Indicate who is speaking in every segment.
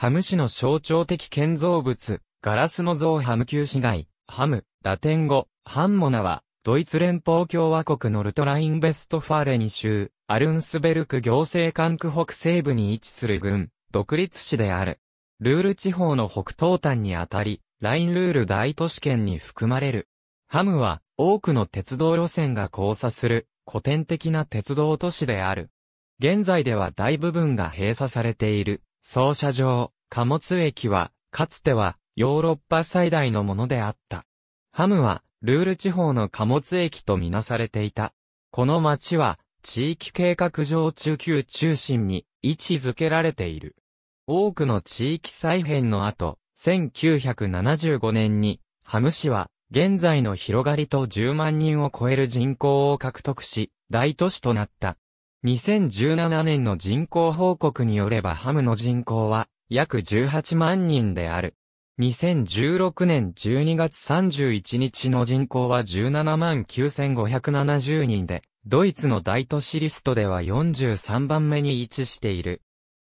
Speaker 1: ハム市の象徴的建造物、ガラスの像ハム旧市街、ハム、ラテン語、ハンモナは、ドイツ連邦共和国のルトラインベストファーレニ州、アルンスベルク行政管区北西部に位置する郡、独立市である。ルール地方の北東端にあたり、ラインルール大都市圏に含まれる。ハムは、多くの鉄道路線が交差する、古典的な鉄道都市である。現在では大部分が閉鎖されている。操車場、貨物駅は、かつては、ヨーロッパ最大のものであった。ハムは、ルール地方の貨物駅とみなされていた。この町は、地域計画上中級中心に位置づけられている。多くの地域再編の後、1975年に、ハム市は、現在の広がりと10万人を超える人口を獲得し、大都市となった。2017年の人口報告によればハムの人口は約18万人である。2016年12月31日の人口は17万9570人で、ドイツの大都市リストでは43番目に位置している。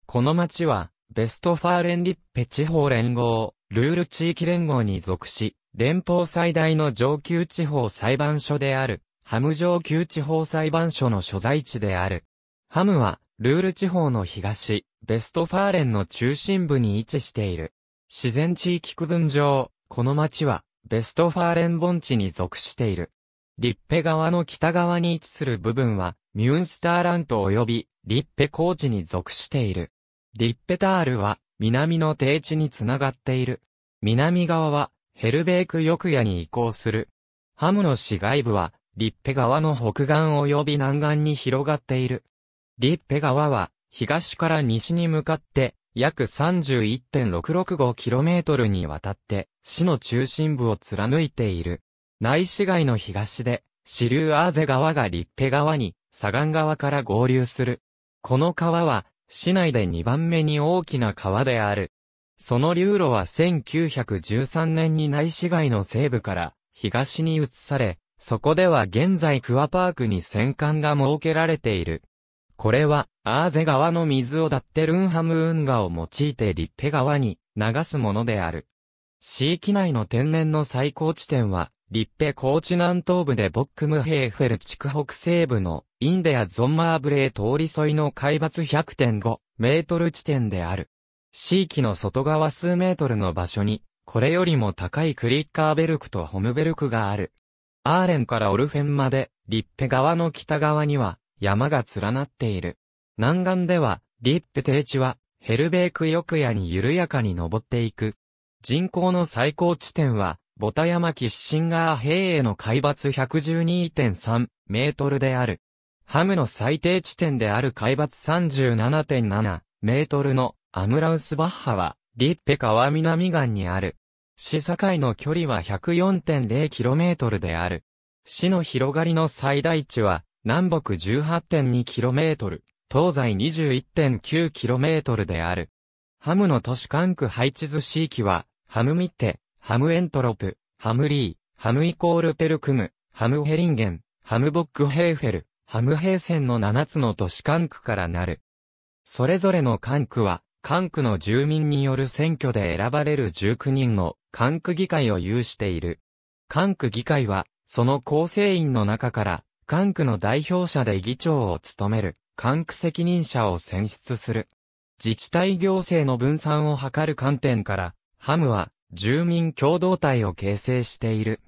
Speaker 1: この町は、ベストファーレンリッペ地方連合、ルール地域連合に属し、連邦最大の上級地方裁判所である、ハム上級地方裁判所の所在地である。ハムは、ルール地方の東、ベストファーレンの中心部に位置している。自然地域区分上、この町は、ベストファーレン盆地に属している。リッペ川の北側に位置する部分は、ミュンスターラント及び、リッペ高地に属している。リッペタールは、南の低地につながっている。南側は、ヘルベーク翌夜に移行する。ハムの市街部は、リッペ川の北岸及び南岸に広がっている。リッペ川は、東から西に向かって、約 31.665km にわたって、市の中心部を貫いている。内市街の東で、支流アーゼ川がリッペ川に、左岸側から合流する。この川は、市内で2番目に大きな川である。その流路は1913年に内市街の西部から東に移され、そこでは現在クアパークに戦艦が設けられている。これは、アーゼ川の水をダッテルンハム運河を用いてリッペ川に流すものである。地域内の天然の最高地点は、リッペ高地南東部でボックムヘーフェル地区北西部のインデアゾンマーブレー通り沿いの海抜100.5メートル地点である。地域の外側数メートルの場所に、これよりも高いクリッカーベルクとホムベルクがある。アーレンからオルフェンまで、リッペ側の北側には、山が連なっている。南岸では、リッペ低地は、ヘルベーク翌夜に緩やかに登っていく。人口の最高地点は、ボタヤマキッシンガー平への海抜112.3メートルである。ハムの最低地点である海抜37.7メートルのアムラウスバッハは、リッペ川南岸にある。市境の距離は 104.0km である。市の広がりの最大値は、南北 18.2km、東西 21.9km である。ハムの都市管区配置図地域は、ハムミッテ、ハムエントロプ、ハムリー、ハムイコールペルクム、ハムヘリンゲン、ハムボックヘーフェル、ハムヘーセンの7つの都市管区からなる。それぞれの管区は、管区の住民による選挙で選ばれる19人の管区議会を有している。管区議会は、その構成員の中から、管区の代表者で議長を務める、管区責任者を選出する。自治体行政の分散を図る観点から、ハムは、住民共同体を形成している。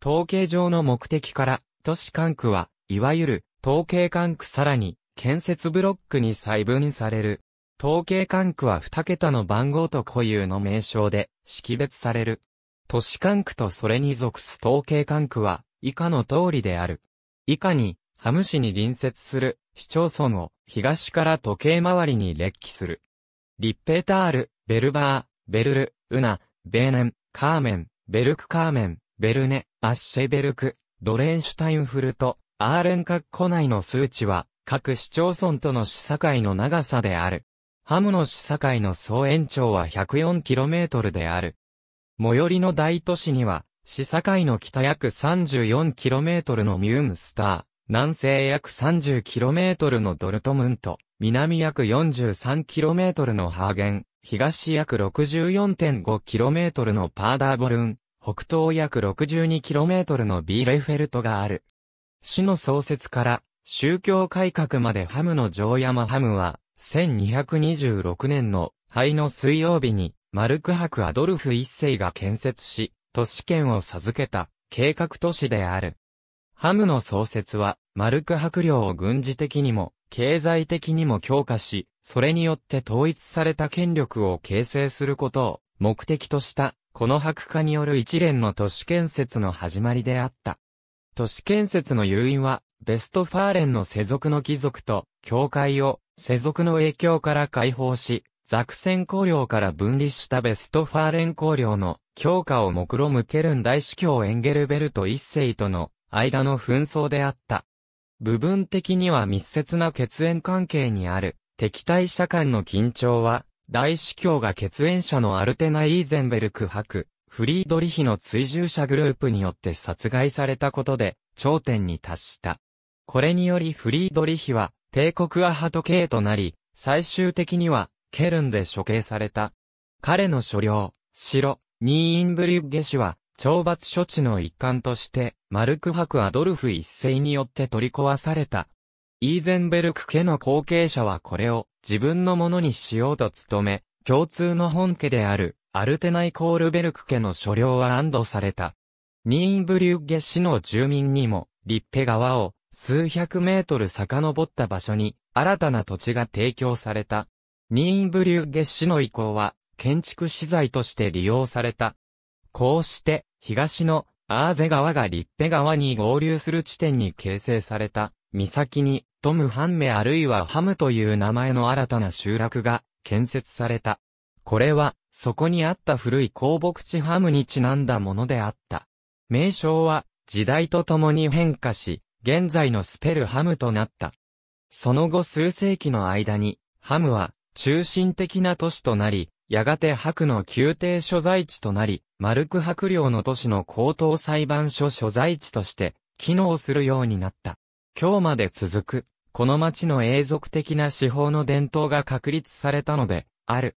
Speaker 1: 統計上の目的から、都市管区は、いわゆる、統計管区さらに、建設ブロックに細分される。統計管区は2桁の番号と固有の名称で識別される。都市管区とそれに属す統計管区は以下の通りである。以下に、ハム市に隣接する市町村を東から時計回りに列記する。リッペータール、ベルバー、ベルル、ウナ、ベーネン、カーメン、ベルクカーメン、ベルネ、アッシェベルク、ドレンシュタインフルト、アーレンカッコ内の数値は、各市町村との市境の長さである。ハムの市境の総延長は 104km である。最寄りの大都市には、市境の北約 34km のミュームスター、南西約 30km のドルトムント、南約 43km のハーゲン、東約 64.5km のパーダーボルン、北東約 62km のビーレフェルトがある。市の創設から宗教改革までハムの城山ハムは1226年の灰の水曜日に、マルク博アドルフ一世が建設し、都市圏を授けた計画都市である。ハムの創設は、マルク博領を軍事的にも、経済的にも強化し、それによって統一された権力を形成することを目的とした、この博化による一連の都市建設の始まりであった。都市建設の誘因は、ベストファーレンの世俗の貴族と教会を世俗の影響から解放し、ザクセン公領から分離したベストファーレン公領の強化を目論むケルン大司教エンゲルベルト一世との間の紛争であった。部分的には密接な血縁関係にある敵対者間の緊張は、大司教が血縁者のアルテナ・イーゼンベルク伯、フリードリヒの追従者グループによって殺害されたことで、頂点に達した。これによりフリードリヒは、帝国アハト系となり、最終的には、ケルンで処刑された。彼の所領、城、ニーインブリュッゲ氏は、懲罰処置の一環として、マルク伯アドルフ一世によって取り壊された。イーゼンベルク家の後継者はこれを自分のものにしようと努め、共通の本家であるアルテナイコールベルク家の所領は安堵された。ニーンブリュッゲ氏の住民にも、リッペ川を数百メートル遡った場所に、新たな土地が提供された。ニーンブリュー月市の遺構は、建築資材として利用された。こうして、東のアーゼ川がリッペ川に合流する地点に形成された、岬に、トムハンメあるいはハムという名前の新たな集落が建設された。これは、そこにあった古い鉱木地ハムにちなんだものであった。名称は、時代とともに変化し、現在のスペルハムとなった。その後数世紀の間に、ハムは中心的な都市となり、やがて白の宮廷所在地となり、マルク白領の都市の高等裁判所所在地として、機能するようになった。今日まで続く、この町の永続的な司法の伝統が確立されたので、ある。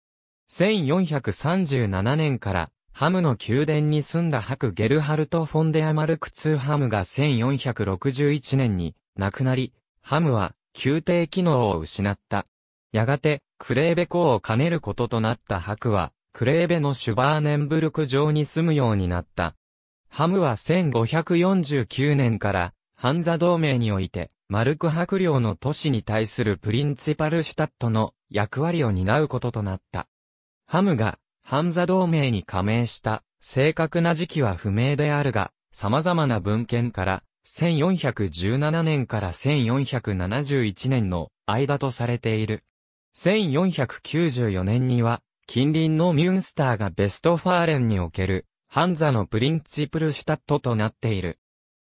Speaker 1: 1437年からハムの宮殿に住んだ白ゲルハルト・フォンデア・マルクツーハムが1461年に亡くなり、ハムは宮廷機能を失った。やがて、クレーベ公を兼ねることとなった白は、クレーベのシュバーネンブルク城に住むようになった。ハムは1549年から、ハンザ同盟において、マルク伯領の都市に対するプリンツィパルシュタットの役割を担うこととなった。ハムがハンザ同盟に加盟した正確な時期は不明であるが、様々な文献から、1417年から1471年の間とされている。1494年には、近隣のミュンスターがベストファーレンにおける、ハンザのプリンチプルシュタットとなっている。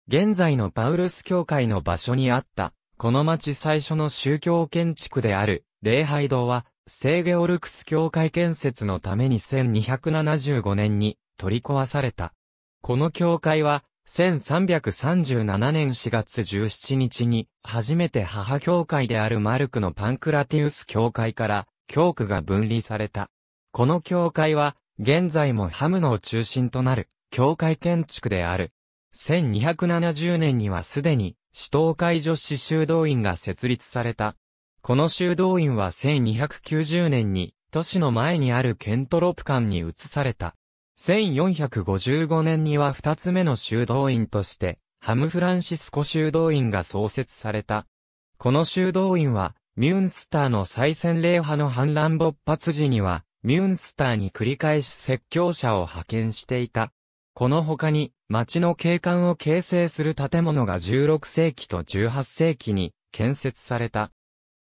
Speaker 1: 現在のパウルス教会の場所にあった、この町最初の宗教建築である、礼拝堂は、聖ゲオルクス教会建設のために1275年に取り壊された。この教会は、1337年4月17日に、初めて母教会であるマルクのパンクラティウス教会から、教区が分離された。この教会は、現在もハムのを中心となる、教会建築である。1270年にはすでに、死闘会女子修道院が設立された。この修道院は1290年に、都市の前にあるケントロプ館に移された。1455年には二つ目の修道院として、ハムフランシスコ修道院が創設された。この修道院は、ミュンスターの再戦令派の反乱勃発時には、ミュンスターに繰り返し説教者を派遣していた。この他に、町の景観を形成する建物が16世紀と18世紀に建設された。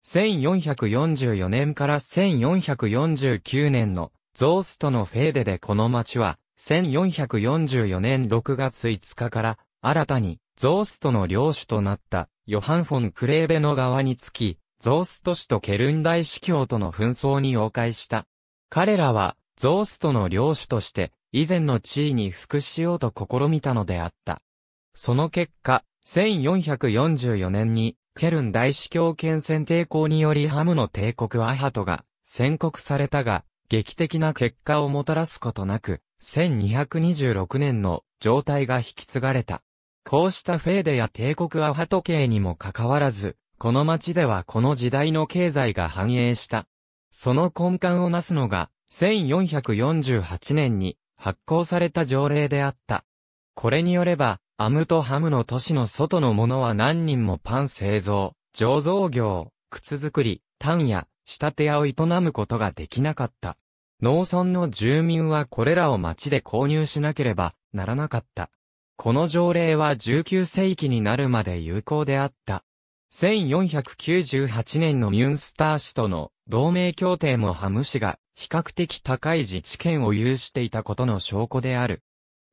Speaker 1: 1444年から1449年のゾーストのフェーデでこの町は、1444年6月5日から、新たにゾーストの領主となったヨハン・フォン・クレーベの側につき、ゾースト氏とケルン大司教との紛争に横壊した。彼らは、ゾーストの領主として、以前の地位に復しようと試みたのであった。その結果、1444年に、ケルン大司教権戦抵抗によりハムの帝国アハトが宣告されたが、劇的な結果をもたらすことなく、1226年の状態が引き継がれた。こうしたフェーデや帝国アハト系にもかかわらず、この町ではこの時代の経済が繁栄した。その根幹をなすのが、1448年に発行された条例であった。これによれば、アムとハムの都市の外のものは何人もパン製造、醸造業、靴作り、タンや、仕立て屋を営むことができなかった。農村の住民はこれらを町で購入しなければならなかった。この条例は19世紀になるまで有効であった。1498年のミュンスター市との同盟協定もハム市が比較的高い自治権を有していたことの証拠である。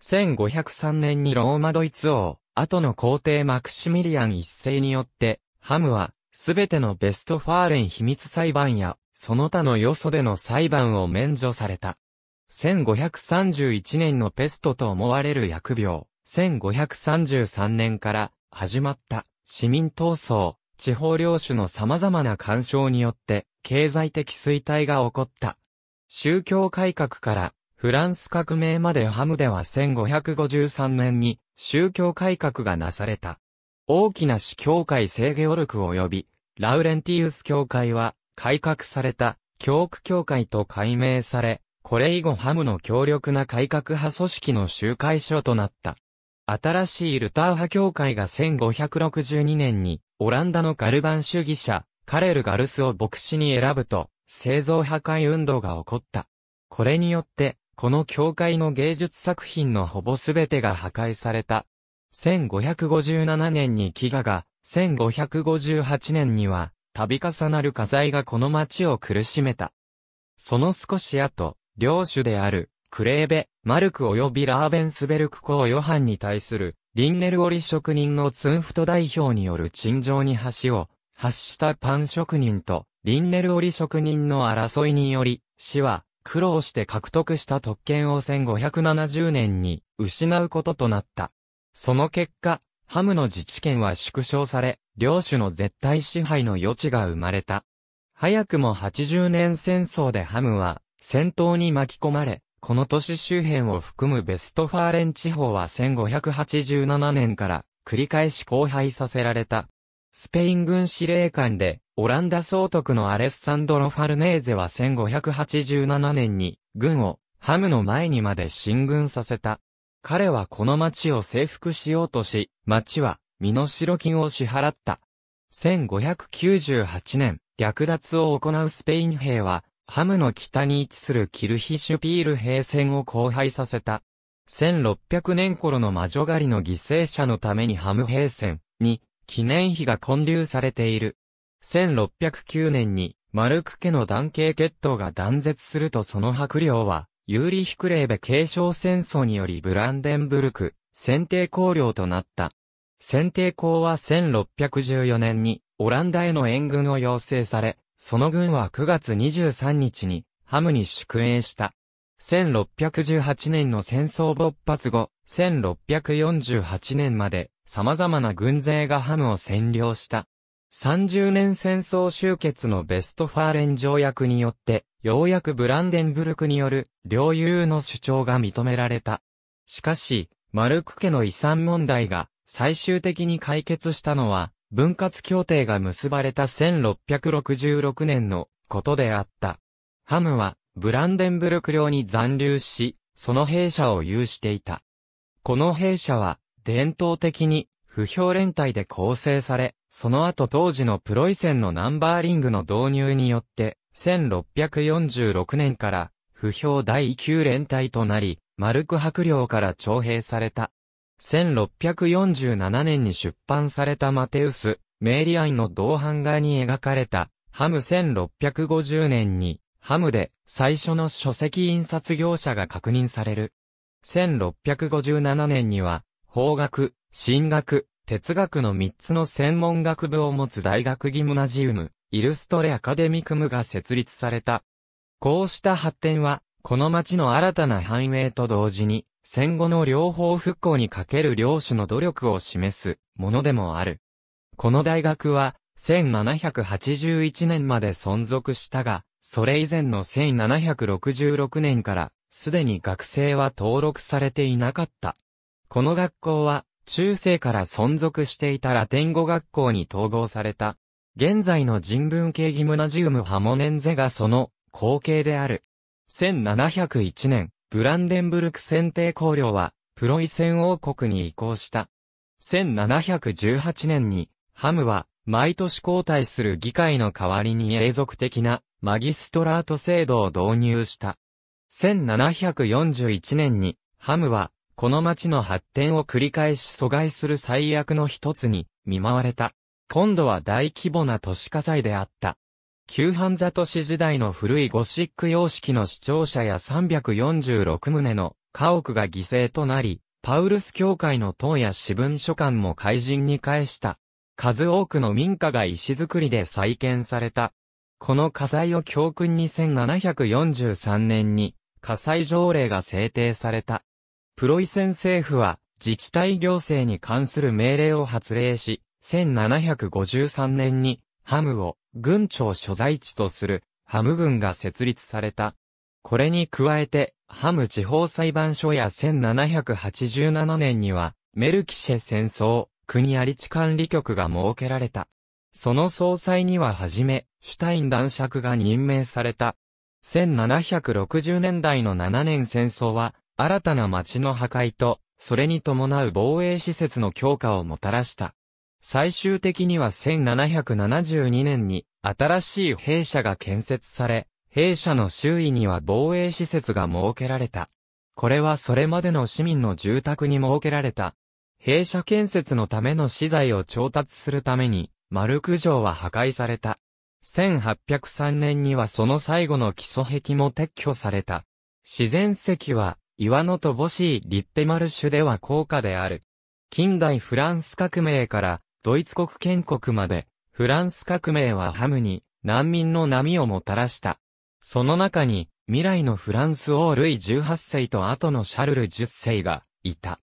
Speaker 1: 1503年にローマドイツ王、後の皇帝マクシミリアン一世によって、ハムは、すべてのベストファーレン秘密裁判や、その他の要素での裁判を免除された。1531年のペストと思われる薬病、1533年から始まった市民闘争、地方領主の様々な干渉によって経済的衰退が起こった。宗教改革からフランス革命までハムでは1553年に宗教改革がなされた。大きな司教会聖ゲオルク及び、ラウレンティウス教会は改革された教区教会と改名され、これ以後ハムの強力な改革派組織の集会所となった。新しいルター派教会が1562年に、オランダのガルバン主義者、カレル・ガルスを牧師に選ぶと、製造破壊運動が起こった。これによって、この教会の芸術作品のほぼすべてが破壊された。1557年に飢餓が、1558年には、度重なる火災がこの町を苦しめた。その少し後、領主である、クレーベ、マルク及びラーベンスベルク公ヨハンに対する、リンネル織職人のツンフト代表による陳情に橋を、発したパン職人と、リンネル織職人の争いにより、市は、苦労して獲得した特権を1570年に失うこととなった。その結果、ハムの自治権は縮小され、領主の絶対支配の余地が生まれた。早くも80年戦争でハムは戦闘に巻き込まれ、この都市周辺を含むベストファーレン地方は1587年から繰り返し荒廃させられた。スペイン軍司令官でオランダ総督のアレッサンドロ・ファルネーゼは1587年に、軍を、ハムの前にまで進軍させた。彼はこの町を征服しようとし、町は、身代金を支払った。1598年、略奪を行うスペイン兵は、ハムの北に位置するキルヒシュピール兵線を荒廃させた。1600年頃の魔女狩りの犠牲者のためにハム兵線に記念碑が建立されている。1609年に、マルク家の男系血統が断絶するとその白領は、ユーリヒクレーベ継承戦争によりブランデンブルク、選定公領となった。選定公は1614年に、オランダへの援軍を要請され、その軍は9月23日に、ハムに宿営した。1618年の戦争勃発後、1648年まで様々な軍勢がハムを占領した。30年戦争終結のベストファーレン条約によって、ようやくブランデンブルクによる領有の主張が認められた。しかし、マルク家の遺産問題が最終的に解決したのは、分割協定が結ばれた1666年のことであった。ハムは、ブランデンブルク領に残留し、その兵舎を有していた。この兵舎は、伝統的に、不評連帯で構成され、その後当時のプロイセンのナンバーリングの導入によって、1646年から、不評第9連隊となり、マルク伯領から徴兵された。1647年に出版されたマテウス、メーリアンの同版画に描かれた、ハム1650年に、ハムで最初の書籍印刷業者が確認される。1657年には、法学、神学、哲学の3つの専門学部を持つ大学ギムナジウム、イルストレアカデミクムが設立された。こうした発展は、この町の新たな繁栄と同時に、戦後の両方復興にかける領主の努力を示すものでもある。この大学は、1781年まで存続したが、それ以前の1766年から、すでに学生は登録されていなかった。この学校は、中世から存続していたラテン語学校に統合された。現在の人文系ギムナジウムハモネンゼがその後継である。1701年、ブランデンブルク選定公領は、プロイセン王国に移行した。1718年に、ハムは、毎年交代する議会の代わりに永続的なマギストラート制度を導入した。1741年に、ハムは、この町の発展を繰り返し阻害する最悪の一つに見舞われた。今度は大規模な都市火災であった。旧半座都市時代の古いゴシック様式の視聴者や346棟の家屋が犠牲となり、パウルス教会の塔や私文書館も怪人に返した。数多くの民家が石造りで再建された。この火災を教訓に1743年に火災条例が制定された。プロイセン政府は、自治体行政に関する命令を発令し、1753年に、ハムを、軍庁所在地とする、ハム軍が設立された。これに加えて、ハム地方裁判所や1787年には、メルキシェ戦争、国有地管理局が設けられた。その総裁にははじめ、シュタイン男爵が任命された。1760年代の7年戦争は、新たな町の破壊と、それに伴う防衛施設の強化をもたらした。最終的には1772年に新しい兵舎が建設され、兵舎の周囲には防衛施設が設けられた。これはそれまでの市民の住宅に設けられた。兵舎建設のための資材を調達するために、丸九条は破壊された。1803年にはその最後の基礎壁も撤去された。自然石は岩のボしいリッペマルシュでは高価である。近代フランス革命からドイツ国建国まで、フランス革命はハムに難民の波をもたらした。その中に、未来のフランス王ルイ18世と後のシャルル10世がいた。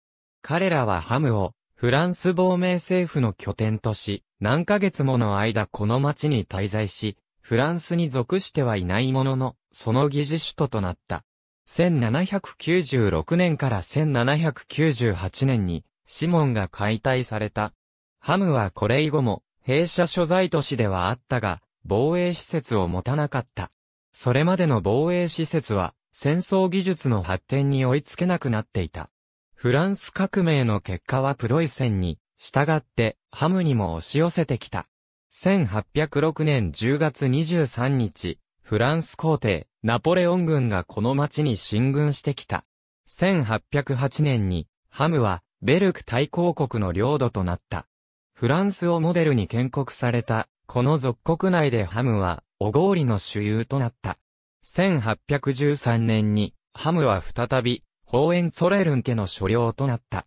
Speaker 1: 彼らはハムをフランス亡命政府の拠点とし、何ヶ月もの間この町に滞在し、フランスに属してはいないものの、その疑似首都となった。1796年から1798年に、シモンが解体された。ハムはこれ以後も、弊社所在都市ではあったが、防衛施設を持たなかった。それまでの防衛施設は、戦争技術の発展に追いつけなくなっていた。フランス革命の結果はプロイセンに、従ってハムにも押し寄せてきた。1806年10月23日、フランス皇帝、ナポレオン軍がこの町に進軍してきた。1808年に、ハムは、ベルク大公国の領土となった。フランスをモデルに建国された、この属国内でハムは、おごりの主流となった。1813年に、ハムは再び、ホーエンツォレルン家の所領となった。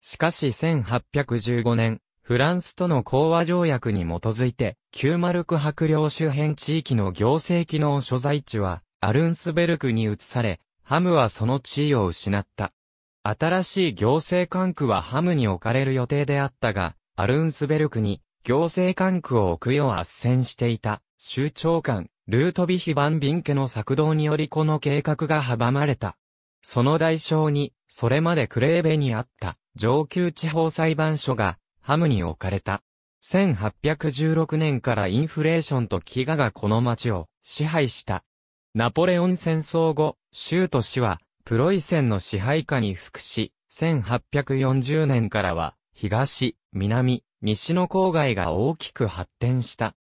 Speaker 1: しかし1815年、フランスとの講和条約に基づいて、旧マルク白領周辺地域の行政機能所在地は、アルンスベルクに移され、ハムはその地位を失った。新しい行政管区はハムに置かれる予定であったが、アルンスベルクに行政管区を置くよう斡旋していた、州長官、ルートビヒ・バンビン家の策動によりこの計画が阻まれた。その代償に、それまでクレーベにあった、上級地方裁判所が、ハムに置かれた。1816年からインフレーションと飢餓がこの町を支配した。ナポレオン戦争後、州と市は、プロイセンの支配下に服し、1840年からは、東、南、西の郊外が大きく発展した。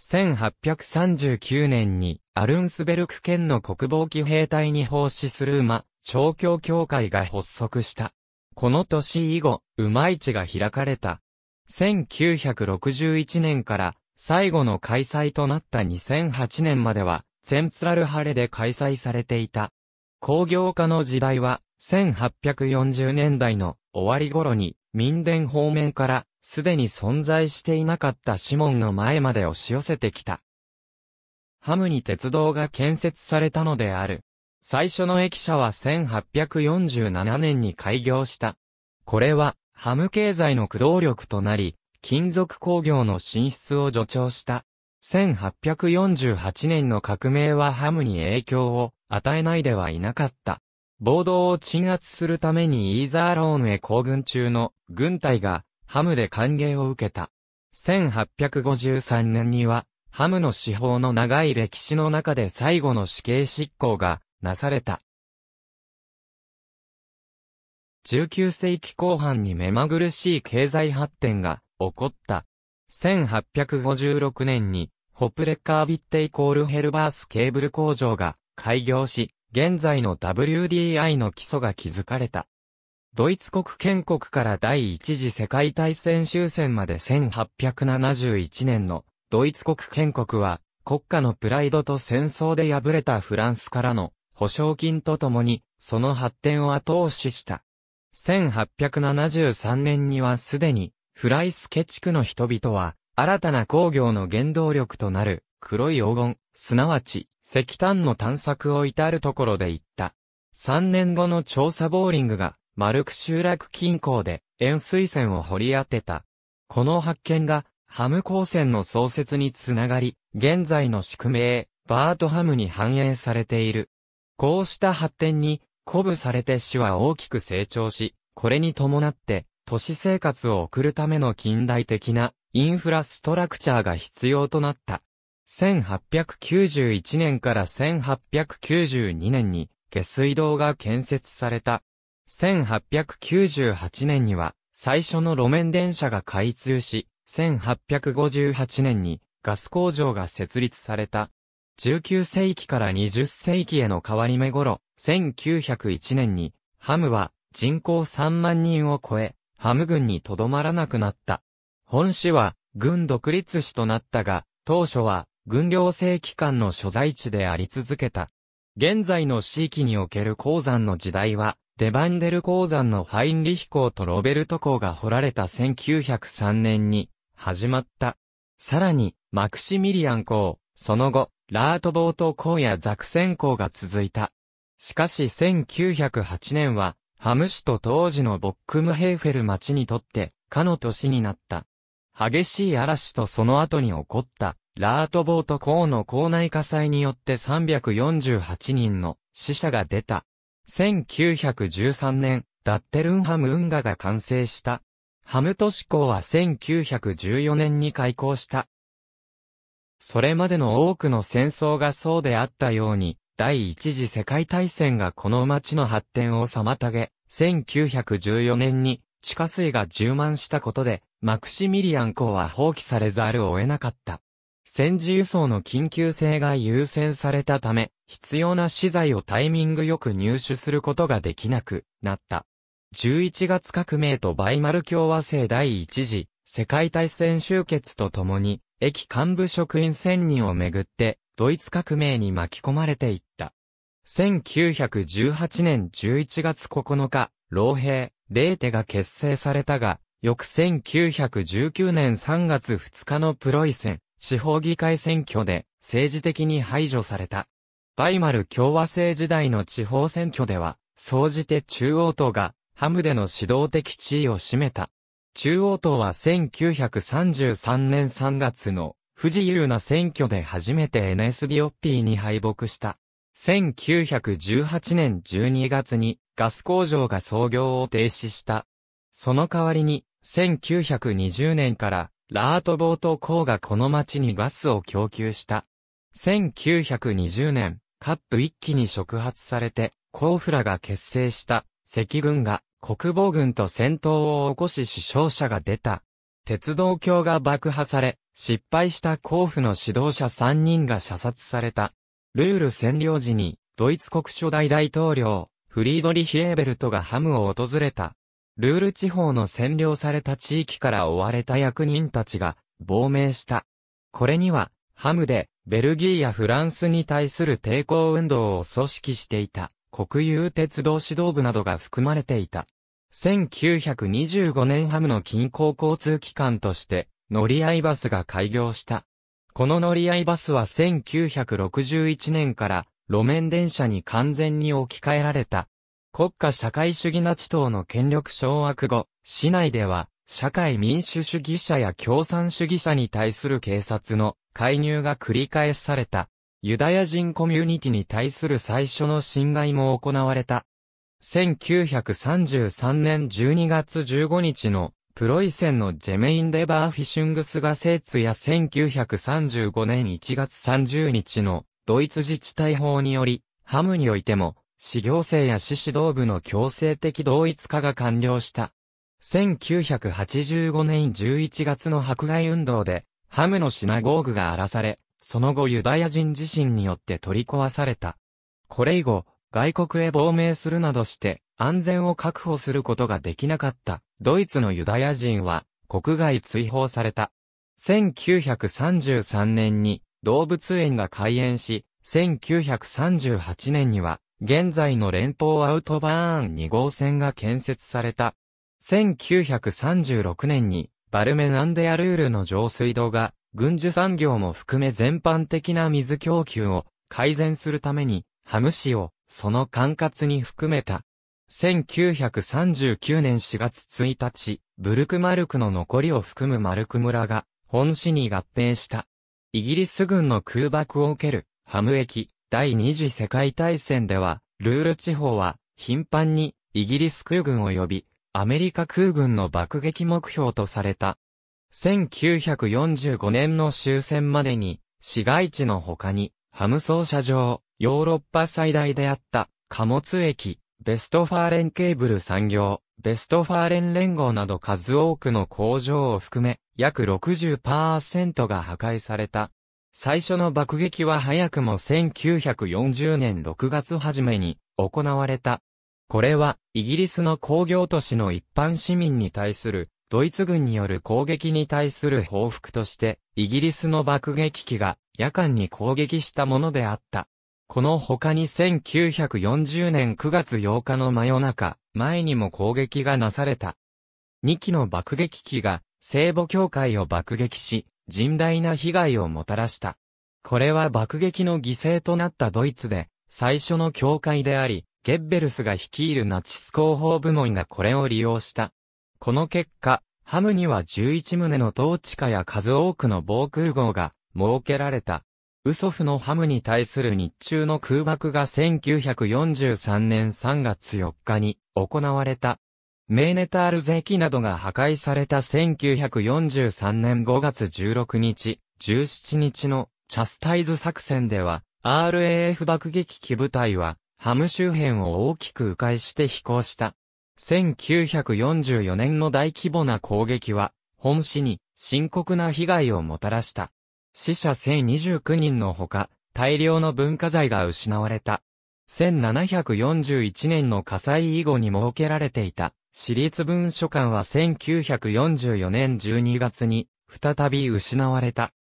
Speaker 1: 1839年に、アルンスベルク県の国防機兵隊に奉仕する馬、調教協会が発足した。この年以後、馬市が開かれた。1961年から最後の開催となった2008年までは、ゼンツラルハレで開催されていた。工業化の時代は、1840年代の終わり頃に、民伝方面からすでに存在していなかったモンの前まで押し寄せてきた。ハムに鉄道が建設されたのである。最初の駅舎は1847年に開業した。これは、ハム経済の駆動力となり、金属工業の進出を助長した。1848年の革命はハムに影響を与えないではいなかった。暴動を鎮圧するためにイーザーローンへ行軍中の軍隊がハムで歓迎を受けた。1853年にはハムの司法の長い歴史の中で最後の死刑執行がなされた。19世紀後半に目まぐるしい経済発展が起こった。1856年に、ホプレッカービッテイコールヘルバースケーブル工場が開業し、現在の WDI の基礎が築かれた。ドイツ国建国から第一次世界大戦終戦まで1871年のドイツ国建国は国家のプライドと戦争で敗れたフランスからの保証金とともに、その発展を後押しした。1873年にはすでに、フライスケ地区の人々は、新たな工業の原動力となる、黒い黄金、すなわち、石炭の探索を至るところで行った。3年後の調査ボーリングが、マルク集落近郊で、塩水泉を掘り当てた。この発見が、ハム光線の創設につながり、現在の宿命、バートハムに反映されている。こうした発展に鼓舞されて市は大きく成長し、これに伴って都市生活を送るための近代的なインフラストラクチャーが必要となった。1891年から1892年に下水道が建設された。1898年には最初の路面電車が開通し、1858年にガス工場が設立された。19世紀から20世紀への変わり目頃、1901年に、ハムは人口3万人を超え、ハム軍にとどまらなくなった。本市は、軍独立市となったが、当初は、軍行政機関の所在地であり続けた。現在の地域における鉱山の時代は、デバンデル鉱山のハインリヒ港とロベルト港が掘られた1903年に、始まった。さらに、マクシミリアン港、その後、ラートボート港やザクセン港が続いた。しかし1908年は、ハム市と当時のボックムヘーフェル町にとって、かの年になった。激しい嵐とその後に起こった、ラートボート港の港内火災によって348人の死者が出た。1913年、ダッテルンハム運河が完成した。ハム都市港は1914年に開港した。それまでの多くの戦争がそうであったように、第一次世界大戦がこの町の発展を妨げ、1914年に地下水が充満したことで、マクシミリアン港は放棄されざるを得なかった。戦時輸送の緊急性が優先されたため、必要な資材をタイミングよく入手することができなくなった。11月革命とバイマル共和制第一次世界大戦終結とともに、駅幹部職員1000人をめぐって、ドイツ革命に巻き込まれていった。1918年11月9日、老兵、レーテが結成されたが、翌1919年3月2日のプロイセン、地方議会選挙で政治的に排除された。バイマル共和制時代の地方選挙では、総じて中央党がハムでの指導的地位を占めた。中央党は1933年3月の不自由な選挙で初めて NSDOP に敗北した。1918年12月にガス工場が操業を停止した。その代わりに、1920年からラートボート港がこの町にガスを供給した。1920年、カップ一気に触発されて、コーフラが結成した赤軍が国防軍と戦闘を起こし死傷者が出た。鉄道橋が爆破され、失敗した甲府の指導者3人が射殺された。ルール占領時に、ドイツ国初代大統領、フリードリヒ・エーベルトがハムを訪れた。ルール地方の占領された地域から追われた役人たちが、亡命した。これには、ハムで、ベルギーやフランスに対する抵抗運動を組織していた。国有鉄道指導部などが含まれていた。1925年ハムの近郊交通機関として、乗り合いバスが開業した。この乗り合いバスは1961年から路面電車に完全に置き換えられた。国家社会主義ナチ党の権力掌握後、市内では社会民主主義者や共産主義者に対する警察の介入が繰り返された。ユダヤ人コミュニティに対する最初の侵害も行われた。1933年12月15日のプロイセンのジェメイン・レバー・フィシュングスガセーツや1935年1月30日のドイツ自治体法により、ハムにおいても、市行政や市指導部の強制的同一化が完了した。1985年11月の迫害運動で、ハムのシナゴーグが荒らされ、その後ユダヤ人自身によって取り壊された。これ以後、外国へ亡命するなどして、安全を確保することができなかった、ドイツのユダヤ人は、国外追放された。1933年に、動物園が開園し、1938年には、現在の連邦アウトバーン2号線が建設された。1936年に、バルメナンデアルールの上水道が軍需産業も含め全般的な水供給を改善するために、ハム市をその管轄に含めた。1939年4月1日、ブルクマルクの残りを含むマルク村が本市に合併した。イギリス軍の空爆を受けるハム駅第二次世界大戦では、ルール地方は頻繁にイギリス空軍及びアメリカ空軍の爆撃目標とされた。1945年の終戦までに、市街地の他に、ハム操車場、ヨーロッパ最大であった、貨物駅、ベストファーレンケーブル産業、ベストファーレン連合など数多くの工場を含め、約60%が破壊された。最初の爆撃は早くも1940年6月初めに行われた。これは、イギリスの工業都市の一般市民に対するドイツ軍による攻撃に対する報復として、イギリスの爆撃機が夜間に攻撃したものであった。この他に1940年9月8日の真夜中、前にも攻撃がなされた。2機の爆撃機が聖母教会を爆撃し、甚大な被害をもたらした。これは爆撃の犠牲となったドイツで、最初の教会であり、ゲッベルスが率いるナチス広報部門がこれを利用した。この結果、ハムには11棟の統治下や数多くの防空壕が設けられた。ウソフのハムに対する日中の空爆が1943年3月4日に行われた。メーネタールゼキなどが破壊された1943年5月16日、17日のチャスタイズ作戦では、RAF 爆撃機部隊は、ハム周辺を大きく迂回して飛行した。1944年の大規模な攻撃は、本市に深刻な被害をもたらした。死者1029人のほか、大量の文化財が失われた。1741年の火災以後に設けられていた、私立文書館は1944年12月に、再び失われた。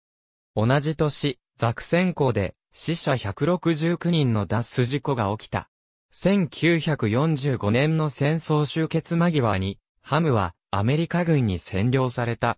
Speaker 1: 同じ年、ザクセン港で、死者169人の脱出事故が起きた。1945年の戦争終結間際に、ハムはアメリカ軍に占領された。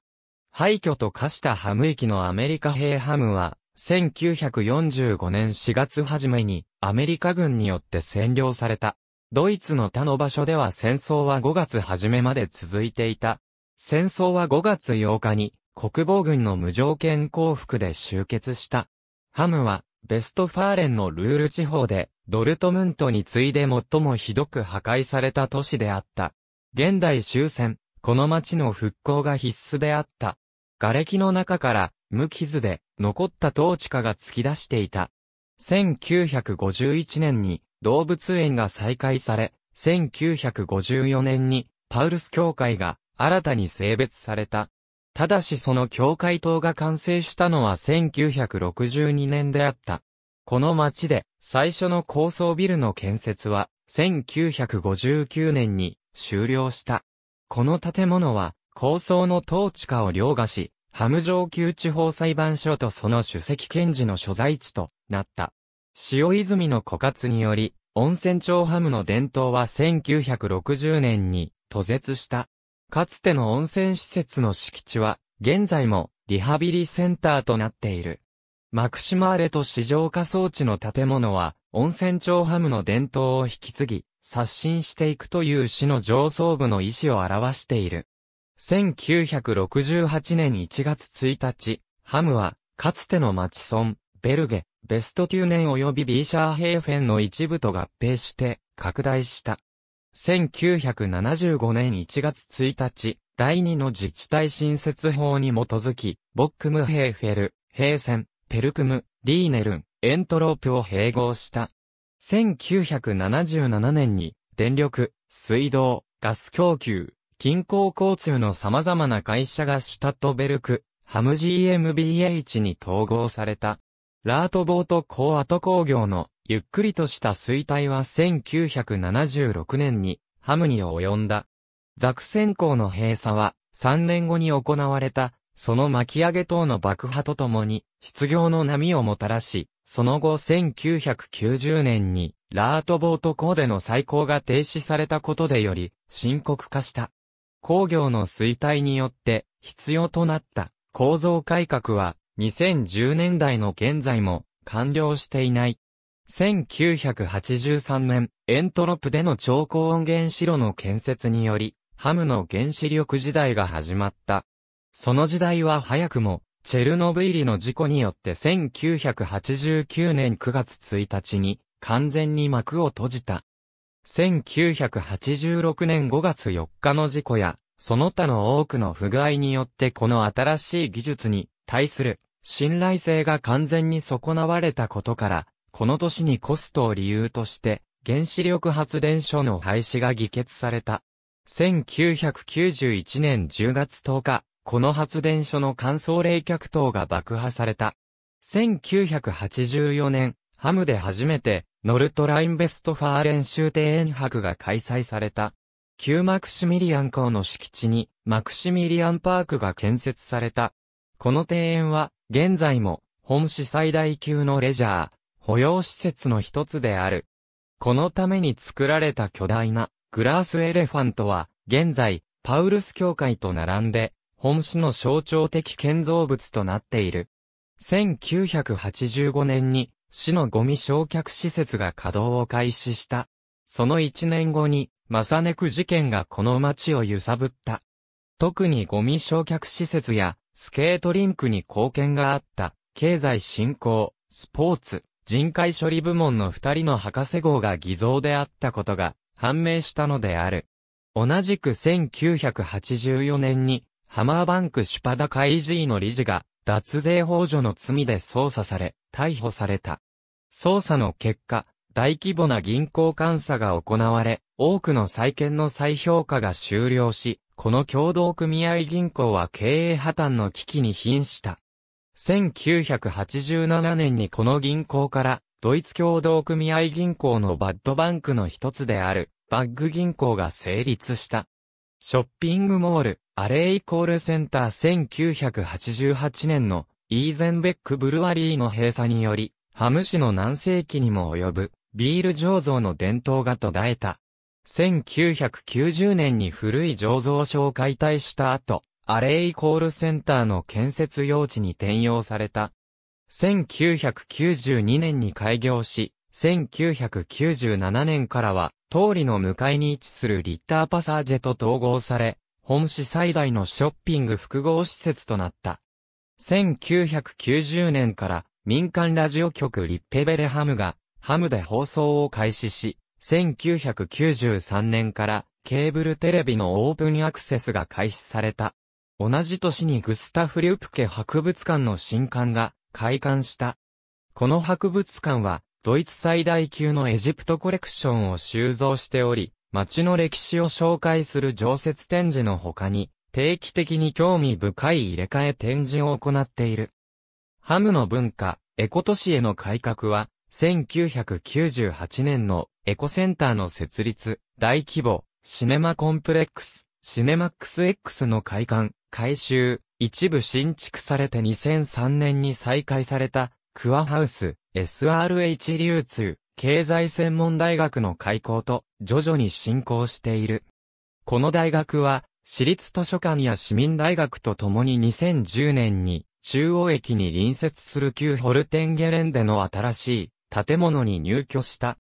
Speaker 1: 廃墟と化したハム駅のアメリカ兵ハムは、1945年4月初めにアメリカ軍によって占領された。ドイツの他の場所では戦争は5月初めまで続いていた。戦争は5月8日に国防軍の無条件降伏で終結した。ハムはベストファーレンのルール地方でドルトムントに次いで最もひどく破壊された都市であった。現代終戦、この町の復興が必須であった。瓦礫の中から、無傷で、残った統治下が突き出していた。1951年に、動物園が再開され、1954年に、パウルス教会が、新たに性別された。ただしその教会塔が完成したのは1962年であった。この町で最初の高層ビルの建設は1959年に終了した。この建物は高層の統治下を凌駕し、ハム上級地方裁判所とその主席検事の所在地となった。塩泉の枯渇により、温泉町ハムの伝統は1960年に途絶した。かつての温泉施設の敷地は、現在もリハビリセンターとなっている。マクシマーレと市場化装置の建物は、温泉町ハムの伝統を引き継ぎ、刷新していくという市の上層部の意思を表している。1968年1月1日、ハムは、かつての町村、ベルゲ、ベスト9年及びビーシャーヘーフェンの一部と合併して、拡大した。1975年1月1日、第2の自治体新設法に基づき、ボックムヘーフェル、ヘーセン、ペルクム、リーネルン、エントロープを併合した。1977年に、電力、水道、ガス供給、近郊交通の様々な会社がシュタットベルク、ハム GmbH に統合された。ラートボート港跡工業のゆっくりとした衰退は1976年にハムに及んだ。ザクセン港の閉鎖は3年後に行われたその巻き上げ等の爆破とともに、失業の波をもたらし、その後1990年に、ラートボート港での再興が停止されたことでより、深刻化した。工業の衰退によって、必要となった構造改革は、2010年代の現在も、完了していない。1983年、エントロプでの超高温原子炉の建設により、ハムの原子力時代が始まった。その時代は早くも、チェルノブイリの事故によって1989年9月1日に完全に幕を閉じた。1986年5月4日の事故や、その他の多くの不具合によってこの新しい技術に対する信頼性が完全に損なわれたことから、この年にコストを理由として、原子力発電所の廃止が議決された。1991年10月10日、この発電所の乾燥冷却塔が爆破された。1984年、ハムで初めて、ノルトラインベストファーレン州庭園博が開催された。旧マクシミリアン校の敷地に、マクシミリアンパークが建設された。この庭園は、現在も、本市最大級のレジャー、保養施設の一つである。このために作られた巨大な、グラースエレファントは、現在、パウルス教会と並んで、本市の象徴的建造物となっている。1985年に市のゴミ焼却施設が稼働を開始した。その1年後に、正根区事件がこの町を揺さぶった。特にゴミ焼却施設やスケートリンクに貢献があった、経済振興、スポーツ、人海処理部門の二人の博士号が偽造であったことが判明したのである。同じく1984年にハマーバンクシュパダカイジーの理事が、脱税法助の罪で捜査され、逮捕された。捜査の結果、大規模な銀行監査が行われ、多くの債券の再評価が終了し、この共同組合銀行は経営破綻の危機に瀕した。1987年にこの銀行から、ドイツ共同組合銀行のバッドバンクの一つである、バッグ銀行が成立した。ショッピングモール、アレイコールセンター1988年のイーゼンベックブルワリーの閉鎖により、ハム市の何世紀にも及ぶビール醸造の伝統が途絶えた。1990年に古い醸造所を解体した後、アレイコールセンターの建設用地に転用された。1992年に開業し、1997年からは、通りの向かいに位置するリッターパサージェと統合され、本市最大のショッピング複合施設となった。1990年から民間ラジオ局リッペベレハムがハムで放送を開始し、1993年からケーブルテレビのオープンアクセスが開始された。同じ年にグスタフ・リュープケ博物館の新館が開館した。この博物館はドイツ最大級のエジプトコレクションを収蔵しており、街の歴史を紹介する常設展示の他に、定期的に興味深い入れ替え展示を行っている。ハムの文化、エコ都市への改革は、1998年のエコセンターの設立、大規模、シネマコンプレックス、シネマックス X の開館、改修、一部新築されて2003年に再開された、クアハウス、SRH 流通、経済専門大学の開校と徐々に進行している。この大学は、私立図書館や市民大学とともに2010年に中央駅に隣接する旧ホルテンゲレンデの新しい建物に入居した。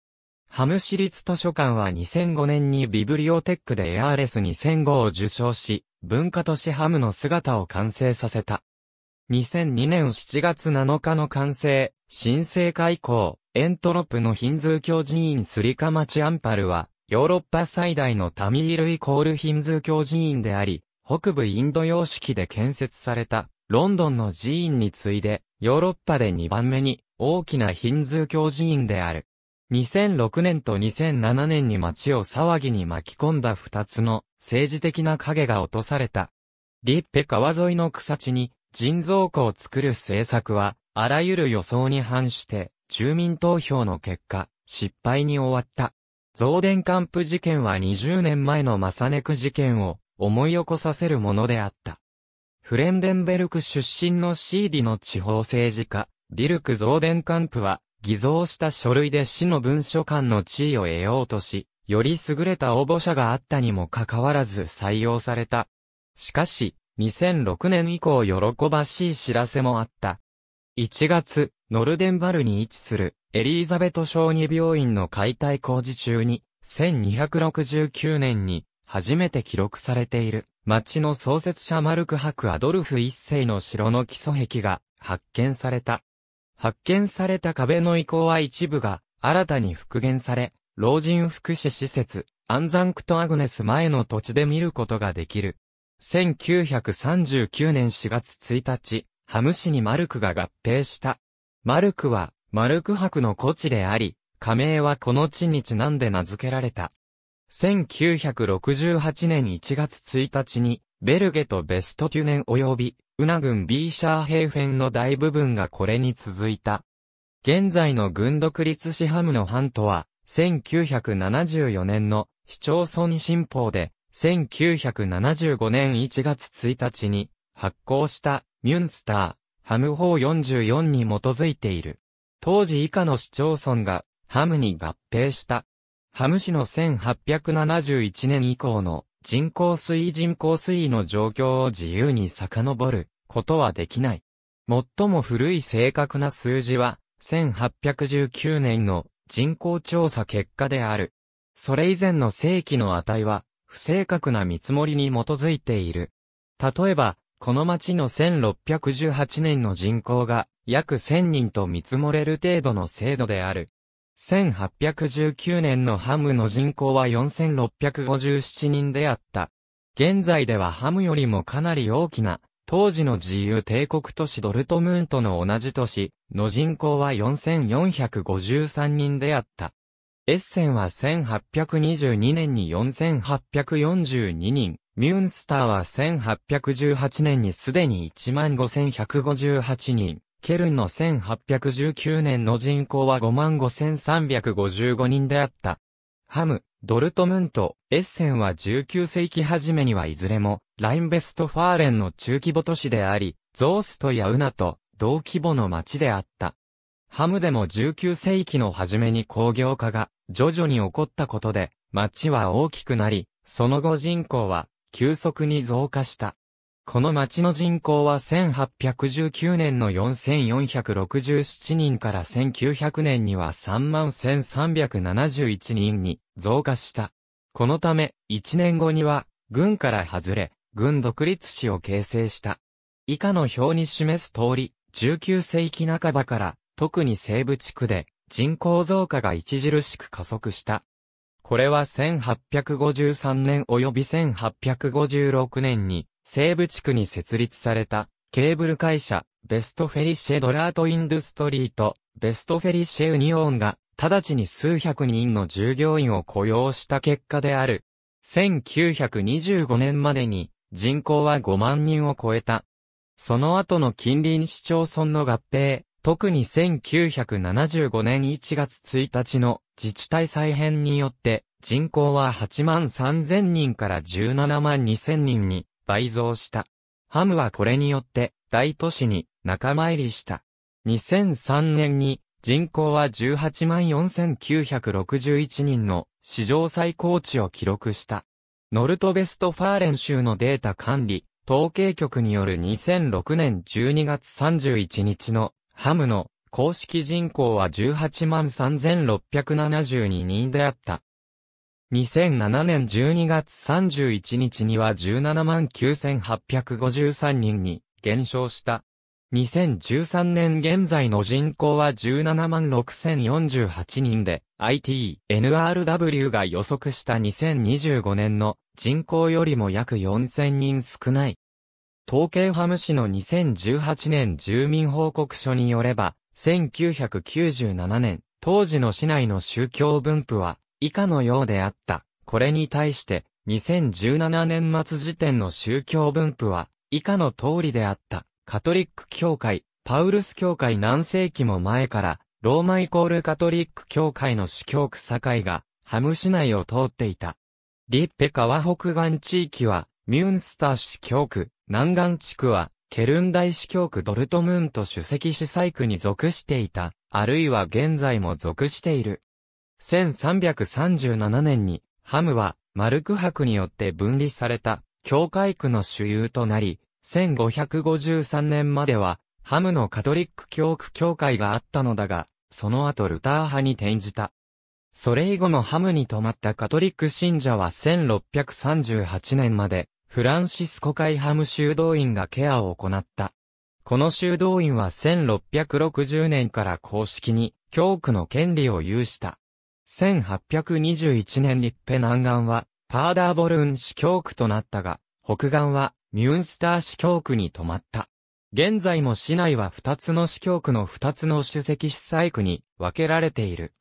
Speaker 1: ハム市立図書館は2005年にビブリオテックでエアーレス2005を受賞し、文化都市ハムの姿を完成させた。2002年7月7日の完成、新生開港、エントロプのヒンズー教寺院スリカ町アンパルは、ヨーロッパ最大のタミールイコールヒンズー教寺院であり、北部インド様式で建設された、ロンドンの寺院に次いで、ヨーロッパで2番目に、大きなヒンズー教寺院である。2006年と2007年に街を騒ぎに巻き込んだ2つの政治的な影が落とされた。リッペ川沿いの草地に人造湖を作る政策はあらゆる予想に反して、住民投票の結果、失敗に終わった。増電ン付事件は20年前のマサネク事件を思い起こさせるものであった。フレンデンベルク出身のシーディの地方政治家、ディルク増電ン付は、偽造した書類で市の文書館の地位を得ようとし、より優れた応募者があったにもかかわらず採用された。しかし、2006年以降喜ばしい知らせもあった。1月、ノルデンバルに位置するエリーザベト小児病院の解体工事中に、1269年に初めて記録されている、町の創設者マルク・ハク・アドルフ一世の城の基礎壁が発見された。発見された壁の遺構は一部が新たに復元され、老人福祉施設、アンザンクトアグネス前の土地で見ることができる。1939年4月1日、ハム市にマルクが合併した。マルクは、マルク博の古地であり、加盟はこの地にちなんで名付けられた。1968年1月1日に、ベルゲとベストテュネン及び、ウナ軍ビーシャーヘーフェンの大部分がこれに続いた。現在の軍独立市ハムの藩とは、1974年の市町村新法で、1975年1月1日に発行したミュンスター、ハム法44に基づいている。当時以下の市町村がハムに合併した。ハム市の1871年以降の人口推移人口推移の状況を自由に遡ることはできない。最も古い正確な数字は1819年の人口調査結果である。それ以前の正規の値は不正確な見積もりに基づいている。例えば、この町の1618年の人口が約1000人と見積もれる程度の制度である。1819年のハムの人口は4657人であった。現在ではハムよりもかなり大きな、当時の自由帝国都市ドルトムーンとの同じ都市の人口は4453人であった。エッセンは1822年に4842人、ミュンスターは1818年にすでに15,158人、ケルンの1819年の人口は55,355人であった。ハム、ドルトムント、エッセンは19世紀初めにはいずれも、ラインベストファーレンの中規模都市であり、ゾーストやウナと同規模の町であった。ハムでも19世紀の初めに工業化が徐々に起こったことで、町は大きくなり、その後人口は急速に増加した。この町の人口は1819年の4467人から1900年には31371人に増加した。このため、1年後には、軍から外れ、軍独立市を形成した。以下の表に示す通り、19世紀半ばから、特に西部地区で、人口増加が著しく加速した。これは1853年及び1856年に西部地区に設立されたケーブル会社ベストフェリシェドラートインドストリートベストフェリシェユニオンが直ちに数百人の従業員を雇用した結果である。1925年までに人口は5万人を超えた。その後の近隣市町村の合併、特に1975年1月1日の自治体再編によって人口は8万3000人から17万2000人に倍増した。ハムはこれによって大都市に仲間入りした。2003年に人口は18万4961人の史上最高値を記録した。ノルトベストファーレン州のデータ管理、統計局による2006年12月31日のハムの公式人口は18万3672人であった。2007年12月31日には17万9853人に減少した。2013年現在の人口は17万6048人で、IT、NRW が予測した2025年の人口よりも約4000人少ない。統計ハム市の2018年住民報告書によれば、1997年、当時の市内の宗教分布は、以下のようであった。これに対して、2017年末時点の宗教分布は、以下の通りであった。カトリック教会、パウルス教会何世紀も前から、ローマイコールカトリック教会の司教区境が、ハム市内を通っていた。リッペ川北岸地域は、ミュンスター市教区、南岸地区は、ケルン大司教区ドルトムント主席司祭区に属していた、あるいは現在も属している。1337年に、ハムは、マルク博によって分離された、教会区の主流となり、1553年までは、ハムのカトリック教区教会があったのだが、その後ルター派に転じた。それ以後のハムに泊まったカトリック信者は1638年まで、フランシスコイハム修道院がケアを行った。この修道院は1660年から公式に教区の権利を有した。1821年立ペ南岸はパーダーボルン市教区となったが、北岸はミュンスター市教区に止まった。現在も市内は2つの市教区の2つの主席主催区に分けられている。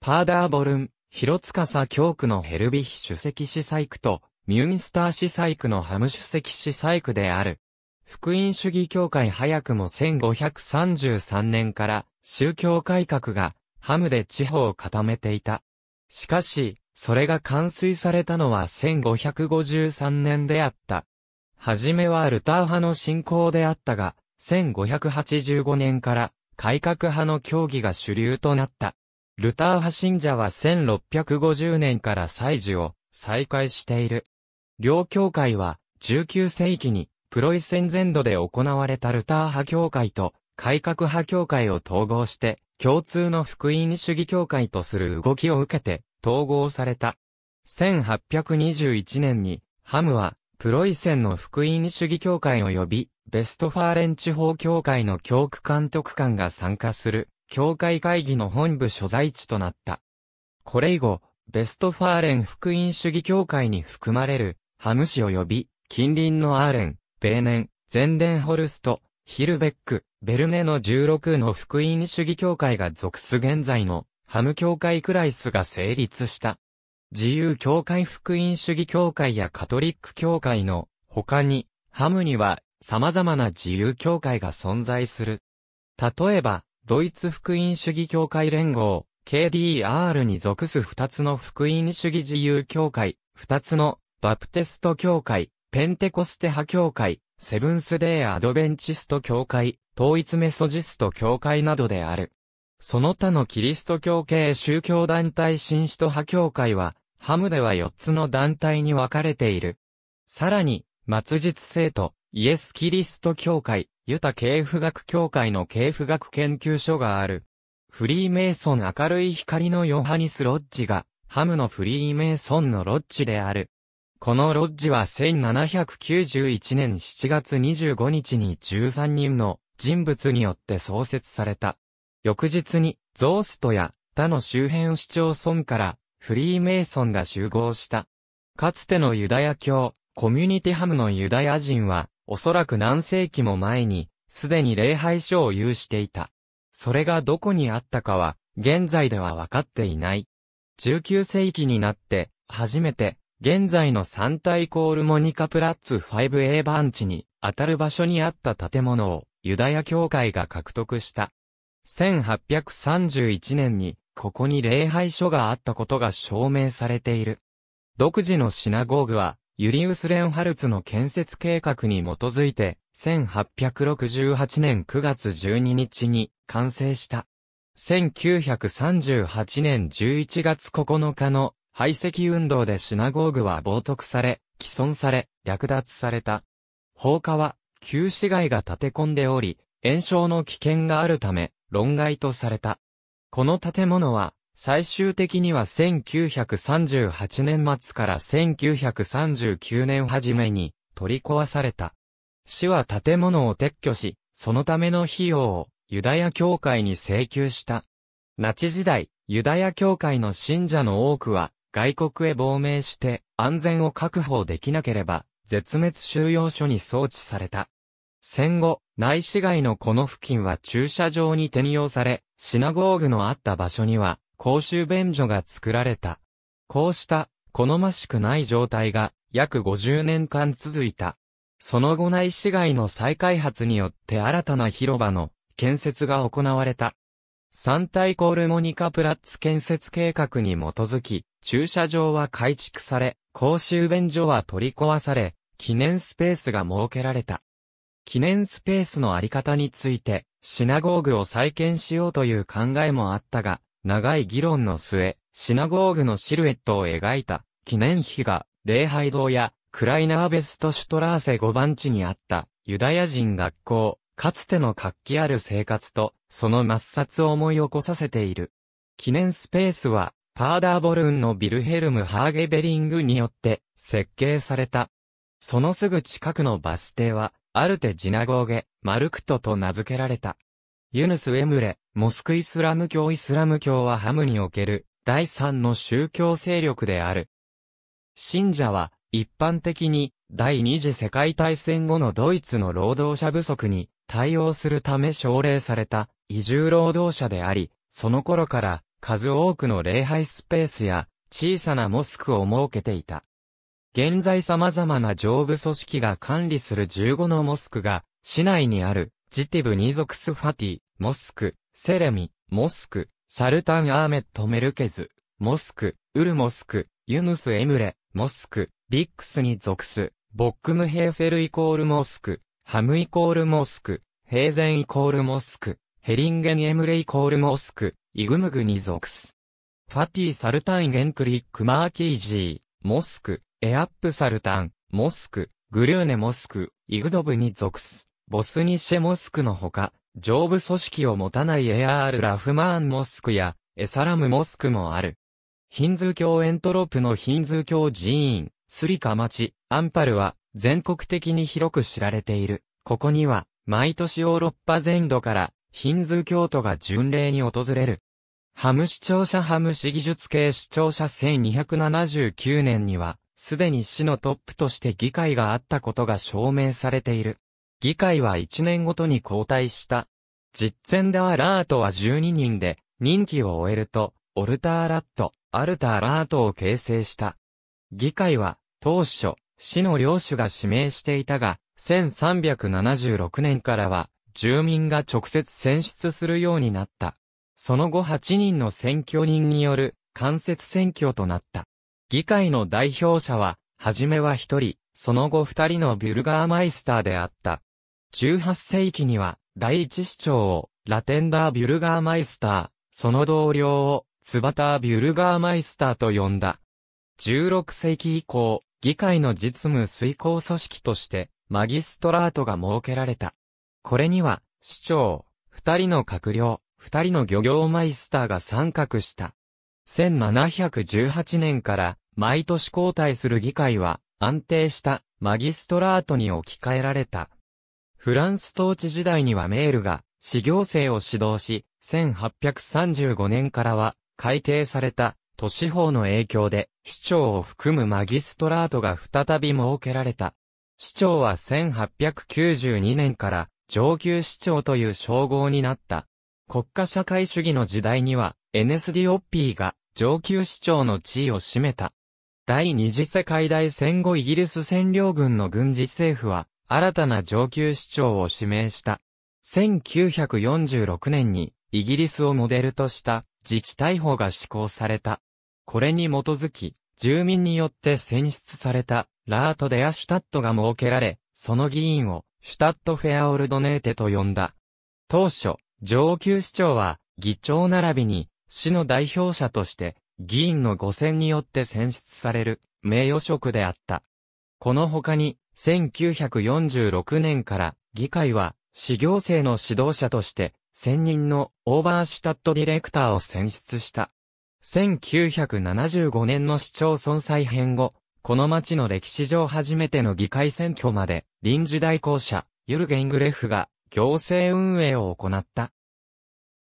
Speaker 1: パーダーボルン、広塚佐教区のヘルビヒ主席主催区と、ミュンスター市細区のハム主席市細区である。福音主義協会早くも1533年から宗教改革がハムで地方を固めていた。しかし、それが完遂されたのは1553年であった。はじめはルター派の信仰であったが、1585年から改革派の教義が主流となった。ルター派信者は1650年から祭事を再開している。両教会は、19世紀に、プロイセン全土で行われたルター派教会と、改革派教会を統合して、共通の福音主義教会とする動きを受けて、統合された。1821年に、ハムは、プロイセンの福音主義教会及び、ベストファーレン地方教会の教区監督官が参加する、教会会議の本部所在地となった。これ以後、ベストファーレン福音主義教会に含まれる、ハム氏及び、近隣のアーレン、ベーネン、ゼンデンホルスト、ヒルベック、ベルネの16の福音主義教会が属す現在のハム教会クライスが成立した。自由教会福音主義教会やカトリック教会の他に、ハムには様々な自由教会が存在する。例えば、ドイツ福音主義教会連合、KDR に属す2つの福音主義自由教会、2つのバプテスト教会、ペンテコステ派教会、セブンスデーアドベンチスト教会、統一メソジスト教会などである。その他のキリスト教系宗教団体新使徒派教会は、ハムでは4つの団体に分かれている。さらに、末日生徒、イエス・キリスト教会、ユタ系譜学協会の系譜学研究所がある。フリーメイソン明るい光のヨハニス・ロッジが、ハムのフリーメイソンのロッジである。このロッジは1791年7月25日に13人の人物によって創設された。翌日にゾーストや他の周辺市町村からフリーメイソンが集合した。かつてのユダヤ教、コミュニティハムのユダヤ人は、おそらく何世紀も前に、すでに礼拝書を有していた。それがどこにあったかは、現在では分かっていない。19世紀になって、初めて、現在の三体コールモニカプラッツ 5A 番地に当たる場所にあった建物をユダヤ教会が獲得した。1831年にここに礼拝所があったことが証明されている。独自のシナゴーグはユリウス・レンハルツの建設計画に基づいて1868年9月12日に完成した。1938年11月9日の排斥運動でシナゴーグは冒涜され、既存され、略奪された。放火は、旧市街が立て込んでおり、炎症の危険があるため、論外とされた。この建物は、最終的には1938年末から1939年初めに取り壊された。市は建物を撤去し、そのための費用をユダヤ教会に請求した。ナチ時代、ユダヤ教会の信者の多くは外国へ亡命して安全を確保できなければ、絶滅収容所に送致された。戦後、内市街のこの付近は駐車場に転用され、シナゴーグのあった場所には、公衆便所が作られた。こうした、好ましくない状態が、約50年間続いた。その後内市街の再開発によって新たな広場の建設が行われた。三体コールモニカプラッツ建設計画に基づき、駐車場は改築され、公衆便所は取り壊され、記念スペースが設けられた。記念スペースのあり方について、シナゴーグを再建しようという考えもあったが、長い議論の末、シナゴーグのシルエットを描いた記念碑が、礼拝堂やクライナーベストシュトラーセ5番地にあったユダヤ人学校、かつての活気ある生活と、その抹殺を思い起こさせている。記念スペースは、パーダーボルンのビルヘルム・ハーゲベリングによって設計された。そのすぐ近くのバス停は、アルテ・ジナゴーゲ、マルクトと名付けられた。ユヌス・エムレ、モスクイスラム教イスラム教はハムにおける第三の宗教勢力である。信者は一般的に第二次世界大戦後のドイツの労働者不足に対応するため奨励された移住労働者であり、その頃から数多くの礼拝スペースや小さなモスクを設けていた。現在様々な上部組織が管理する15のモスクが、市内にある、ジティブニクスファティ、モスク、セレミ、モスク、サルタン・アーメット・メルケズ、モスク、ウルモスク、ユヌス・エムレ、モスク、ビックスに属す、ボックム・ヘーフェルイコールモスク、ハムイコールモスク、ヘーゼンイコールモスク、ヘリンゲン・エムレイコールモスク、イグムグに属す。ファティ・サルタン・ゲンクリック・マーキージー、モスク、エアップ・サルタン、モスク、グルーネ・モスク、イグドブに属す。ボスニシェ・モスクのほか、上部組織を持たないエアール・ラフマーン・モスクや、エサラム・モスクもある。ヒンズー教エントロープのヒンズー教寺院、スリカ町、アンパルは、全国的に広く知られている。ここには、毎年ヨーロッパ全土から、ヒンズー教徒が巡礼に訪れる。ハム視聴者ハム市技術系視聴者1279年には、すでに市のトップとして議会があったことが証明されている。議会は1年ごとに交代した。実践でアラートは12人で、任期を終えると、オルターラット、アルターラートを形成した。議会は、当初、市の領主が指名していたが、1376年からは、住民が直接選出するようになった。その後8人の選挙人による間接選挙となった。議会の代表者は、はじめは1人、その後2人のビュルガーマイスターであった。18世紀には、第一市長を、ラテンダー・ビュルガーマイスター、その同僚を、ツバター・ビュルガーマイスターと呼んだ。16世紀以降、議会の実務遂行組織として、マギストラートが設けられた。これには、市長、二人の閣僚、二人の漁業マイスターが参画した。1718年から毎年交代する議会は安定したマギストラートに置き換えられた。フランス統治時代にはメールが市行政を指導し、1835年からは改定された都市法の影響で市長を含むマギストラートが再び設けられた。市長は1892年から上級市長という称号になった。国家社会主義の時代には、n s d オッピーが上級市長の地位を占めた。第二次世界大戦後イギリス占領軍の軍事政府は、新たな上級市長を指名した。1946年に、イギリスをモデルとした自治体法が施行された。これに基づき、住民によって選出されたラート・デア・シュタットが設けられ、その議員をシュタット・フェア・オルドネーテと呼んだ。当初、上級市長は、議長並びに、市の代表者として、議員の五選によって選出される、名誉職であった。この他に、1946年から、議会は、市行政の指導者として、専任のオーバーシュタットディレクターを選出した。1975年の市町村再編後、この町の歴史上初めての議会選挙まで、臨時代行者、ユルゲングレフが行政運営を行った。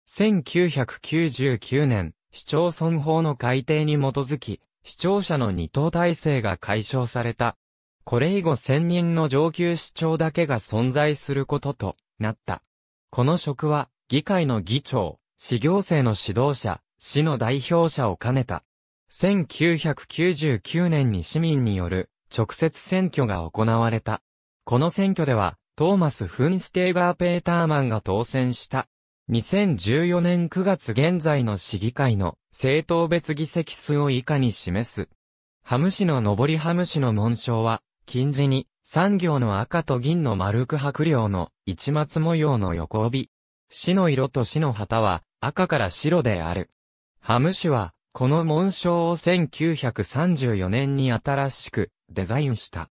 Speaker 1: 1999年、市町村法の改定に基づき、市庁舎の二等体制が解消された。これ以後千人の上級市長だけが存在することとなった。この職は、議会の議長、市行政の指導者、市の代表者を兼ねた。1999年に市民による直接選挙が行われた。この選挙では、トーマス・フンステーガー・ペーターマンが当選した。2014年9月現在の市議会の政党別議席数を以下に示す。ハム市の上りハム市の紋章は、近似に産業の赤と銀の丸く白料の一末模様の横帯。市の色と市の旗は赤から白である。ハム市は、この紋章を1934年に新しくデザインした。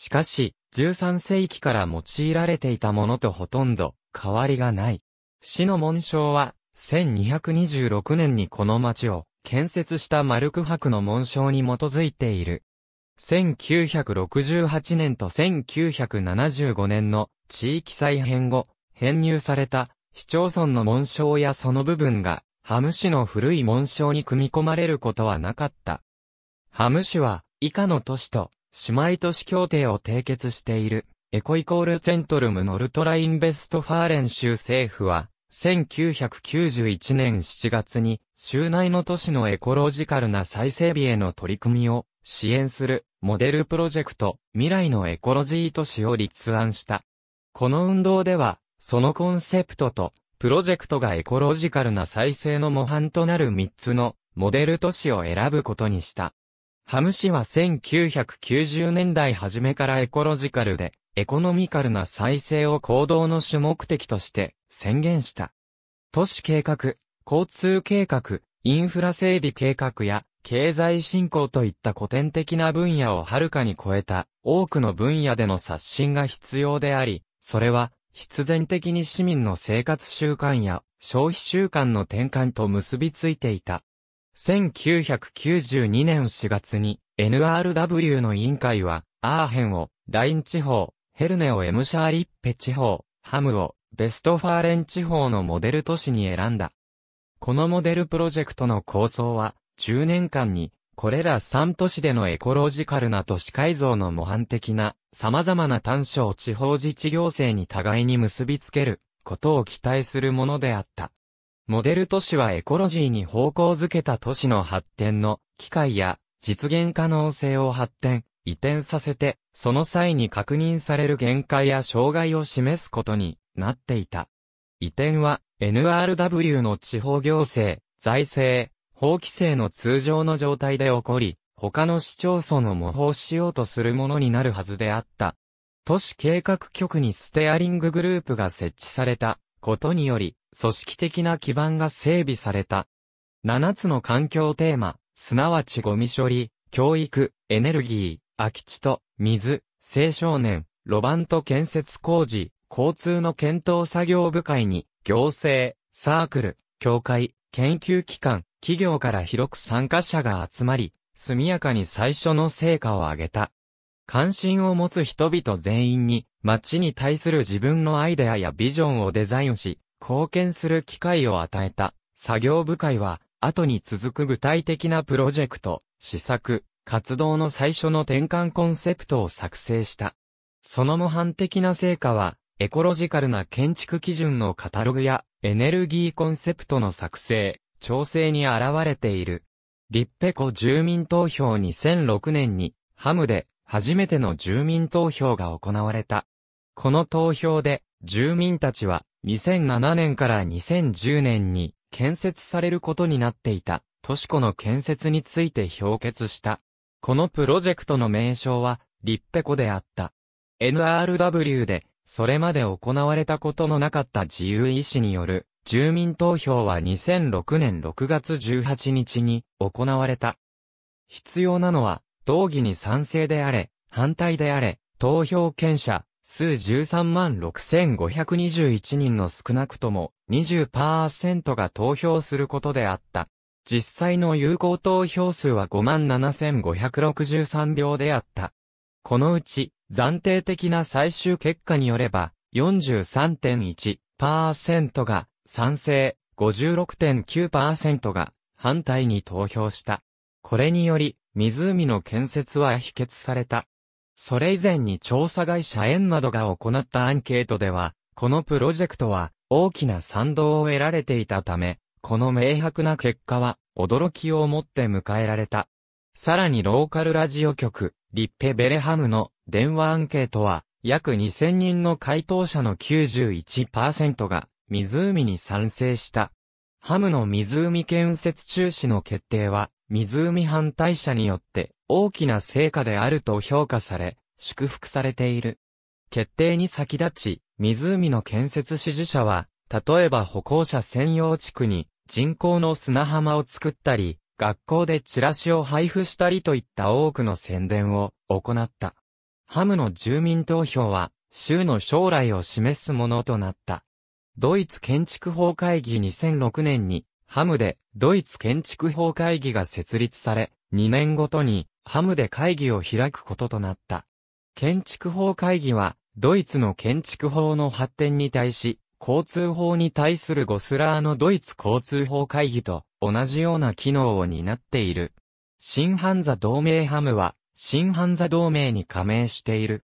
Speaker 1: しかし、13世紀から用いられていたものとほとんど変わりがない。市の紋章は、1226年にこの町を建設したマルク博の紋章に基づいている。1968年と1975年の地域再編後、編入された市町村の紋章やその部分が、ハム市の古い紋章に組み込まれることはなかった。ハム市は、以下の都市と姉妹都市協定を締結している、エコイコールセントルムノルトラインベストファーレン州政府は、1991年7月に、州内の都市のエコロジカルな再整備への取り組みを支援するモデルプロジェクト未来のエコロジー都市を立案した。この運動では、そのコンセプトと、プロジェクトがエコロジカルな再生の模範となる3つのモデル都市を選ぶことにした。ハム氏は1990年代初めからエコロジカルで、エコノミカルな再生を行動の主目的として宣言した。都市計画、交通計画、インフラ整備計画や経済振興といった古典的な分野をはるかに超えた多くの分野での刷新が必要であり、それは必然的に市民の生活習慣や消費習慣の転換と結びついていた。1992年4月に NRW の委員会は、アーヘンをライン地方、ヘルネをエムシャーリッペ地方、ハムをベストファーレン地方のモデル都市に選んだ。このモデルプロジェクトの構想は、10年間に、これら3都市でのエコロジカルな都市改造の模範的な、様々な短所を地方自治行政に互いに結びつける、ことを期待するものであった。モデル都市はエコロジーに方向づけた都市の発展の機会や実現可能性を発展、移転させて、その際に確認される限界や障害を示すことになっていた。移転は NRW の地方行政、財政、法規制の通常の状態で起こり、他の市町村を模倣しようとするものになるはずであった。都市計画局にステアリンググループが設置されたことにより、組織的な基盤が整備された。7つの環境テーマ、すなわちゴミ処理、教育、エネルギー、空き地と、水、青少年、路盤と建設工事、交通の検討作業部会に、行政、サークル、協会、研究機関、企業から広く参加者が集まり、速やかに最初の成果を上げた。関心を持つ人々全員に、街に対する自分のアイデアやビジョンをデザインし、貢献する機会を与えた作業部会は、後に続く具体的なプロジェクト、施策、活動の最初の転換コンセプトを作成した。その模範的な成果は、エコロジカルな建築基準のカタログや、エネルギーコンセプトの作成、調整に現れている。リッペコ住民投票2006年に、ハムで初めての住民投票が行われた。この投票で、住民たちは2007年から2010年に建設されることになっていた都市湖の建設について評決した。このプロジェクトの名称はリッペ湖であった。NRW でそれまで行われたことのなかった自由意志による住民投票は2006年6月18日に行われた。必要なのは、同義に賛成であれ、反対であれ、投票権者、数13万6521人の少なくとも20%が投票することであった。実際の有効投票数は5万7563票であった。このうち暫定的な最終結果によれば43.1%が賛成、56.9%が反対に投票した。これにより湖の建設は否決された。それ以前に調査会社園などが行ったアンケートでは、このプロジェクトは大きな賛同を得られていたため、この明白な結果は驚きをもって迎えられた。さらにローカルラジオ局、リッペ・ベレハムの電話アンケートは、約2000人の回答者の91%が湖に賛成した。ハムの湖建設中止の決定は、湖反対者によって大きな成果であると評価され、祝福されている。決定に先立ち、湖の建設支持者は、例えば歩行者専用地区に人工の砂浜を作ったり、学校でチラシを配布したりといった多くの宣伝を行った。ハムの住民投票は、州の将来を示すものとなった。ドイツ建築法会議2006年に、ハムでドイツ建築法会議が設立され、2年ごとにハムで会議を開くこととなった。建築法会議は、ドイツの建築法の発展に対し、交通法に対するゴスラーのドイツ交通法会議と同じような機能を担っている。新ハンザ同盟ハムは、新ハンザ同盟に加盟している。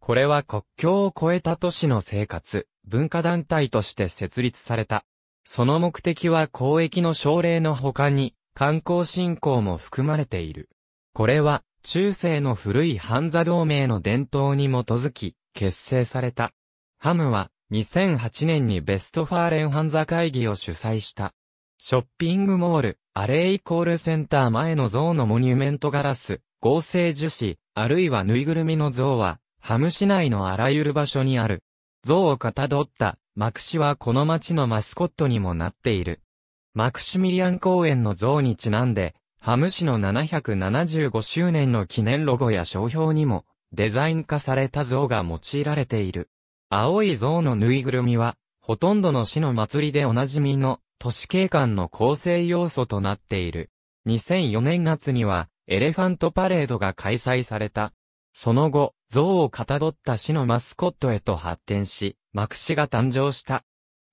Speaker 1: これは国境を越えた都市の生活、文化団体として設立された。その目的は公益の奨励の他に、観光振興も含まれている。これは、中世の古いハンザ同盟の伝統に基づき、結成された。ハムは、2008年にベストファーレンハンザ会議を主催した。ショッピングモール、アレイコールセンター前の像のモニュメントガラス、合成樹脂、あるいはぬいぐるみの像は、ハム市内のあらゆる場所にある。像をかたどった、マクシはこの町のマスコットにもなっている。マクシミリアン公園の像にちなんで、ハム市の775周年の記念ロゴや商標にも、デザイン化された像が用いられている。青い像のぬいぐるみは、ほとんどの市の祭りでおなじみの都市景観の構成要素となっている。2004年夏には、エレファントパレードが開催された。その後、像をかたどった市のマスコットへと発展し、マクシが誕生した。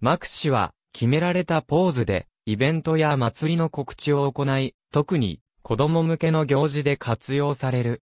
Speaker 1: マクシは、決められたポーズで、イベントや祭りの告知を行い、特に子供向けの行事で活用される。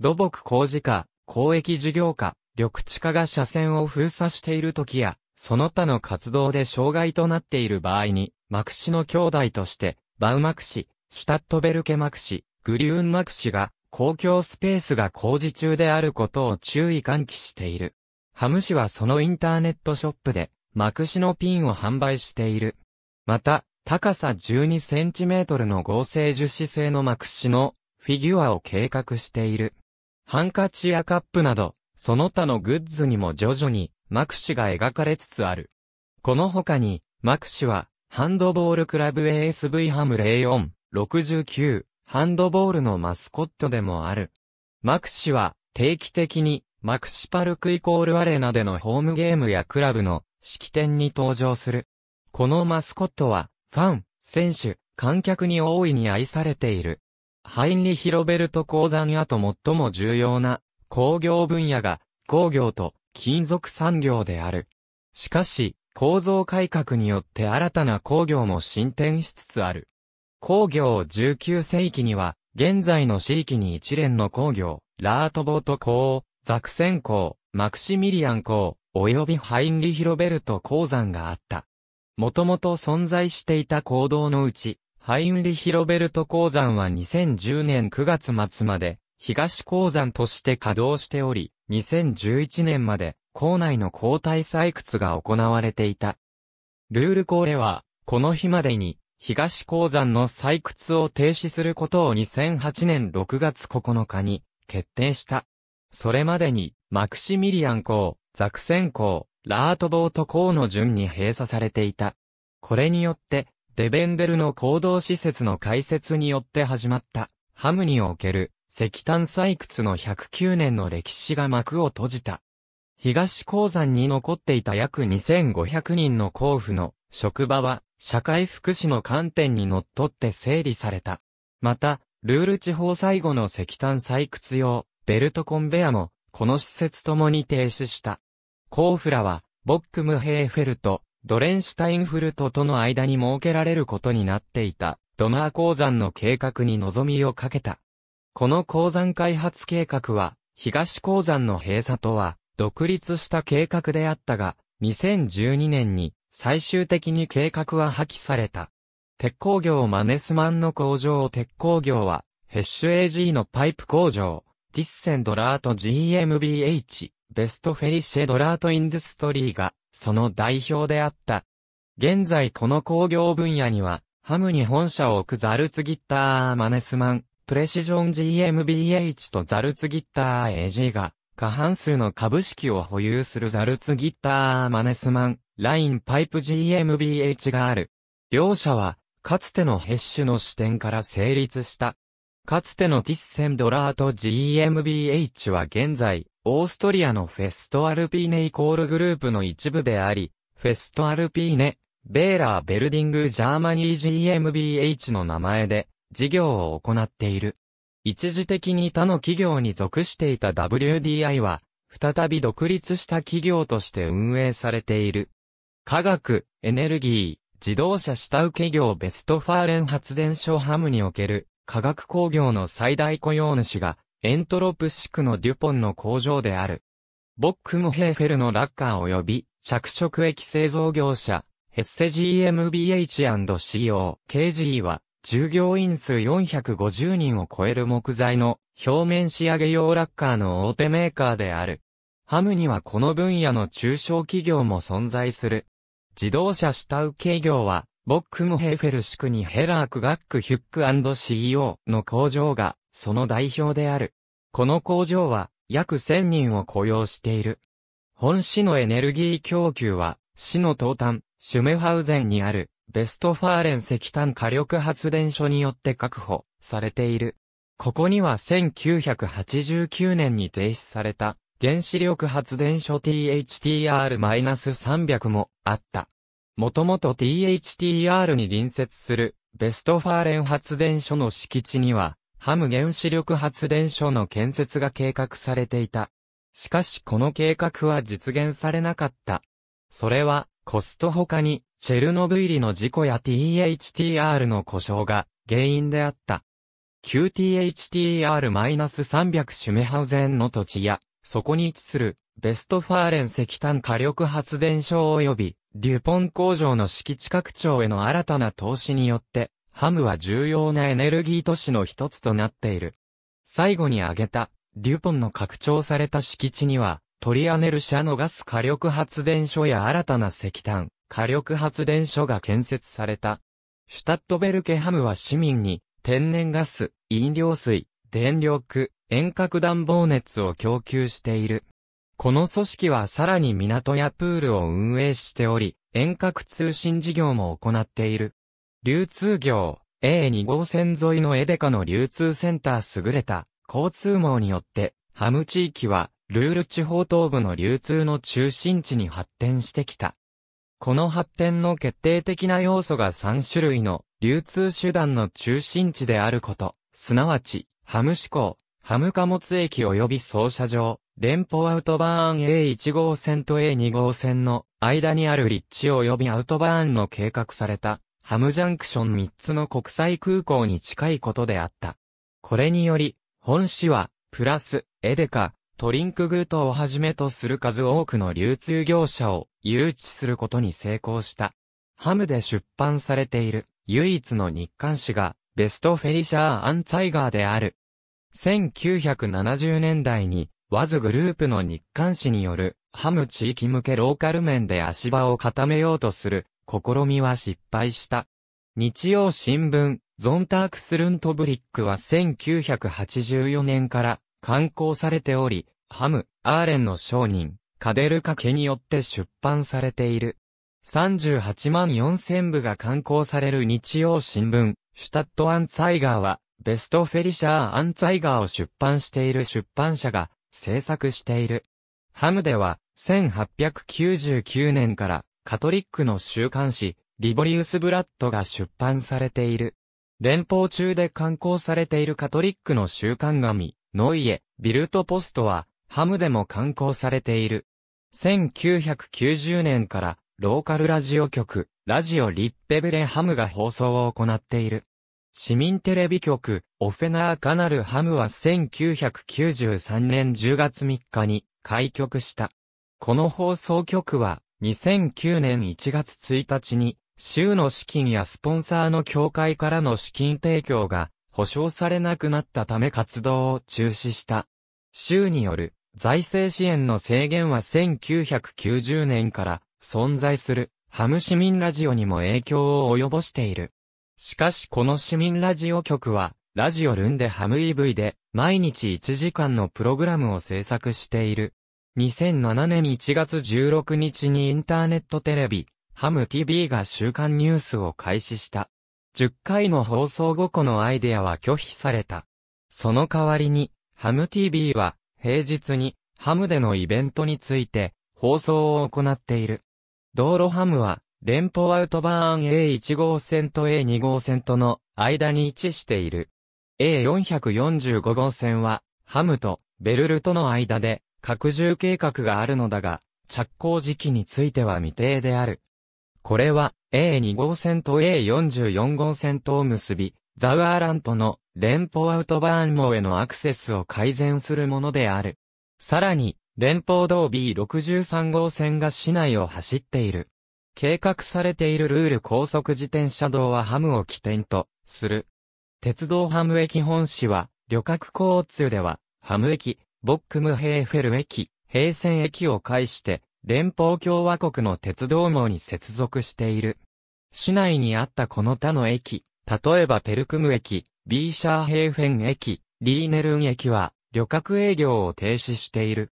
Speaker 1: 土木工事課、公益事業課、緑地課が車線を封鎖している時や、その他の活動で障害となっている場合に、幕氏の兄弟として、バウマクシ、ュタットベルケマクシ、グリューンマクシが、公共スペースが工事中であることを注意喚起している。ハム氏はそのインターネットショップで、幕氏のピンを販売している。また、高さ12センチメートルの合成樹脂製のク紙のフィギュアを計画している。ハンカチやカップなど、その他のグッズにも徐々にク紙が描かれつつある。この他に、ク紙は、ハンドボールクラブ ASV ハム04、69、ハンドボールのマスコットでもある。ク紙は、定期的に、マクシパルクイコールアレーナでのホームゲームやクラブの式典に登場する。このマスコットは、ファン、選手、観客に大いに愛されている。ハインリヒ・ロベルト鉱山跡と最も重要な工業分野が工業と金属産業である。しかし、構造改革によって新たな工業も進展しつつある。工業19世紀には、現在の地域に一連の工業、ラートボート鉱、ザクセン鉱、マクシミリアン鉱及びハインリヒロベルト鉱山があった。もともと存在していた坑道のうち、ハインリヒ・ロベルト鉱山は2010年9月末まで、東鉱山として稼働しており、2011年まで、校内の交代採掘が行われていた。ルールコでは、この日までに、東鉱山の採掘を停止することを2008年6月9日に決定した。それまでに、マクシミリアン鉱、ザクセン鉱。ラートボート港の順に閉鎖されていた。これによって、デベンデルの行動施設の開設によって始まった、ハムにおける石炭採掘の109年の歴史が幕を閉じた。東鉱山に残っていた約2500人の交付の職場は社会福祉の観点にのっとって整理された。また、ルール地方最後の石炭採掘用ベルトコンベアもこの施設ともに停止した。コーフラは、ボックムヘーフェルト、ドレンシュタインフルトとの間に設けられることになっていた、ドナー鉱山の計画に望みをかけた。この鉱山開発計画は、東鉱山の閉鎖とは、独立した計画であったが、2012年に、最終的に計画は破棄された。鉄鋼業マネスマンの工場を鉄鋼業は、ヘッシュ AG のパイプ工場、ディッセンドラート GmbH、ベストフェリシェドラートインドストリーが、その代表であった。現在この工業分野には、ハムに本社を置くザルツギッターマネスマン、プレシジョン GmbH とザルツギッター AG が、過半数の株式を保有するザルツギッターマネスマン、ラインパイプ GmbH がある。両社は、かつてのヘッシュの視点から成立した。かつてのティッセンドラート GmbH は現在、オーストリアのフェストアルピーネイコールグループの一部であり、フェストアルピーネ、ベーラーベルディングジャーマニー GmbH の名前で事業を行っている。一時的に他の企業に属していた WDI は、再び独立した企業として運営されている。科学、エネルギー、自動車下請け業ベストファーレン発電所ハムにおける化学工業の最大雇用主がエントロプシクのデュポンの工場である。ボックムヘーフェルのラッカー及び着色液製造業者、ヘッセ GmbH&CO、KG は、従業員数450人を超える木材の表面仕上げ用ラッカーの大手メーカーである。ハムにはこの分野の中小企業も存在する。自動車下請け業は、ボックムヘーフェルシクにヘラークガックヒュック &CO の工場がその代表である。この工場は約1000人を雇用している。本市のエネルギー供給は、市の東端、シュメハウゼンにある、ベストファーレン石炭火力発電所によって確保されている。ここには1989年に停止された原子力発電所 THTR-300 もあった。もともと THTR に隣接するベストファーレン発電所の敷地にはハム原子力発電所の建設が計画されていた。しかしこの計画は実現されなかった。それは、コスト他に、チェルノブイリの事故や THTR の故障が原因であった。QTHTR-300 シュメハウゼンの土地や、そこに位置する、ベストファーレン石炭火力発電所及び、デュポン工場の敷地拡張への新たな投資によって、ハムは重要なエネルギー都市の一つとなっている。最後に挙げた、デュポンの拡張された敷地には、トリアネル社のガス火力発電所や新たな石炭、火力発電所が建設された。シュタットベルケハムは市民に、天然ガス、飲料水、電力、遠隔暖房熱を供給している。この組織はさらに港やプールを運営しており、遠隔通信事業も行っている。流通業、A2 号線沿いのエデカの流通センター優れた交通網によって、ハム地域はルール地方東部の流通の中心地に発展してきた。この発展の決定的な要素が3種類の流通手段の中心地であること、すなわち、ハム市港、ハム貨物駅及び操車場、連邦アウトバーン A1 号線と A2 号線の間にある立地及びアウトバーンの計画されたハムジャンクション3つの国際空港に近いことであった。これにより、本市は、プラス、エデカ、トリンクグートをはじめとする数多くの流通業者を誘致することに成功した。ハムで出版されている唯一の日刊誌がベストフェリシャー・アンツァイガーである。1970年代にワズグループの日刊誌によるハム地域向けローカル面で足場を固めようとする試みは失敗した。日曜新聞、ゾンタークスルントブリックは1984年から刊行されており、ハム、アーレンの商人、カデルカケによって出版されている。38万4000部が刊行される日曜新聞、シュタット・アンツァイガーは、ベスト・フェリシャー・アンツァイガーを出版している出版社が制作している。ハムでは、1899年からカトリックの週刊誌、リボリウス・ブラッドが出版されている。連邦中で刊行されているカトリックの週刊紙、ノイエ、ビルトポストは、ハムでも刊行されている。1990年から、ローカルラジオ局、ラジオリッペブレハムが放送を行っている。市民テレビ局、オフェナーカナルハムは1993年10月3日に開局した。この放送局は2009年1月1日に、州の資金やスポンサーの協会からの資金提供が保証されなくなったため活動を中止した。州による財政支援の制限は1990年から存在するハム市民ラジオにも影響を及ぼしている。しかしこの市民ラジオ局はラジオルンでハム EV で毎日1時間のプログラムを制作している。2007年1月16日にインターネットテレビ、ハム TV が週刊ニュースを開始した。10回の放送後このアイデアは拒否された。その代わりに、ハム TV は平日にハムでのイベントについて放送を行っている。道路ハムは連邦アウトバーン A1 号線と A2 号線との間に位置している。A445 号線はハムとベルルとの間で拡充計画があるのだが、着工時期については未定である。これは A2 号線と A44 号線とを結び、ザウアーラントの連邦アウトバーン網へのアクセスを改善するものである。さらに、連邦道 B63 号線が市内を走っている。計画されているルール高速自転車道はハムを起点とする。鉄道ハム駅本市は、旅客交通では、ハム駅、ボックムヘーフェル駅、平泉駅を介して、連邦共和国の鉄道網に接続している。市内にあったこの他の駅、例えばペルクム駅、ビーシャーヘーフェン駅、リーネルン駅は、旅客営業を停止している。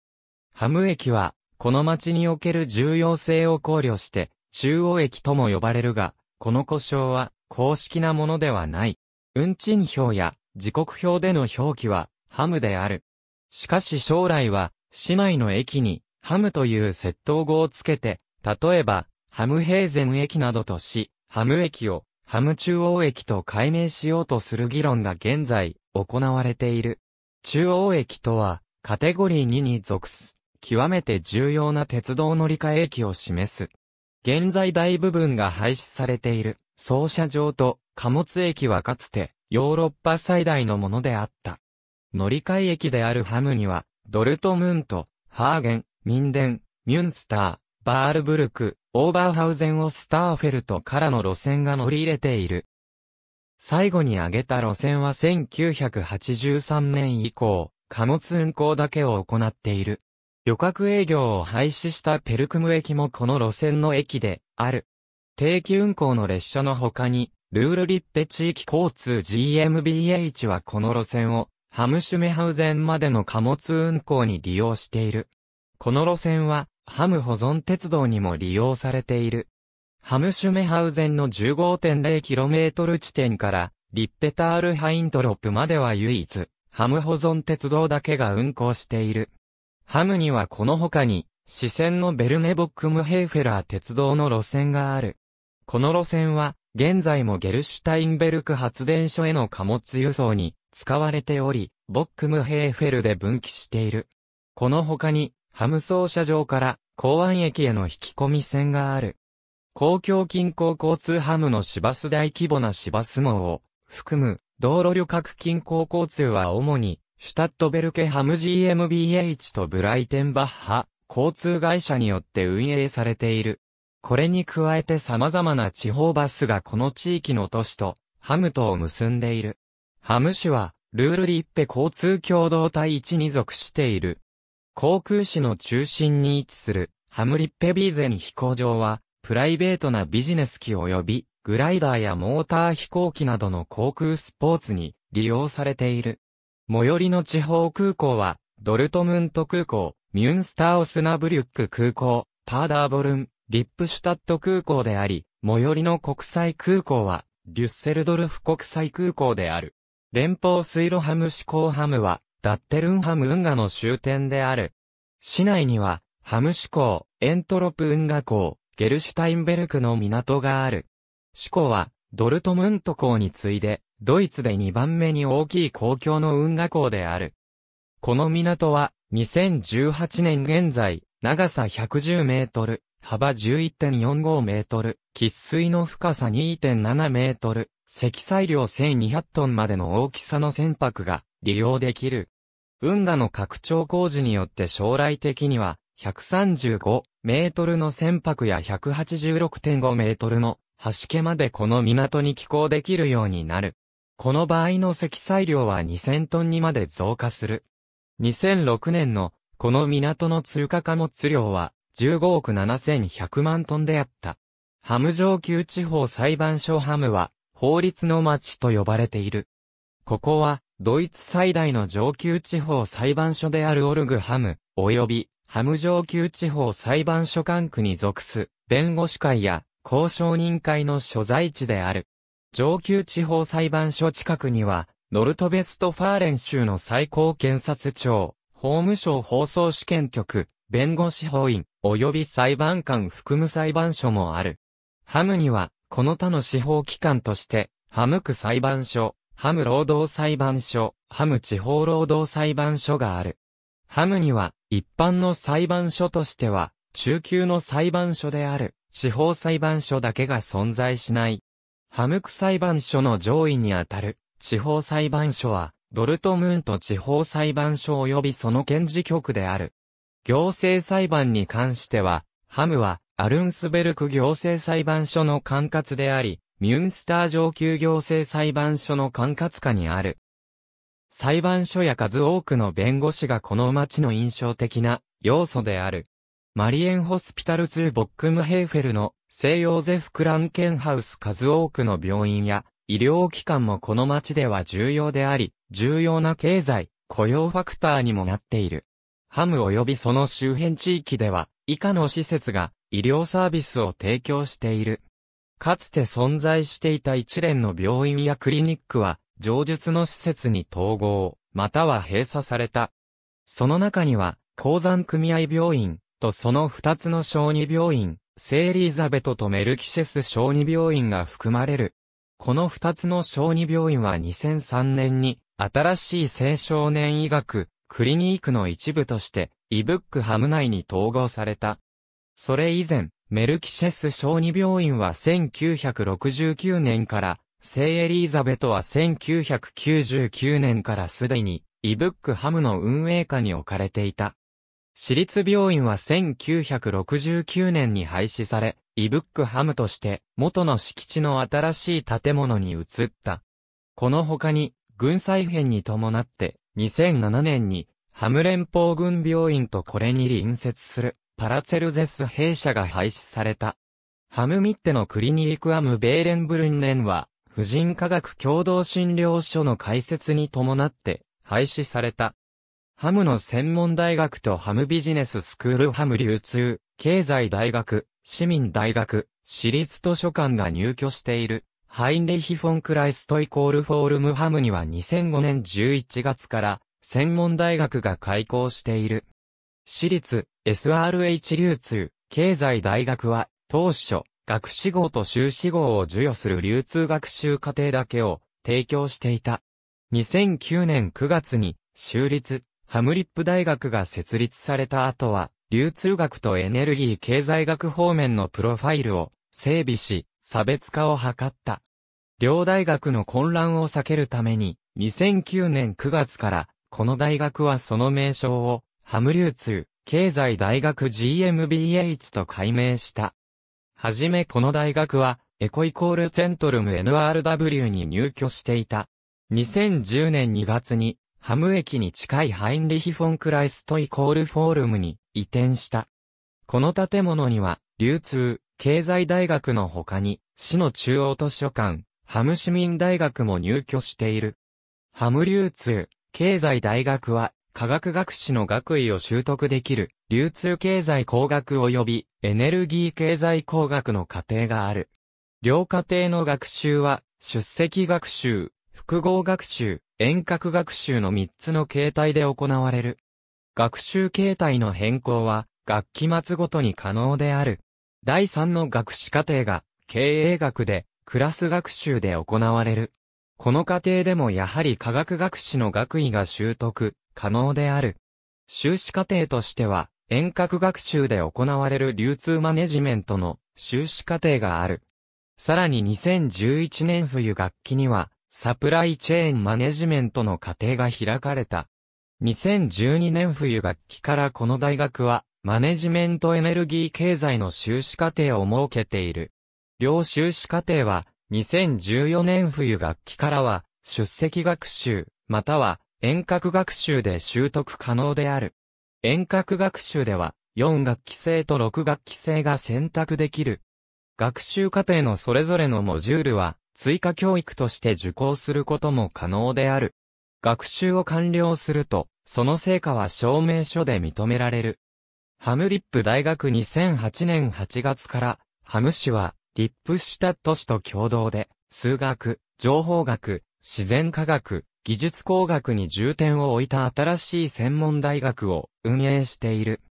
Speaker 1: ハム駅は、この町における重要性を考慮して、中央駅とも呼ばれるが、この故障は、公式なものではない。運賃表や時刻表での表記は、ハムである。しかし将来は、市内の駅に、ハムという窃盗語をつけて、例えば、ハムヘーゼン駅などとし、ハム駅を、ハム中央駅と改名しようとする議論が現在、行われている。中央駅とは、カテゴリー2に属す、極めて重要な鉄道乗り換え駅を示す。現在大部分が廃止されている、操車場と貨物駅はかつて、ヨーロッパ最大のものであった。乗り換え駅であるハムには、ドルトムント、ハーゲン、ミンデン、ミュンスター、バールブルク、オーバーハウゼンをスターフェルトからの路線が乗り入れている。最後に挙げた路線は1983年以降、貨物運行だけを行っている。旅客営業を廃止したペルクム駅もこの路線の駅である。定期運行の列車の他に、ルールリッペ地域交通 GMBH はこの路線をハムシュメハウゼンまでの貨物運行に利用している。この路線は、ハム保存鉄道にも利用されている。ハムシュメハウゼンの 15.0km 地点から、リッペタールハイントロップまでは唯一、ハム保存鉄道だけが運行している。ハムにはこの他に、支線のベルネボックムヘイフェラー鉄道の路線がある。この路線は、現在もゲルシュタインベルク発電所への貨物輸送に使われており、ボックムヘーフェルで分岐している。この他に、ハム走車場から港湾駅への引き込み線がある。公共近郊交通ハムの市バス大規模な市バス網を含む道路旅客近郊交通は主にシュタットベルケハム GmbH とブライテンバッハ交通会社によって運営されている。これに加えて様々な地方バスがこの地域の都市とハムとを結んでいる。ハム市は、ルールリッペ交通共同体1に属している。航空市の中心に位置する、ハムリッペビーゼン飛行場は、プライベートなビジネス機及び、グライダーやモーター飛行機などの航空スポーツに利用されている。最寄りの地方空港は、ドルトムント空港、ミュンスターオスナブリュック空港、パーダーボルン、リップシュタット空港であり、最寄りの国際空港は、デュッセルドルフ国際空港である。連邦水路ハム市港ハムは、ダッテルンハム運河の終点である。市内には、ハム市港、エントロプ運河港、ゲルシュタインベルクの港がある。市港は、ドルトムント港に次いで、ドイツで2番目に大きい公共の運河港である。この港は、2018年現在、長さ110メートル、幅11.45メートル、喫水の深さ2.7メートル、積載量1200トンまでの大きさの船舶が利用できる。運河の拡張工事によって将来的には、135メートルの船舶や186.5メートルの端家までこの港に寄港できるようになる。この場合の積載量は2000トンにまで増加する。2006年のこの港の通貨貨物量は15億7100万トンであった。ハム上級地方裁判所ハムは法律の町と呼ばれている。ここは、ドイツ最大の上級地方裁判所であるオルグハム、及び、ハム上級地方裁判所管区に属す、弁護士会や、交渉人会の所在地である。上級地方裁判所近くには、ノルトベストファーレン州の最高検察庁、法務省放送試験局、弁護士法院、及び裁判官含む裁判所もある。ハムには、この他の司法機関として、ハム区裁判所、ハム労働裁判所、ハム地方労働裁判所がある。ハムには、一般の裁判所としては、中級の裁判所である、地方裁判所だけが存在しない。ハム区裁判所の上位にあたる、地方裁判所は、ドルトムーント地方裁判所及びその検事局である。行政裁判に関しては、ハムは、アルンスベルク行政裁判所の管轄であり、ミュンスター上級行政裁判所の管轄下にある。裁判所や数多くの弁護士がこの町の印象的な要素である。マリエンホスピタル2ボックムヘーフェルの西洋ゼフクランケンハウス数多くの病院や医療機関もこの町では重要であり、重要な経済、雇用ファクターにもなっている。ハム及びその周辺地域では、以下の施設が医療サービスを提供している。かつて存在していた一連の病院やクリニックは、上述の施設に統合、または閉鎖された。その中には、鉱山組合病院とその二つの小児病院、セーリーザベトとメルキシェス小児病院が含まれる。この二つの小児病院は2003年に、新しい青少年医学、クリニークの一部として、イブックハム内に統合された。それ以前、メルキシェス小児病院は1969年から、聖エリーザベトは1999年からすでに、イブックハムの運営下に置かれていた。私立病院は1969年に廃止され、イブックハムとして元の敷地の新しい建物に移った。この他に、軍災編に伴って2007年にハム連邦軍病院とこれに隣接するパラツェルゼス兵舎が廃止された。ハムミッテのクリニークアムベーレンブルンレンは、婦人科学共同診療所の開設に伴って廃止された。ハムの専門大学とハムビジネススクールハム流通、経済大学、市民大学、私立図書館が入居している。ハインレヒ・フォン・クライストイコール・フォールムハムには2005年11月から専門大学が開校している。私立 SRH 流通経済大学は当初学士号と修士号を授与する流通学習課程だけを提供していた。2009年9月に州立ハムリップ大学が設立された後は流通学とエネルギー経済学方面のプロファイルを整備し差別化を図った。両大学の混乱を避けるために2009年9月からこの大学はその名称を、ハム流通、経済大学 GMBH と改名した。はじめこの大学は、エコイコールセントルム NRW に入居していた。2010年2月に、ハム駅に近いハインリヒフォンクライストイコールフォールムに移転した。この建物には、流通、経済大学の他に、市の中央図書館、ハム市民大学も入居している。ハム流通、経済大学は、科学学士の学位を習得できる、流通経済工学及びエネルギー経済工学の課程がある。両課程の学習は、出席学習、複合学習、遠隔学習の3つの形態で行われる。学習形態の変更は、学期末ごとに可能である。第3の学士課程が、経営学で、クラス学習で行われる。この過程でもやはり科学学士の学位が習得、可能である。修士課程としては、遠隔学習で行われる流通マネジメントの修士課程がある。さらに2011年冬学期には、サプライチェーンマネジメントの課程が開かれた。2012年冬学期からこの大学は、マネジメントエネルギー経済の修士課程を設けている。両修士課程は、2014年冬学期からは、出席学習、または遠隔学習で習得可能である。遠隔学習では、4学期制と6学期制が選択できる。学習過程のそれぞれのモジュールは、追加教育として受講することも可能である。学習を完了すると、その成果は証明書で認められる。ハムリップ大学2008年8月から、ハム氏は、リップシュタット市と共同で、数学、情報学、自然科学、技術工学に重点を置いた新しい専門大学を運営している。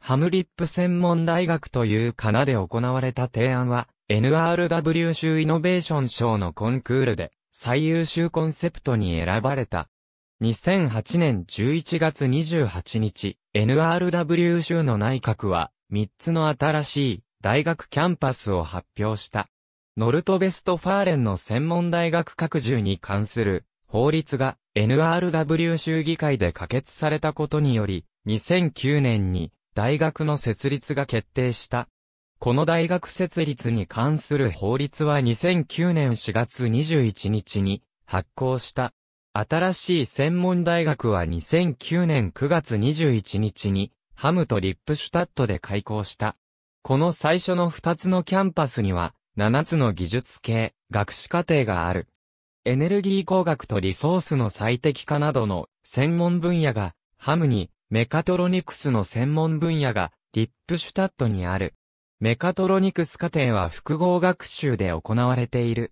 Speaker 1: ハムリップ専門大学というかなで行われた提案は、NRW 州イノベーション賞のコンクールで最優秀コンセプトに選ばれた。2008年11月28日、NRW 州の内閣は3つの新しい大学キャンパスを発表した。ノルトベストファーレンの専門大学拡充に関する法律が NRW 州議会で可決されたことにより、2009年に大学の設立が決定した。この大学設立に関する法律は2009年4月21日に発行した。新しい専門大学は2009年9月21日にハムとリップシュタットで開校した。この最初の2つのキャンパスには、7つの技術系、学士課程がある。エネルギー工学とリソースの最適化などの専門分野が、ハムに、メカトロニクスの専門分野が、リップシュタットにある。メカトロニクス課程は複合学習で行われている。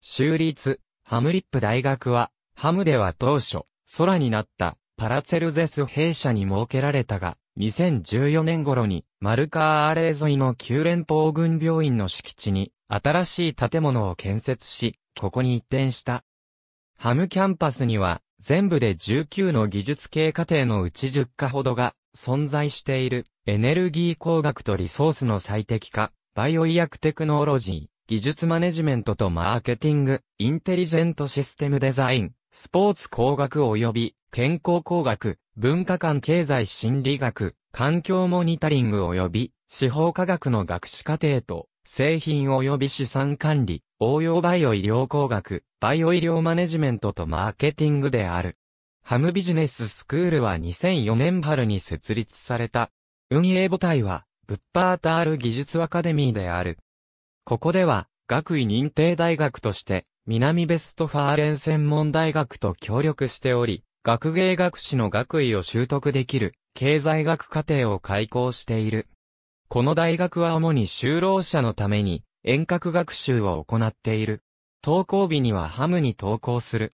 Speaker 1: 州立、ハムリップ大学は、ハムでは当初、空になった、パラツェルゼス弊社に設けられたが、2014年頃に、マルカーアレー沿いの旧連邦軍病院の敷地に、新しい建物を建設し、ここに移転した。ハムキャンパスには、全部で19の技術系課程のうち10課ほどが、存在している、エネルギー工学とリソースの最適化、バイオ医薬テクノロジー、技術マネジメントとマーケティング、インテリジェントシステムデザイン、スポーツ工学及び健康工学、文化間経済心理学、環境モニタリング及び、司法科学の学士課程と、製品及び資産管理、応用バイオ医療工学、バイオ医療マネジメントとマーケティングである。ハムビジネススクールは2004年春に設立された。運営母体は、ブッパータール技術アカデミーである。ここでは、学位認定大学として、南ベストファーレン専門大学と協力しており、学芸学士の学位を習得できる経済学課程を開講している。この大学は主に就労者のために遠隔学習を行っている。登校日にはハムに登校する。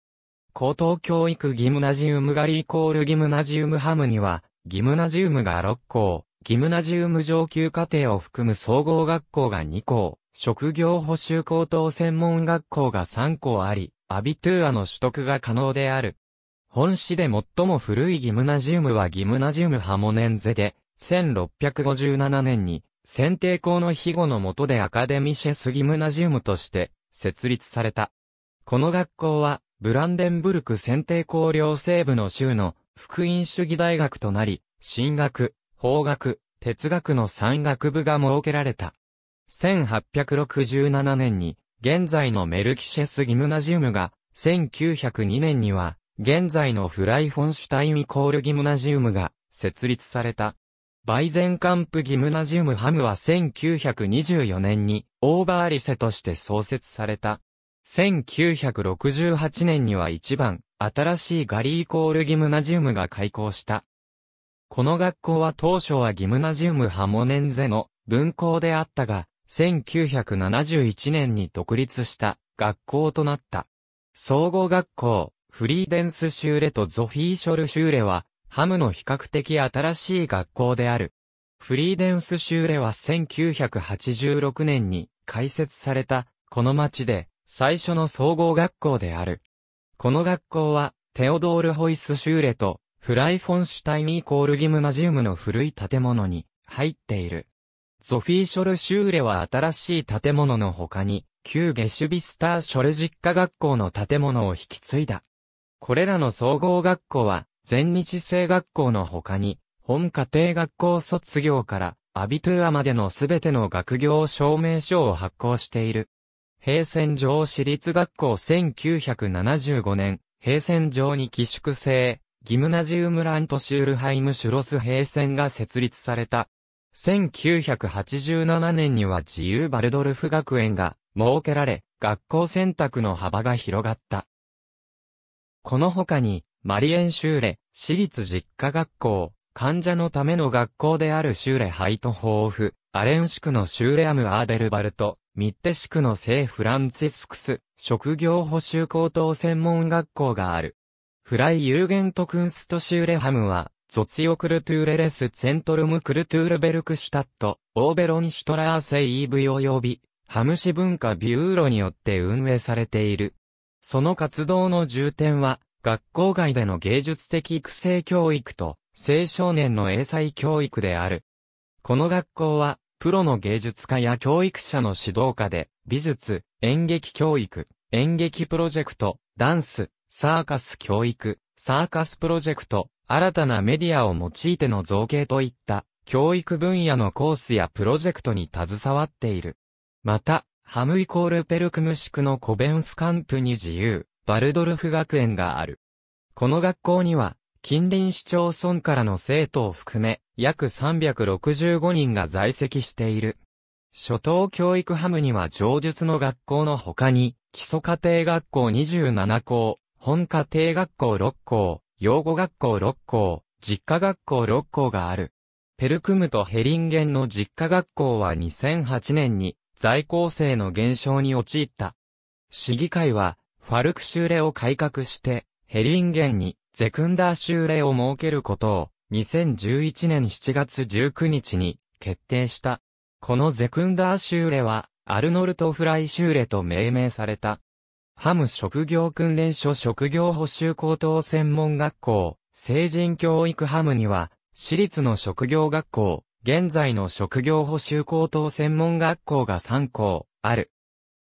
Speaker 1: 高等教育ギムナジウムガリイコールギムナジウムハムには、ギムナジウムが6校、ギムナジウム上級課程を含む総合学校が2校、職業補修高等専門学校が3校あり、アビトゥーアの取得が可能である。本市で最も古いギムナジウムはギムナジウムハモネンゼで、1657年に、選定校の庇護の下でアカデミシェスギムナジウムとして、設立された。この学校は、ブランデンブルク選定校両西部の州の、福音主義大学となり、神学、法学、哲学の三学部が設けられた。1867年に、現在のメルキシェスギムナジウムが、1902年には、現在のフライフォンシュタインイコールギムナジウムが設立された。バイゼンカンプギムナジウムハムは1924年にオーバーリセとして創設された。1968年には一番、新しいガリーイコールギムナジウムが開校した。この学校は当初はギムナジウムハモネンゼの分校であったが、1971年に独立した学校となった。総合学校、フリーデンスシューレとゾフィーショルシューレは、ハムの比較的新しい学校である。フリーデンスシューレは1986年に開設された、この町で最初の総合学校である。この学校は、テオドール・ホイスシューレと、フライ・フォンシュタイン・イコール・ギムナジウムの古い建物に入っている。ゾフィー・ショル・シューレは新しい建物の他に、旧ゲシュビスター・ショル実家学校の建物を引き継いだ。これらの総合学校は、全日制学校の他に、本家庭学校卒業から、アビトゥアまでのすべての学業証明書を発行している。平成上市立学校1975年、平成上に寄宿制、ギムナジウムラントシュールハイムシュロス平成が設立された。1987年には自由バルドルフ学園が設けられ、学校選択の幅が広がった。この他に、マリエンシューレ、私立実家学校、患者のための学校であるシューレハイトホーフ、アレン宿のシューレアム・アーデルバルト、ミッテ宿の聖フランツィスクス、職業補修高等専門学校がある。フライ・ユーゲント・クンスト・シューレハムは、ゾツヨクルトゥーレレス・セントルム・クルトゥールベルクシュタット、オーベロン・シュトラーセイ・イーブ及び、ハムシ文化ビューロによって運営されている。その活動の重点は、学校外での芸術的育成教育と、青少年の英才教育である。この学校は、プロの芸術家や教育者の指導下で、美術、演劇教育、演劇プロジェクト、ダンス、サーカス教育、サーカスプロジェクト、新たなメディアを用いての造形といった、教育分野のコースやプロジェクトに携わっている。また、ハムイコールペルクムシクのコベンスカンプに自由、バルドルフ学園がある。この学校には、近隣市町村からの生徒を含め、約365人が在籍している。初等教育ハムには上述の学校の他に、基礎家庭学校27校、本家庭学校6校、養護学校6校、実家学校6校がある。ペルクムとヘリンゲンの実家学校は2008年に在校生の減少に陥った。市議会は、ファルク州令を改革して、ヘリンゲンに、ゼクンダー州令を設けることを、2011年7月19日に、決定した。このゼクンダー州令は、アルノルト・フライ州令と命名された。ハム職業訓練所職業補修高等専門学校、成人教育ハムには、私立の職業学校、現在の職業補修高等専門学校が3校、ある。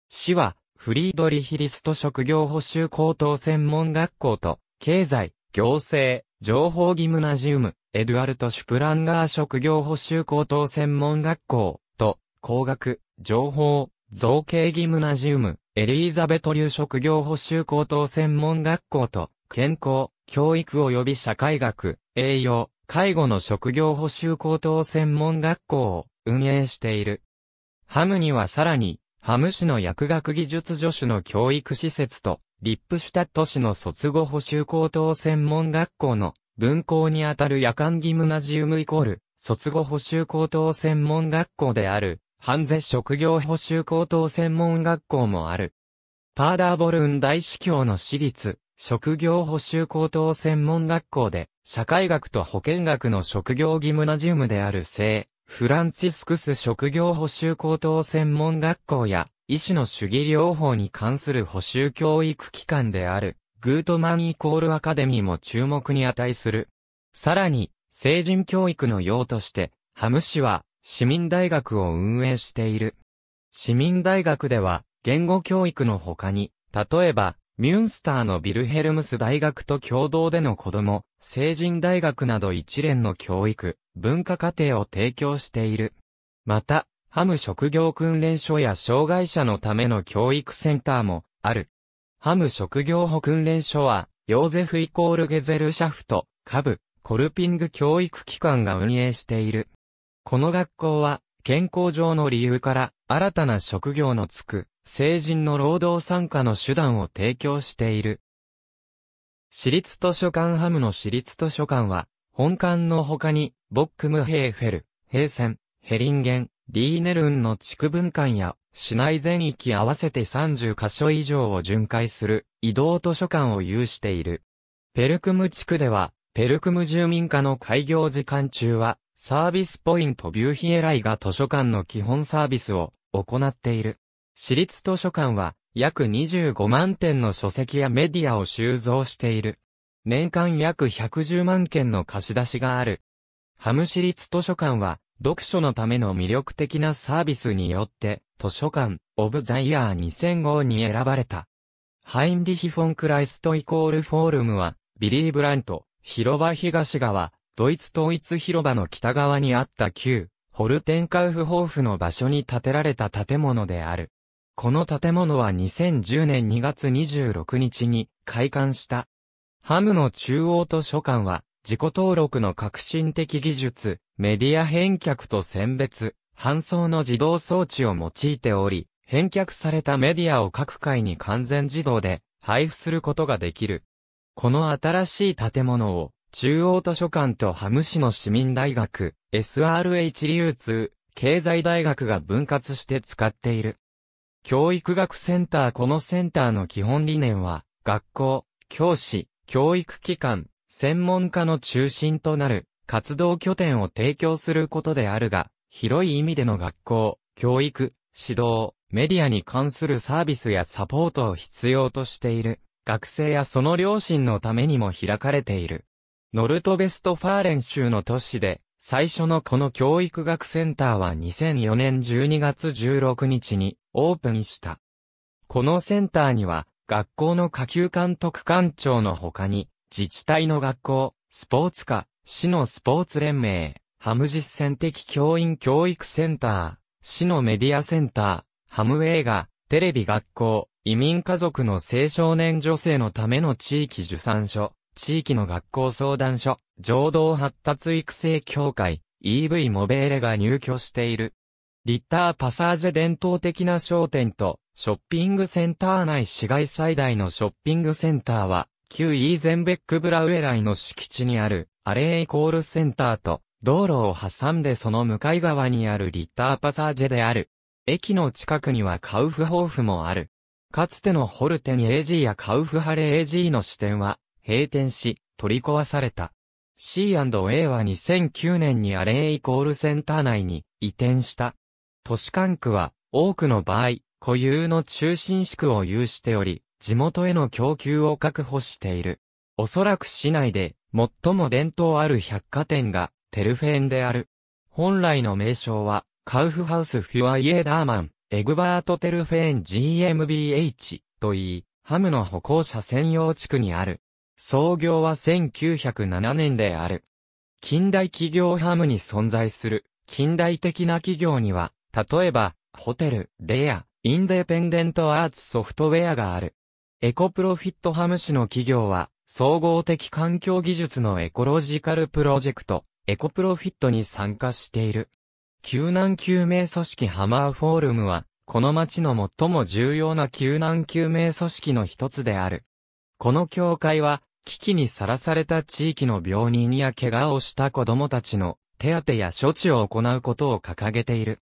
Speaker 1: 市は、フリードリヒリスト職業補修高等専門学校と、経済、行政、情報ギムナジウム、エドゥアルト・シュプランガー職業補修高等専門学校と、工学、情報、造形ギムナジウム、エリーザベト流職業補修高等専門学校と、健康、教育及び社会学、栄養、介護の職業補修高等専門学校を運営している。ハムにはさらに、ハム市の薬学技術助手の教育施設と、リップシュタット市の卒後補修高等専門学校の分校にあたる夜間ギムナジウムイコール、卒後補修高等専門学校である、ハンゼ職業補修高等専門学校もある。パーダーボルン大主教の私立、職業補修高等専門学校で、社会学と保健学の職業義務ナジウムである聖、フランチスクス職業補修高等専門学校や、医師の主義療法に関する補修教育機関である、グートマンイコールアカデミーも注目に値する。さらに、成人教育の用として、ハム市は、市民大学を運営している。市民大学では、言語教育の他に、例えば、ミュンスターのビルヘルムス大学と共同での子供、成人大学など一連の教育、文化課程を提供している。また、ハム職業訓練所や障害者のための教育センターもある。ハム職業保訓練所は、ヨーゼフイコールゲゼルシャフト、下部、コルピング教育機関が運営している。この学校は、健康上の理由から、新たな職業のつく、成人の労働参加の手段を提供している。私立図書館ハムの私立図書館は、本館の他に、ボックムヘーフェル、ヘーセン、ヘリンゲン、リーネルンの地区分館や、市内全域合わせて30カ所以上を巡回する移動図書館を有している。ペルクム地区では、ペルクム住民課の開業時間中は、サービスポイントビューヒエライが図書館の基本サービスを行っている。私立図書館は約25万点の書籍やメディアを収蔵している。年間約110万件の貸し出しがある。ハム市立図書館は読書のための魅力的なサービスによって図書館オブザイヤー2005に選ばれた。ハインリヒ・フォン・クライストイコールフォールムはビリー・ブラント広場東側ドイツ統一広場の北側にあった旧ホルテンカウフホーフの場所に建てられた建物である。この建物は2010年2月26日に開館した。ハムの中央図書館は、自己登録の革新的技術、メディア返却と選別、搬送の自動装置を用いており、返却されたメディアを各階に完全自動で配布することができる。この新しい建物を中央図書館とハム市の市民大学、SRH 流通、経済大学が分割して使っている。教育学センターこのセンターの基本理念は、学校、教師、教育機関、専門家の中心となる、活動拠点を提供することであるが、広い意味での学校、教育、指導、メディアに関するサービスやサポートを必要としている、学生やその両親のためにも開かれている。ノルトベストファーレン州の都市で、最初のこの教育学センターは2004年12月16日にオープンした。このセンターには、学校の下級監督官庁の他に、自治体の学校、スポーツ科、市のスポーツ連盟、ハム実践的教員教育センター、市のメディアセンター、ハム映画、テレビ学校、移民家族の青少年女性のための地域受産所、地域の学校相談所、浄土発達育成協会、EV モベーレが入居している。リッターパサージェ伝統的な商店と、ショッピングセンター内市街最大のショッピングセンターは、旧イーゼンベックブラウエライの敷地にある、アレーイコールセンターと、道路を挟んでその向かい側にあるリッターパサージェである。駅の近くにはカウフホーフもある。かつてのホルテン AG やカウフハレ AG の支店は、閉店し、取り壊された。C&A は2009年にアレーイコールセンター内に移転した。都市管区は、多くの場合、固有の中心地区を有しており、地元への供給を確保している。おそらく市内で、最も伝統ある百貨店が、テルフェンである。本来の名称は、カウフハウスフュアイエダーマン、エグバートテルフェン GMBH といい、ハムの歩行者専用地区にある。創業は1907年である。近代企業ハムに存在する近代的な企業には例えば、ホテル、レア、インデペンデントアーツソフトウェアがある。エコプロフィットハム市の企業は、総合的環境技術のエコロジカルプロジェクト、エコプロフィットに参加している。救難救命組織ハマーフォールムは、この町の最も重要な救難救命組織の一つである。この協会は、危機にさらされた地域の病人や怪我をした子供たちの手当てや処置を行うことを掲げている。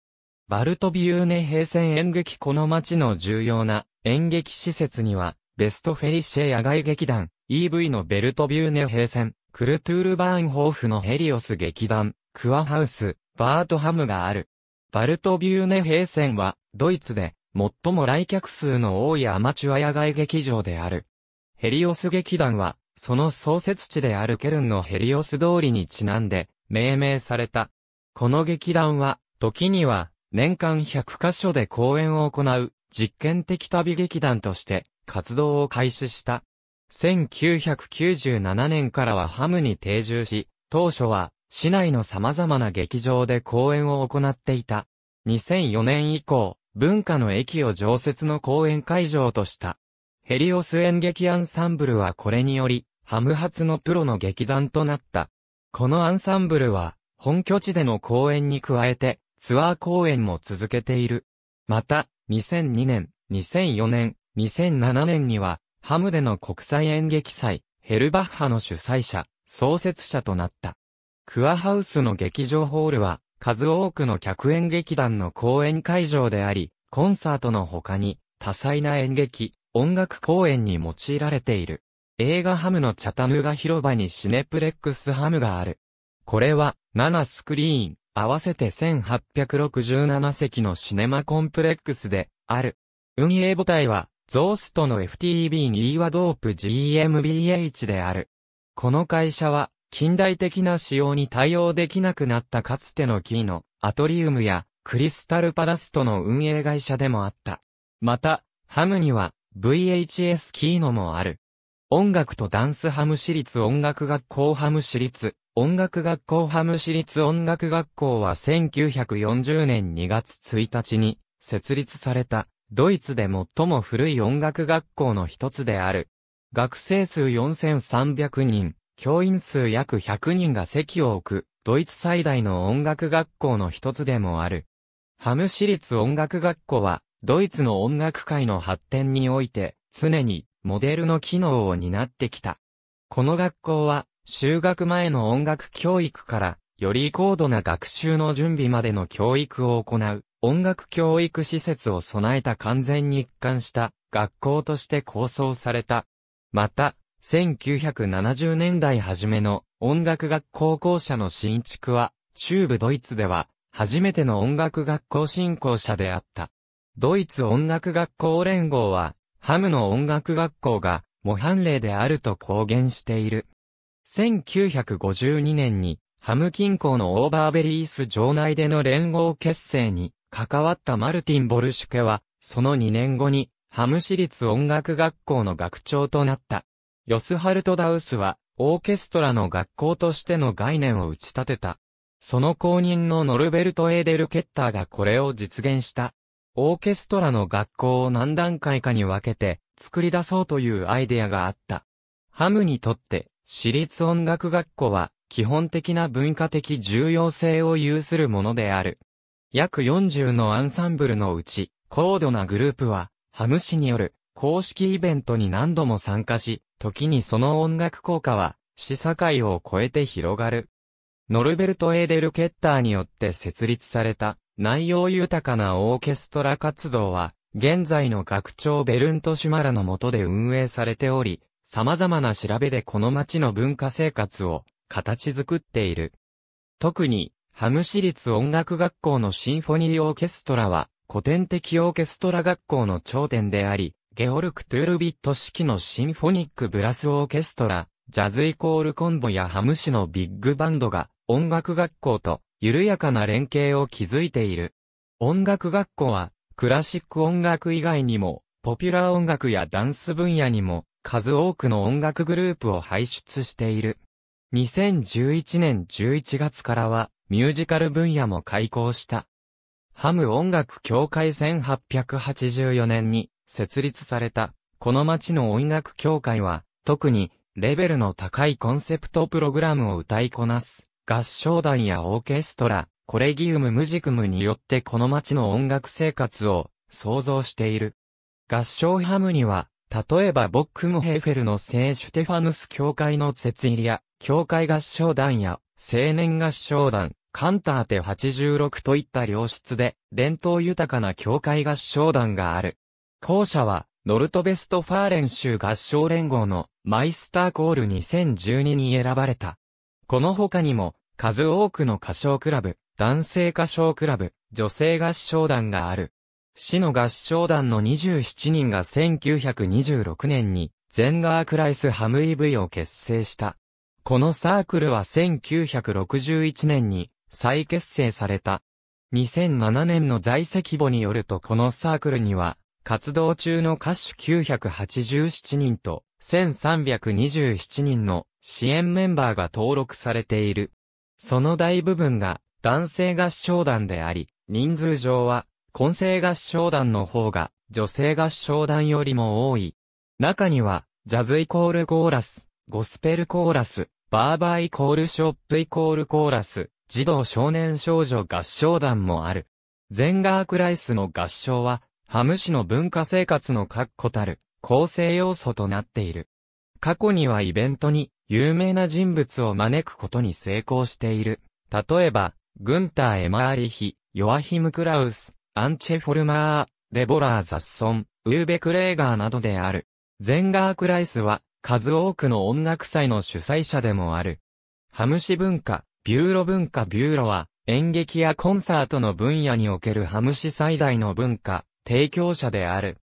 Speaker 1: バルトビューネ平戦演劇この街の重要な演劇施設には、ベストフェリッシェ野外劇団、EV のベルトビューネ平戦、クルトゥールバーンホーフのヘリオス劇団、クワハウス、バートハムがある。バルトビューネ平戦は、ドイツで、最も来客数の多いアマチュア野外劇場である。ヘリオス劇団は、その創設地であるケルンのヘリオス通りにちなんで、命名された。この劇団は、時には、年間100箇所で公演を行う実験的旅劇団として活動を開始した。1997年からはハムに定住し、当初は市内の様々な劇場で公演を行っていた。2004年以降、文化の駅を常設の公演会場とした。ヘリオス演劇アンサンブルはこれにより、ハム発のプロの劇団となった。このアンサンブルは、本拠地での公演に加えて、ツアー公演も続けている。また、2002年、2004年、2007年には、ハムでの国際演劇祭、ヘルバッハの主催者、創設者となった。クアハウスの劇場ホールは、数多くの客演劇団の公演会場であり、コンサートの他に、多彩な演劇、音楽公演に用いられている。映画ハムのチャタヌガ広場にシネプレックスハムがある。これは、7スクリーン、合わせて1867席のシネマコンプレックスで、ある。運営母体は、ゾーストの FTB ニーワドープ GmbH である。この会社は、近代的な仕様に対応できなくなったかつてのキーのアトリウムやクリスタルパラストの運営会社でもあった。また、ハムには VHS キーノもある。音楽とダンスハム市立音楽学校ハム市立音楽学校ハム市立音楽学校は1940年2月1日に設立されたドイツで最も古い音楽学校の一つである。学生数4300人、教員数約100人が席を置く、ドイツ最大の音楽学校の一つでもある。ハム市立音楽学校は、ドイツの音楽界の発展において、常にモデルの機能を担ってきた。この学校は、就学前の音楽教育から、より高度な学習の準備までの教育を行う、音楽教育施設を備えた完全に一貫した学校として構想された。また、1970年代初めの音楽学校校舎の新築は、中部ドイツでは、初めての音楽学校振興者であった。ドイツ音楽学校連合は、ハムの音楽学校が模範例であると公言している。1952年に、ハム近郊のオーバーベリース城内での連合結成に関わったマルティン・ボルシュケは、その2年後に、ハム市立音楽学校の学長となった。ヨスハルト・ダウスは、オーケストラの学校としての概念を打ち立てた。その後任のノルベルト・エーデル・ケッターがこれを実現した。オーケストラの学校を何段階かに分けて作り出そうというアイデアがあった。ハムにとって私立音楽学校は、基本的な文化的重要性を有するものである。約40のアンサンブルのうち、高度なグループは、ハム氏による公式イベントに何度も参加し、時にその音楽効果は、市境を超えて広がる。ノルベルト・エーデル・ケッターによって設立された内容豊かなオーケストラ活動は、現在の学長ベルント・シュマラの下で運営されており、様々な調べでこの町の文化生活を形作っている。特に、ハム市立音楽学校のシンフォニーオーケストラは、古典的オーケストラ学校の頂点であり、ゲオルク・トゥールビット式のシンフォニック・ブラス・オーケストラ、ジャズイコールコンボやハム市のビッグバンドが、音楽学校と、緩やかな連携を築いている。音楽学校は、クラシック音楽以外にも、ポピュラー音楽やダンス分野にも、数多くの音楽グループを輩出している。2011年11月からは、ミュージカル分野も開講した。ハム音楽協会1884年に設立された、この街の音楽協会は、特に、レベルの高いコンセプトプログラムを歌いこなす、合唱団やオーケストラ、コレギウムムジクムによってこの街の音楽生活を創造している。合唱ハムには、例えばボックムヘーフェルの聖シュテファヌス教会の設入りや、教会合唱団や、青年合唱団、カンターテ86といった良質で、伝統豊かな教会合唱団がある。校舎は、ノルトベストファーレン州合唱連合のマイスターコール2012に選ばれた。この他にも、数多くの歌唱クラブ、男性歌唱クラブ、女性合唱団がある。市の合唱団の27人が1926年に、ゼンガークライスハムイブイを結成した。このサークルは1961年に再結成された。2007年の在籍簿によるとこのサークルには、活動中の歌手987人と1327人の支援メンバーが登録されている。その大部分が男性合唱団であり、人数上は混成合唱団の方が女性合唱団よりも多い。中には、ジャズイコールコーラス、ゴスペルコーラス、バーバーイコールショップイコールコーラス、児童少年少女合唱団もある。ゼンガークライスの合唱は、ハム市の文化生活の確固たる構成要素となっている。過去にはイベントに有名な人物を招くことに成功している。例えば、グンター・エマーリヒ、ヨアヒム・クラウス、アンチェ・フォルマー、レボラー・ザッソン、ウーベ・クレーガーなどである。ゼンガー・クライスは、数多くの音楽祭の主催者でもある。ハムシ文化、ビューロ文化ビューロは、演劇やコンサートの分野におけるハムシ最大の文化、提供者である。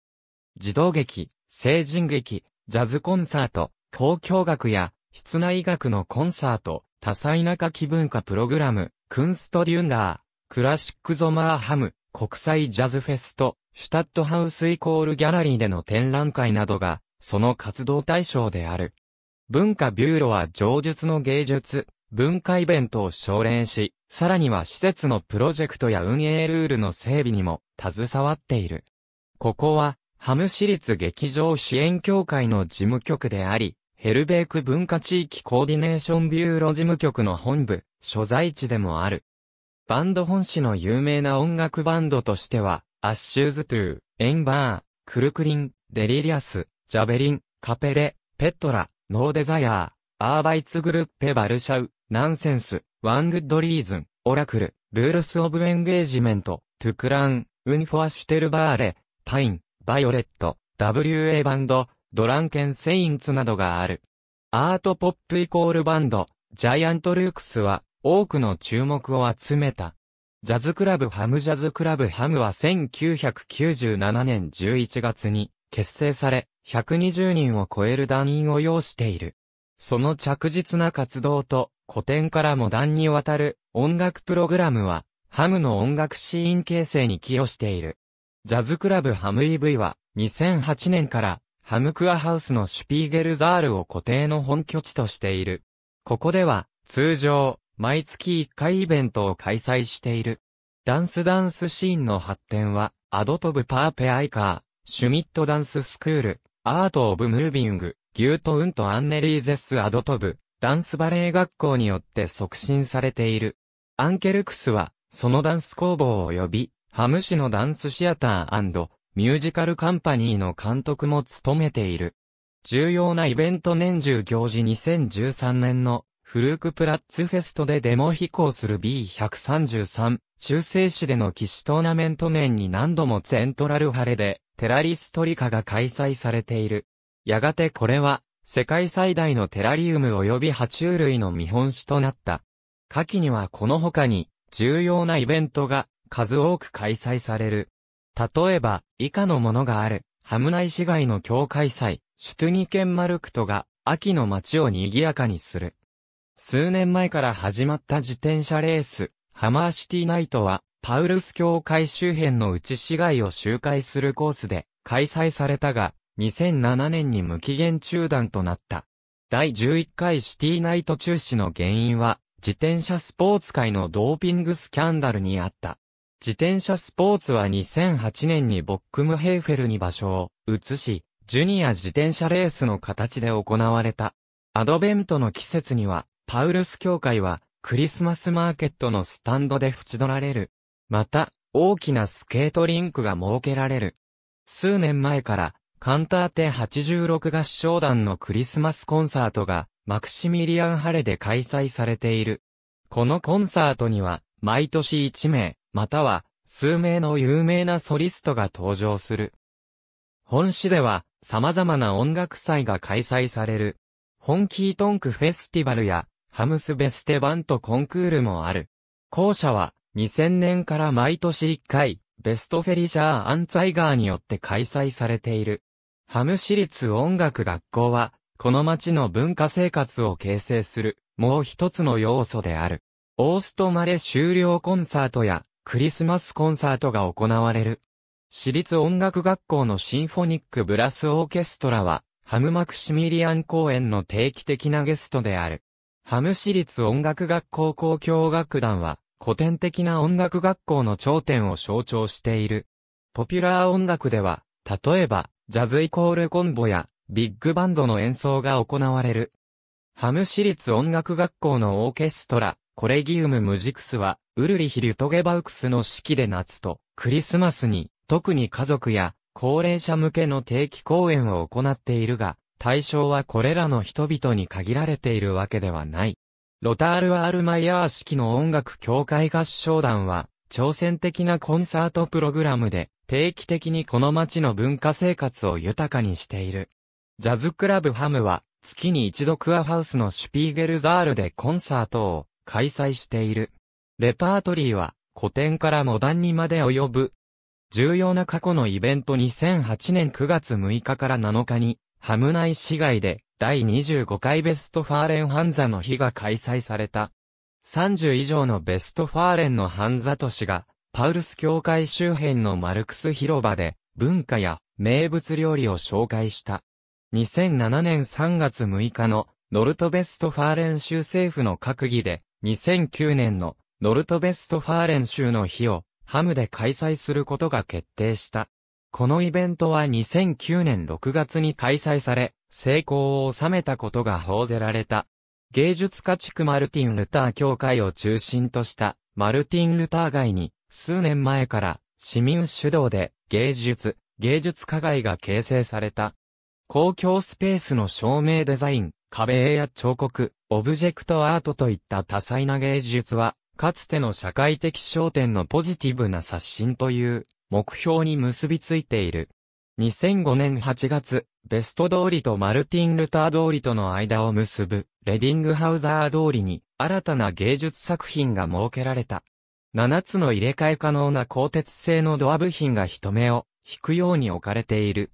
Speaker 1: 児童劇、成人劇、ジャズコンサート、交響楽や、室内楽のコンサート、多彩な夏季文化プログラム、クンストデュンガー、クラシックゾマーハム、国際ジャズフェスト、シュタットハウスイコールギャラリーでの展覧会などが、その活動対象である。文化ビューロは上述の芸術、文化イベントを奨励し、さらには施設のプロジェクトや運営ルールの整備にも携わっている。ここは、ハム市立劇場支援協会の事務局であり、ヘルベーク文化地域コーディネーションビューロ事務局の本部、所在地でもある。バンド本誌の有名な音楽バンドとしては、アッシューズ・トゥー、エンバー、クルクリン、デリリアス、ジャベリン、カペレ、ペットラ、ノーデザイヤー、アーバイツグルッペ・バルシャウ、ナンセンス、ワングッドリーズン、オラクル、ルールス・オブ・エンゲージメント、トゥクラン、ウンフォア・シュテルバーレ、パイン、バイオレット、WA バンド、ドランケン・セインツなどがある。アートポップイコールバンド、ジャイアント・ルークスは、多くの注目を集めた。ジャズクラブハムジャズクラブハムは1997年11月に結成され、120人を超える団員を要している。その着実な活動と、古典からモダンにわたる音楽プログラムは、ハムの音楽シーン形成に寄与している。ジャズクラブハム EV は、2008年から、ハムクアハウスのシュピーゲルザールを固定の本拠地としている。ここでは、通常、毎月1回イベントを開催している。ダンスダンスシーンの発展は、アドトブパーペアイカー、シュミットダンススクール、アートオブムービング、ギュートウントアンネリーゼスアドトブ、ダンスバレエ学校によって促進されている。アンケルクスは、そのダンス工房を呼び、ハム市のダンスシアターミュージカルカンパニーの監督も務めている。重要なイベント年中行事2013年のフルークプラッツフェストでデモ飛行する B133、中世市での騎士トーナメント年に何度もゼントラルハレで、テラリストリカが開催されている。やがてこれは、世界最大のテラリウム及び爬虫類の見本市となった。夏季にはこの他に、重要なイベントが、数多く開催される。例えば、以下のものがある、ハムナイ市街の境界祭、シュトゥニケンマルクトが、秋の街を賑やかにする。数年前から始まった自転車レース、ハマーシティナイトは、パウルス教会周辺の内市街を周回するコースで開催されたが、2007年に無期限中断となった。第11回シティナイト中止の原因は、自転車スポーツ界のドーピングスキャンダルにあった。自転車スポーツは2008年にボックムヘーフェルに場所を移し、ジュニア自転車レースの形で行われた。アドベントの季節には、パウルス教会は、クリスマスマーケットのスタンドで縁取られる。また、大きなスケートリンクが設けられる。数年前から、カンターテ86合唱団のクリスマスコンサートが、マクシミリアンハレで開催されている。このコンサートには、毎年1名、または、数名の有名なソリストが登場する。本市では、様々な音楽祭が開催される。本キートンクフェスティバルや、ハムスベステバントコンクールもある。校舎は、2000年から毎年1回、ベストフェリジャー・アンツァイガーによって開催されている。ハム市立音楽学校は、この町の文化生活を形成する、もう一つの要素である。オーストマレ終了コンサートや、クリスマスコンサートが行われる。私立音楽学校のシンフォニックブラスオーケストラは、ハムマクシミリアン公演の定期的なゲストである。ハム市立音楽学校交響楽団は、古典的な音楽学校の頂点を象徴している。ポピュラー音楽では、例えば、ジャズイコールコンボや、ビッグバンドの演奏が行われる。ハム市立音楽学校のオーケストラ、コレギウム・ムジクスは、ウルリヒ・リュトゲバウクスの式で夏と、クリスマスに、特に家族や、高齢者向けの定期公演を行っているが、対象はこれらの人々に限られているわけではない。ロタール・アールマイヤー式の音楽協会合唱団は、挑戦的なコンサートプログラムで、定期的にこの街の文化生活を豊かにしている。ジャズクラブハムは、月に一度クアハウスのシュピーゲルザールでコンサートを開催している。レパートリーは、古典からモダンにまで及ぶ。重要な過去のイベント2008年9月6日から7日に、ハム内市街で第25回ベストファーレンハンザの日が開催された。30以上のベストファーレンのハンザ都市が、パウルス教会周辺のマルクス広場で、文化や名物料理を紹介した。2007年3月6日のノルトベストファーレン州政府の閣議で、2009年のノルトベストファーレン州の日をハムで開催することが決定した。このイベントは2009年6月に開催され、成功を収めたことが報ぜられた。芸術家地区マルティン・ルター協会を中心としたマルティン・ルター街に数年前から市民主導で芸術、芸術家街が形成された。公共スペースの照明デザイン、壁絵や彫刻、オブジェクトアートといった多彩な芸術は、かつての社会的焦点のポジティブな刷新という目標に結びついている。2005年8月、ベスト通りとマルティン・ルター通りとの間を結ぶ、レディングハウザー通りに、新たな芸術作品が設けられた。7つの入れ替え可能な鋼鉄製のドア部品が人目を引くように置かれている。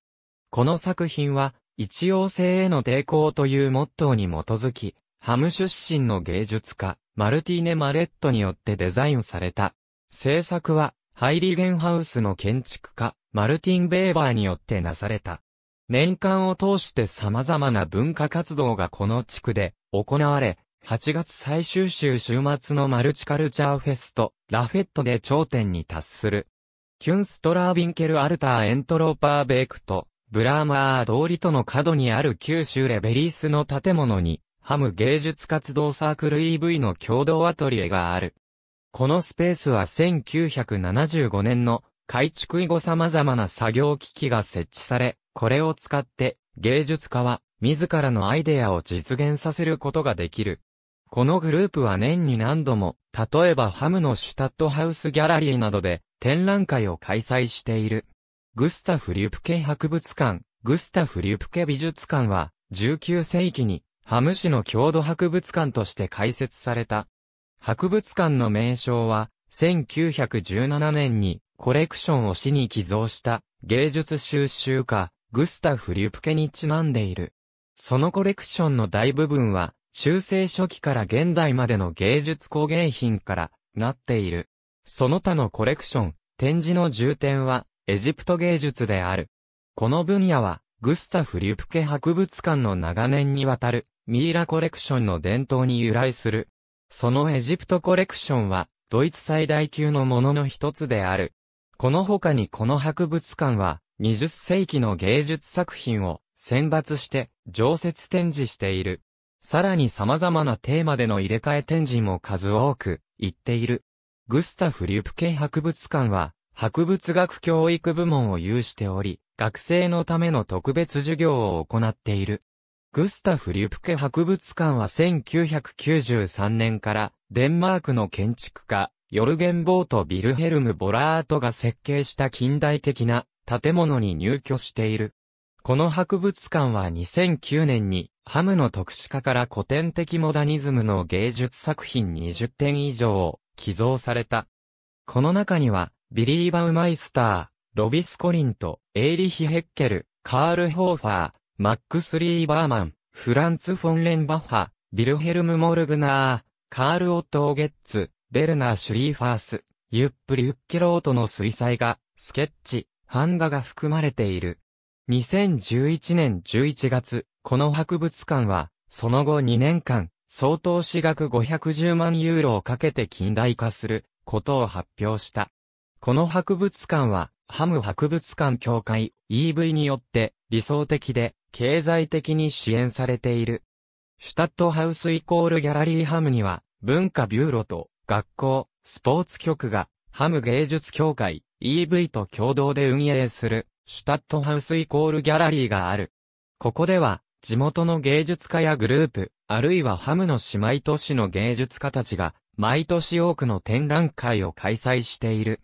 Speaker 1: この作品は、一応性への抵抗というモットーに基づき、ハム出身の芸術家、マルティーネ・マレットによってデザインされた。制作は、ハイリゲンハウスの建築家、マルティン・ベーバーによってなされた。年間を通して様々な文化活動がこの地区で行われ、8月最終週週末のマルチカルチャーフェスト、ラフェットで頂点に達する。キュンストラービンケル・アルター・エントローパー・ベークと、ブラーマー通りとの角にある九州レベリースの建物に、ハム芸術活動サークル EV の共同アトリエがある。このスペースは1975年の改築以後様々な作業機器が設置され、これを使って芸術家は自らのアイデアを実現させることができる。このグループは年に何度も、例えばハムのシュタットハウスギャラリーなどで展覧会を開催している。グスタフ・リュプケ博物館、グスタフ・リュプケ美術館は19世紀にハム市の郷土博物館として開設された博物館の名称は、1917年にコレクションを市に寄贈した芸術収集家、グスタフ・リュプケにちなんでいる。そのコレクションの大部分は、中世初期から現代までの芸術工芸品からなっている。その他のコレクション、展示の重点は、エジプト芸術である。この分野は、グスタフ・リュプケ博物館の長年にわたる、ミイラコレクションの伝統に由来する、そのエジプトコレクションは、ドイツ最大級のものの一つである。この他にこの博物館は、20世紀の芸術作品を選抜して常設展示している。さらに様々なテーマでの入れ替え展示も数多く行っている。グスタフ・リュプケ博物館は、博物学教育部門を有しており、学生のための特別授業を行っている。グスタフ・リュプケ博物館は1993年からデンマークの建築家、ヨルゲン・ボート・ビルヘルム・ボラートが設計した近代的な建物に入居している。この博物館は2009年にハムの特殊化から古典的モダニズムの芸術作品20点以上を寄贈された。この中にはビリー・バウマイスター、ロビス・コリント、エイリヒ・ヘッケル、カール・ホーファー、マックス・リーバーマン、フランツ・フォン・レンバッハ、ビルヘルム・モルグナー、カール・オット・オゲッツ、ベルナー・シュリーファース、ユップリ・ユッケロートの水彩画、スケッチ、版画が含まれている。2011年11月、この博物館は、その後2年間、相当資額510万ユーロをかけて近代化することを発表した。この博物館は、ハム博物館協会 EV によって理想的で経済的に支援されている。シュタットハウスイコールギャラリーハムには、文化ビューロと学校、スポーツ局が、ハム芸術協会、EV と共同で運営する、シュタットハウスイコールギャラリーがある。ここでは、地元の芸術家やグループ、あるいはハムの姉妹都市の芸術家たちが、毎年多くの展覧会を開催している。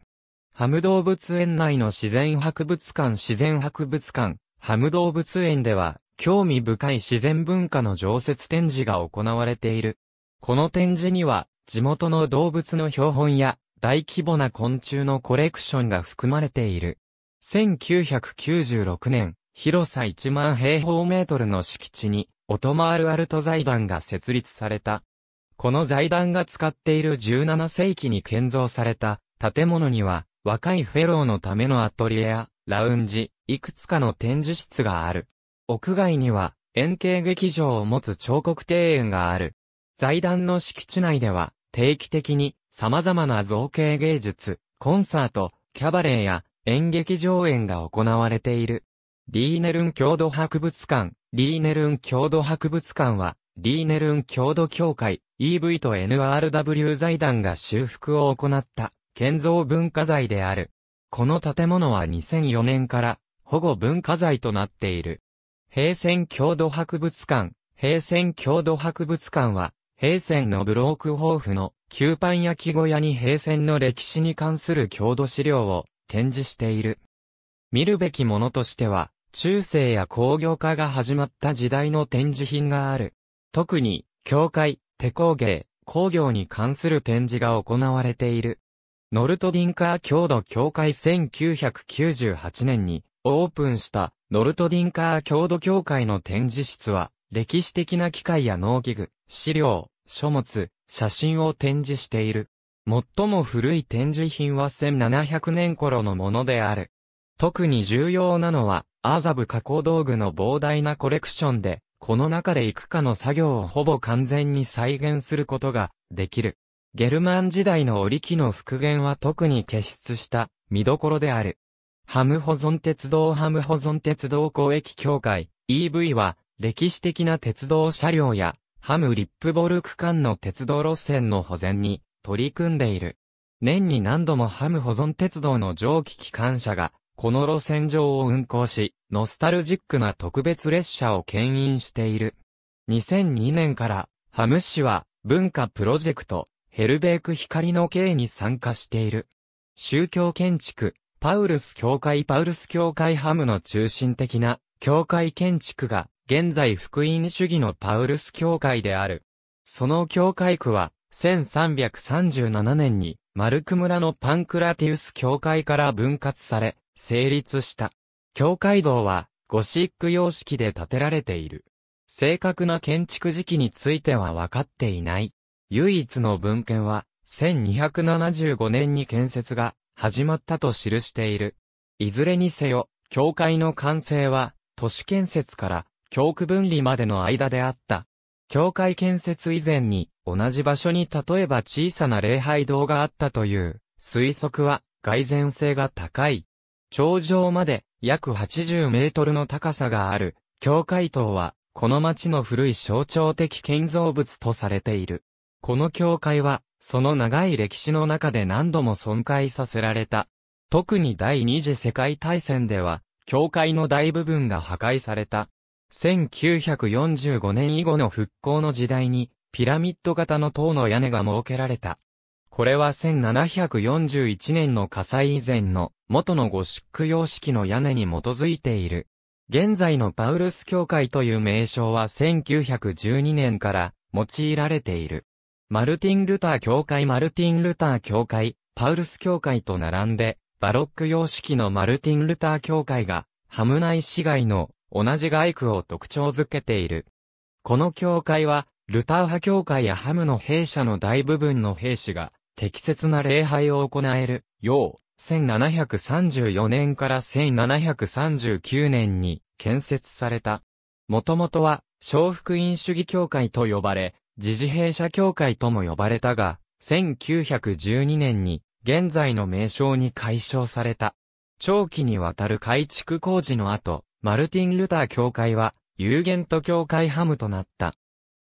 Speaker 1: ハム動物園内の自然博物館自然博物館、ハム動物園では、興味深い自然文化の常設展示が行われている。この展示には、地元の動物の標本や、大規模な昆虫のコレクションが含まれている。1996年、広さ1万平方メートルの敷地に、オトマール・アルト財団が設立された。この財団が使っている17世紀に建造された建物には、若いフェローのためのアトリエや、ラウンジ、いくつかの展示室がある。屋外には、円形劇場を持つ彫刻庭園がある。財団の敷地内では、定期的に、様々な造形芸術、コンサート、キャバレーや演劇上演が行われている。リーネルン郷土博物館、リーネルン郷土博物館は、リーネルン郷土協会、EV と NRW 財団が修復を行った、建造文化財である。この建物は2004年から保護文化財となっている。平泉郷土博物館。平泉郷土博物館は、平泉のブロークホーフの旧パン焼き小屋に平泉の歴史に関する郷土資料を展示している。見るべきものとしては、中世や工業化が始まった時代の展示品がある。特に、教会、手工芸、工業に関する展示が行われている。ノルトディンカー郷土協会1998年にオープンしたノルトディンカー郷土協会の展示室は歴史的な機械や農機具、資料、書物、写真を展示している。最も古い展示品は1700年頃のものである。特に重要なのは、アーザブ加工道具の膨大なコレクションで、この中で幾くかの作業をほぼ完全に再現することができる。ゲルマン時代の織機の復元は特に傑出した見どころである。ハム保存鉄道ハム保存鉄道公益協会 EV は歴史的な鉄道車両やハムリップボルク間の鉄道路線の保全に取り組んでいる。年に何度もハム保存鉄道の蒸気機関車がこの路線上を運行し、ノスタルジックな特別列車を牽引している。2002年からハム市は文化プロジェクトヘルベーク光の刑に参加している。宗教建築、パウルス教会パウルス教会ハムの中心的な教会建築が現在福音主義のパウルス教会である。その教会区は1337年にマルク村のパンクラティウス教会から分割され成立した。教会堂はゴシック様式で建てられている。正確な建築時期については分かっていない。唯一の文献は、1275年に建設が始まったと記している。いずれにせよ、教会の完成は、都市建設から教区分離までの間であった。教会建設以前に、同じ場所に例えば小さな礼拝堂があったという、推測は、蓋然性が高い。頂上まで約80メートルの高さがある、教会塔は、この町の古い象徴的建造物とされている。この教会は、その長い歴史の中で何度も損壊させられた。特に第二次世界大戦では、教会の大部分が破壊された。1945年以後の復興の時代に、ピラミッド型の塔の屋根が設けられた。これは1741年の火災以前の元のゴシック様式の屋根に基づいている。現在のパウルス教会という名称は1912年から用いられている。マルティン・ルター教会マルティン・ルター教会、パウルス教会と並んで、バロック様式のマルティン・ルター教会が、ハムナイ市街の同じ街区を特徴づけている。この教会は、ルター派教会やハムの弊社の大部分の兵士が、適切な礼拝を行える、よう、1734年から1739年に建設された。もともとは、小福音主義教会と呼ばれ、自治閉社協会とも呼ばれたが、1912年に現在の名称に解消された。長期にわたる改築工事の後、マルティン・ルター教会は、ユーゲント教会ハムとなった。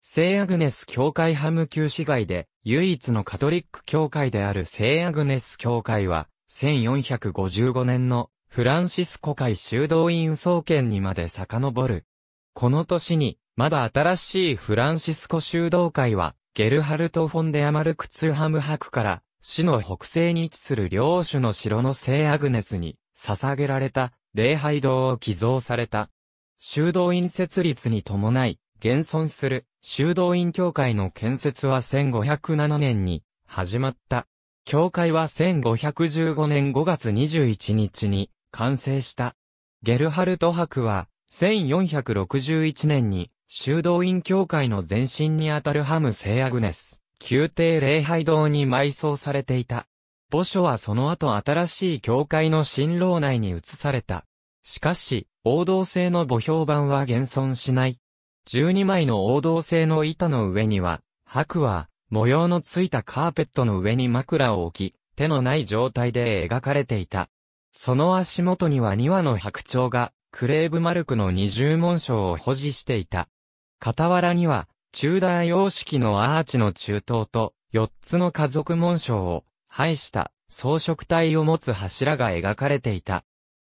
Speaker 1: 聖アグネス教会ハム旧市街で、唯一のカトリック教会である聖アグネス教会は、1455年のフランシスコ会修道院創建にまで遡る。この年に、まだ新しいフランシスコ修道会は、ゲルハルト・フォンデ・アマルクツーハム博から、市の北西に位置する領主の城の聖アグネスに、捧げられた、礼拝堂を寄贈された。修道院設立に伴い、現存する修道院協会の建設は1507年に始まった。教会は1515年5月21日に完成した。ゲルハルト博は1461年に修道院教会の前身にあたるハム聖アグネス、宮廷礼拝堂に埋葬されていた。墓所はその後新しい教会の新郎内に移された。しかし、王道製の墓標板は現存しない。12枚の王道製の板の上には、白は、模様のついたカーペットの上に枕を置き、手のない状態で描かれていた。その足元には2羽の白鳥が、クレーブマルクの二重紋章を保持していた。傍らには、中大様式のアーチの中東と、四つの家族紋章を、配した装飾体を持つ柱が描かれていた。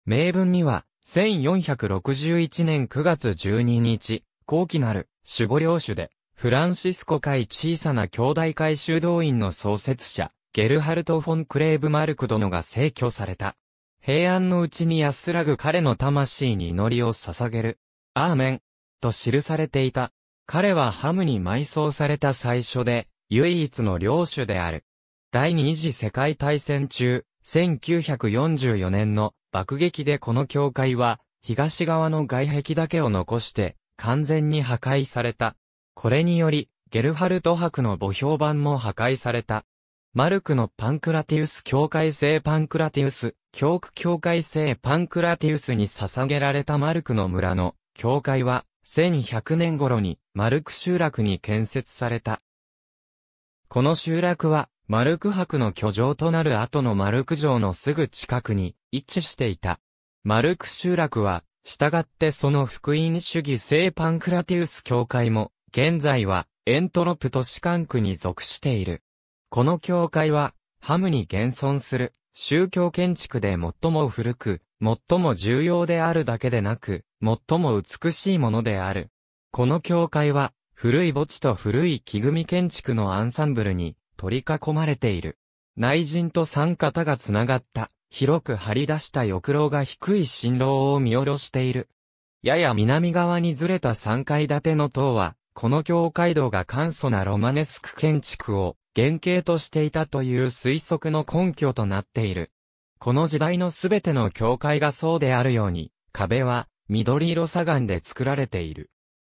Speaker 1: 名文には、1461年9月12日、高貴なる守護領主で、フランシスコ会小さな兄弟会修道院の創設者、ゲルハルト・フォン・クレーブマルク殿が逝去された。平安のうちに安らぐ彼の魂に祈りを捧げる。アーメン。と記されていた。彼はハムに埋葬された最初で、唯一の領主である。第二次世界大戦中、1944年の爆撃でこの教会は、東側の外壁だけを残して、完全に破壊された。これにより、ゲルハルト博の墓標板も破壊された。マルクのパンクラティウス教会性パンクラティウス、教区教会性パンクラティウスに捧げられたマルクの村の教会は1100年頃にマルク集落に建設された。この集落はマルク博の居城となる後のマルク城のすぐ近くに位置していた。マルク集落は、従ってその福音主義聖パンクラティウス教会も、現在はエントロプ都市管区に属している。この教会は、ハムに現存する宗教建築で最も古く、最も重要であるだけでなく、最も美しいものである。この教会は、古い墓地と古い木組建築のアンサンブルに取り囲まれている。内陣と三方がつながった、広く張り出した翼廊が低い新郎を見下ろしている。やや南側にずれた3階建ての塔は、この教会堂が簡素なロマネスク建築を原型としていたという推測の根拠となっている。この時代のすべての教会がそうであるように、壁は緑色砂岩で作られている。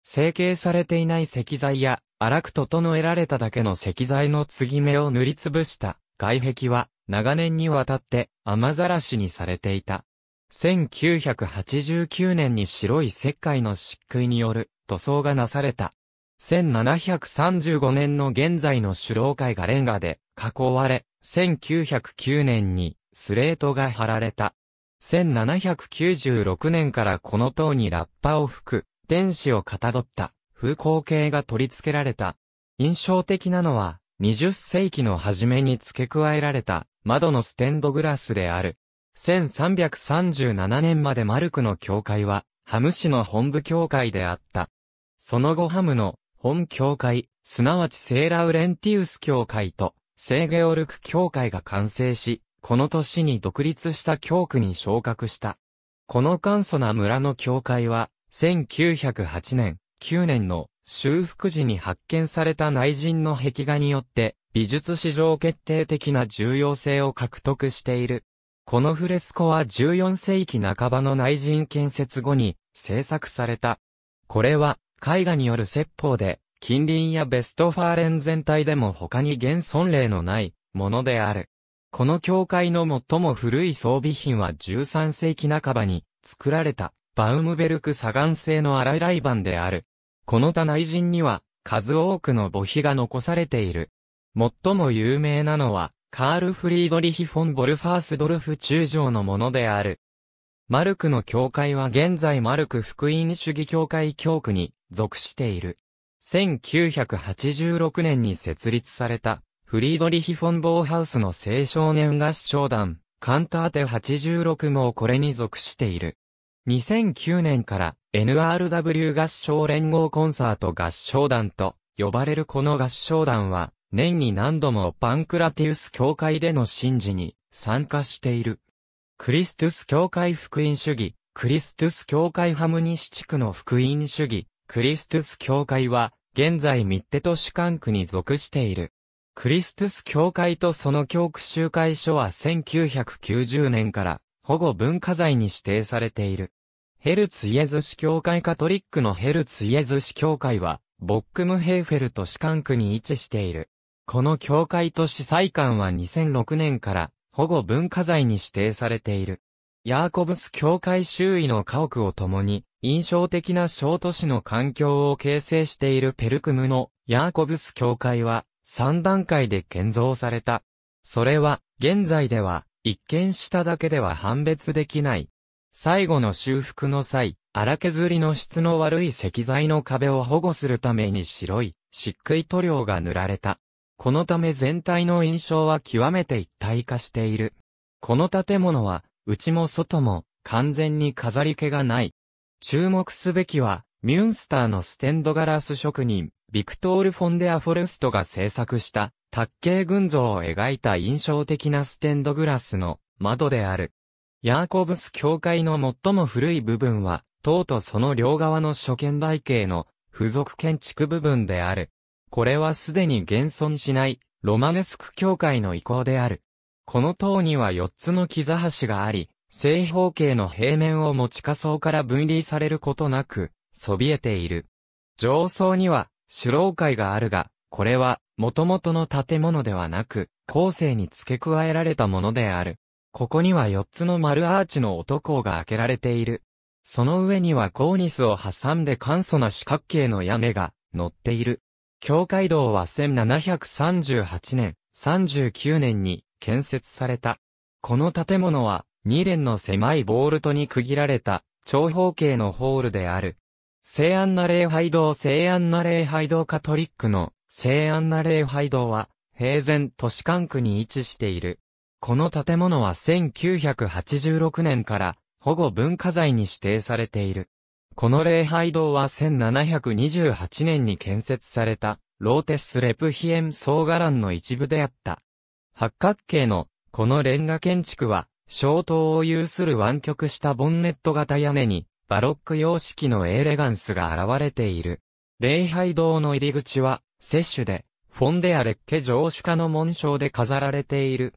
Speaker 1: 成形されていない石材や、荒く整えられただけの石材の継ぎ目を塗りつぶした外壁は、長年にわたって雨ざらしにされていた。1989年に白い石灰の漆喰による塗装がなされた。1735年の現在の首脳会がレンガで囲われ、1909年にスレートが貼られた。1796年からこの塔にラッパを吹く、電子をかたどった風光景が取り付けられた。印象的なのは、20世紀の初めに付け加えられた窓のステンドグラスである。1337年までマルクの教会は、ハム市の本部教会であった。その後ハムの本教会、すなわち聖ラウレンティウス教会と、聖ゲオルク教会が完成し、この年に独立した教区に昇格した。この簡素な村の教会は、1908年、9年の修復時に発見された内人の壁画によって、美術史上決定的な重要性を獲得している。このフレスコは14世紀半ばの内人建設後に制作された。これは絵画による説法で、近隣やベストファーレン全体でも他に現存例のないものである。この教会の最も古い装備品は13世紀半ばに作られたバウムベルク砂岩製の洗いバンである。この他内陣には数多くの墓碑が残されている。最も有名なのはカール・フリードリヒ・フォン・ボルファースドルフ中将のものである。マルクの教会は現在マルク福音主義教会教区に属している。1986年に設立された、フリードリヒ・フォン・ボーハウスの青少年合唱団、カンターテ86もこれに属している。2009年から NRW 合唱連合コンサート合唱団と呼ばれるこの合唱団は年に何度もパンクラティウス教会での神事に参加している。クリストゥス教会福音主義、クリストゥス教会ハムニシ地区の福音主義、クリストゥス教会は、現在ミッテ都市管区に属している。クリストゥス教会とその教区集会所は1990年から保護文化財に指定されている。ヘルツイエズ市教会カトリックのヘルツイエズ市教会は、ボックムヘーフェルト市管区に位置している。この教会と市祭館は2006年から保護文化財に指定されている。ヤーコブス教会周囲の家屋を共に印象的な小都市の環境を形成しているペルクムのヤーコブス教会は3段階で建造された。それは現在では一見しただけでは判別できない。最後の修復の際、荒削りの質の悪い石材の壁を保護するために白い漆喰塗料が塗られた。このため全体の印象は極めて一体化している。この建物は、内も外も完全に飾り気がない。注目すべきは、ミュンスターのステンドガラス職人、ビクトール・フォンデア・フォルストが制作した、卓形群像を描いた印象的なステンドグラスの窓である。ヤーコブス教会の最も古い部分は、塔とその両側の初見台形の付属建築部分である。これはすでに現存しないロマネスク教会の意向である。この塔には4つの木座橋があり、正方形の平面を持ち下層から分離されることなく、そびえている。上層には、主老会があるが、これは、元々の建物ではなく、後世に付け加えられたものである。ここには4つの丸アーチの男が開けられている。その上にはコーニスを挟んで簡素な四角形の屋根が乗っている。教会堂は1738年、39年に建設された。この建物は2連の狭いボールトに区切られた長方形のホールである。聖安な礼拝堂聖安な礼拝堂カトリックの聖安な礼拝堂は平然都市間区に位置している。この建物は1986年から保護文化財に指定されている。この礼拝堂は1728年に建設されたローテス・レプヒエン・ソーガランの一部であった。八角形のこのレンガ建築は消灯を有する湾曲したボンネット型屋根に、バロック様式のエレガンスが現れている。礼拝堂の入り口は、摂取で、フォンデアレッケ城主家の紋章で飾られている。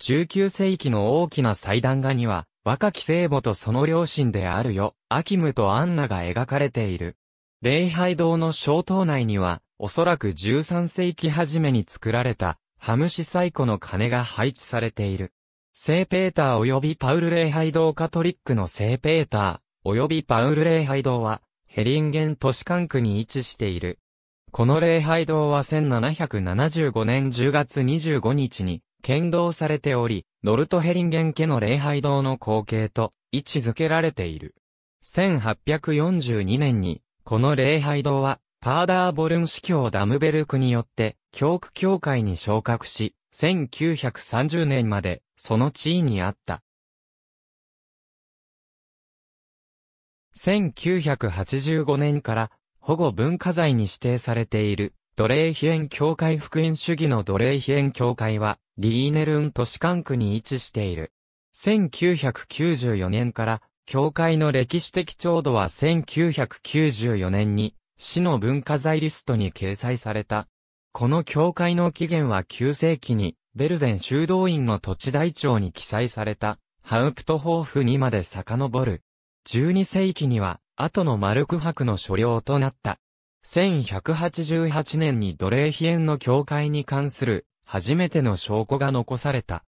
Speaker 1: 19世紀の大きな祭壇画には、若き聖母とその両親であるよ、アキムとアンナが描かれている。礼拝堂の小塔内には、おそらく13世紀初めに作られた、ハムシサイコの鐘が配置されている。聖ペーター及びパウル礼拝堂カトリックの聖ペーター及びパウル礼拝堂はヘリンゲン都市管区に位置している。この礼拝堂は1775年10月25日に建造されており、ノルトヘリンゲン家の礼拝堂の光景と位置づけられている。1842年に、この礼拝堂は、パーダーボルン司教ダムベルクによって、教区教会に昇格し、1930年までその地位にあった。1985年から保護文化財に指定されている奴隷秘縁協会福音主義の奴隷秘縁協会はリーネルン都市管区に位置している。1994年から協会の歴史的調度は1994年に市の文化財リストに掲載された。この教会の起源は9世紀に、ベルデン修道院の土地台帳に記載された、ハウプトホーフにまで遡る。12世紀には、後のマルク博の所領となった。1188年にドレーヒエンの教会に関する初めての証拠が残された。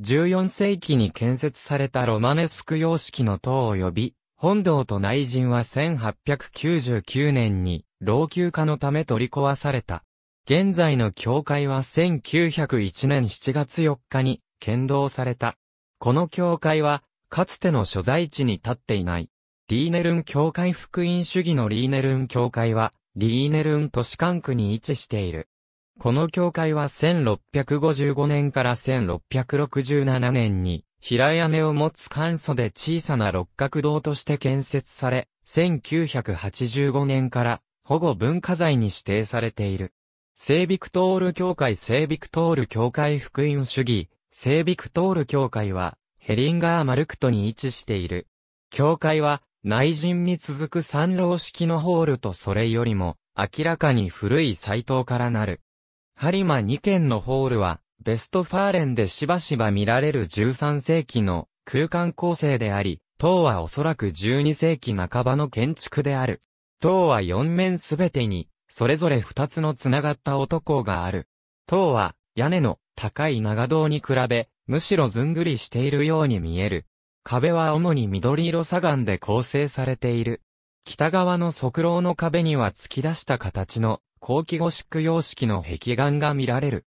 Speaker 1: 14世紀に建設されたロマネスク様式の塔及び、本堂と内陣は1899年に老朽化のため取り壊された。現在の教会は1901年7月4日に建道された。この教会は、かつての所在地に立っていない。リーネルン教会福音主義のリーネルン教会は、リーネルン都市管区に位置している。この教会は1655年から1667年に、平屋根を持つ簡素で小さな六角堂として建設され、1985年から保護文化財に指定されている。聖ビクトール教会聖ビクトール教会福音主義、聖ビクトール教会は、ヘリンガー・マルクトに位置している。教会は、内陣に続く三郎式のホールとそれよりも、明らかに古い斎藤からなる。ハリマ2軒のホールは、ベストファーレンでしばしば見られる13世紀の空間構成であり、塔はおそらく12世紀半ばの建築である。塔は4面すべてにそれぞれ二つの繋がった男がある。塔は、屋根の高い長堂に比べ、むしろずんぐりしているように見える。壁は主に緑色砂岩で構成されている。北側の側廊の壁には突き出した形の後期ゴシック様式の壁岩が見られる。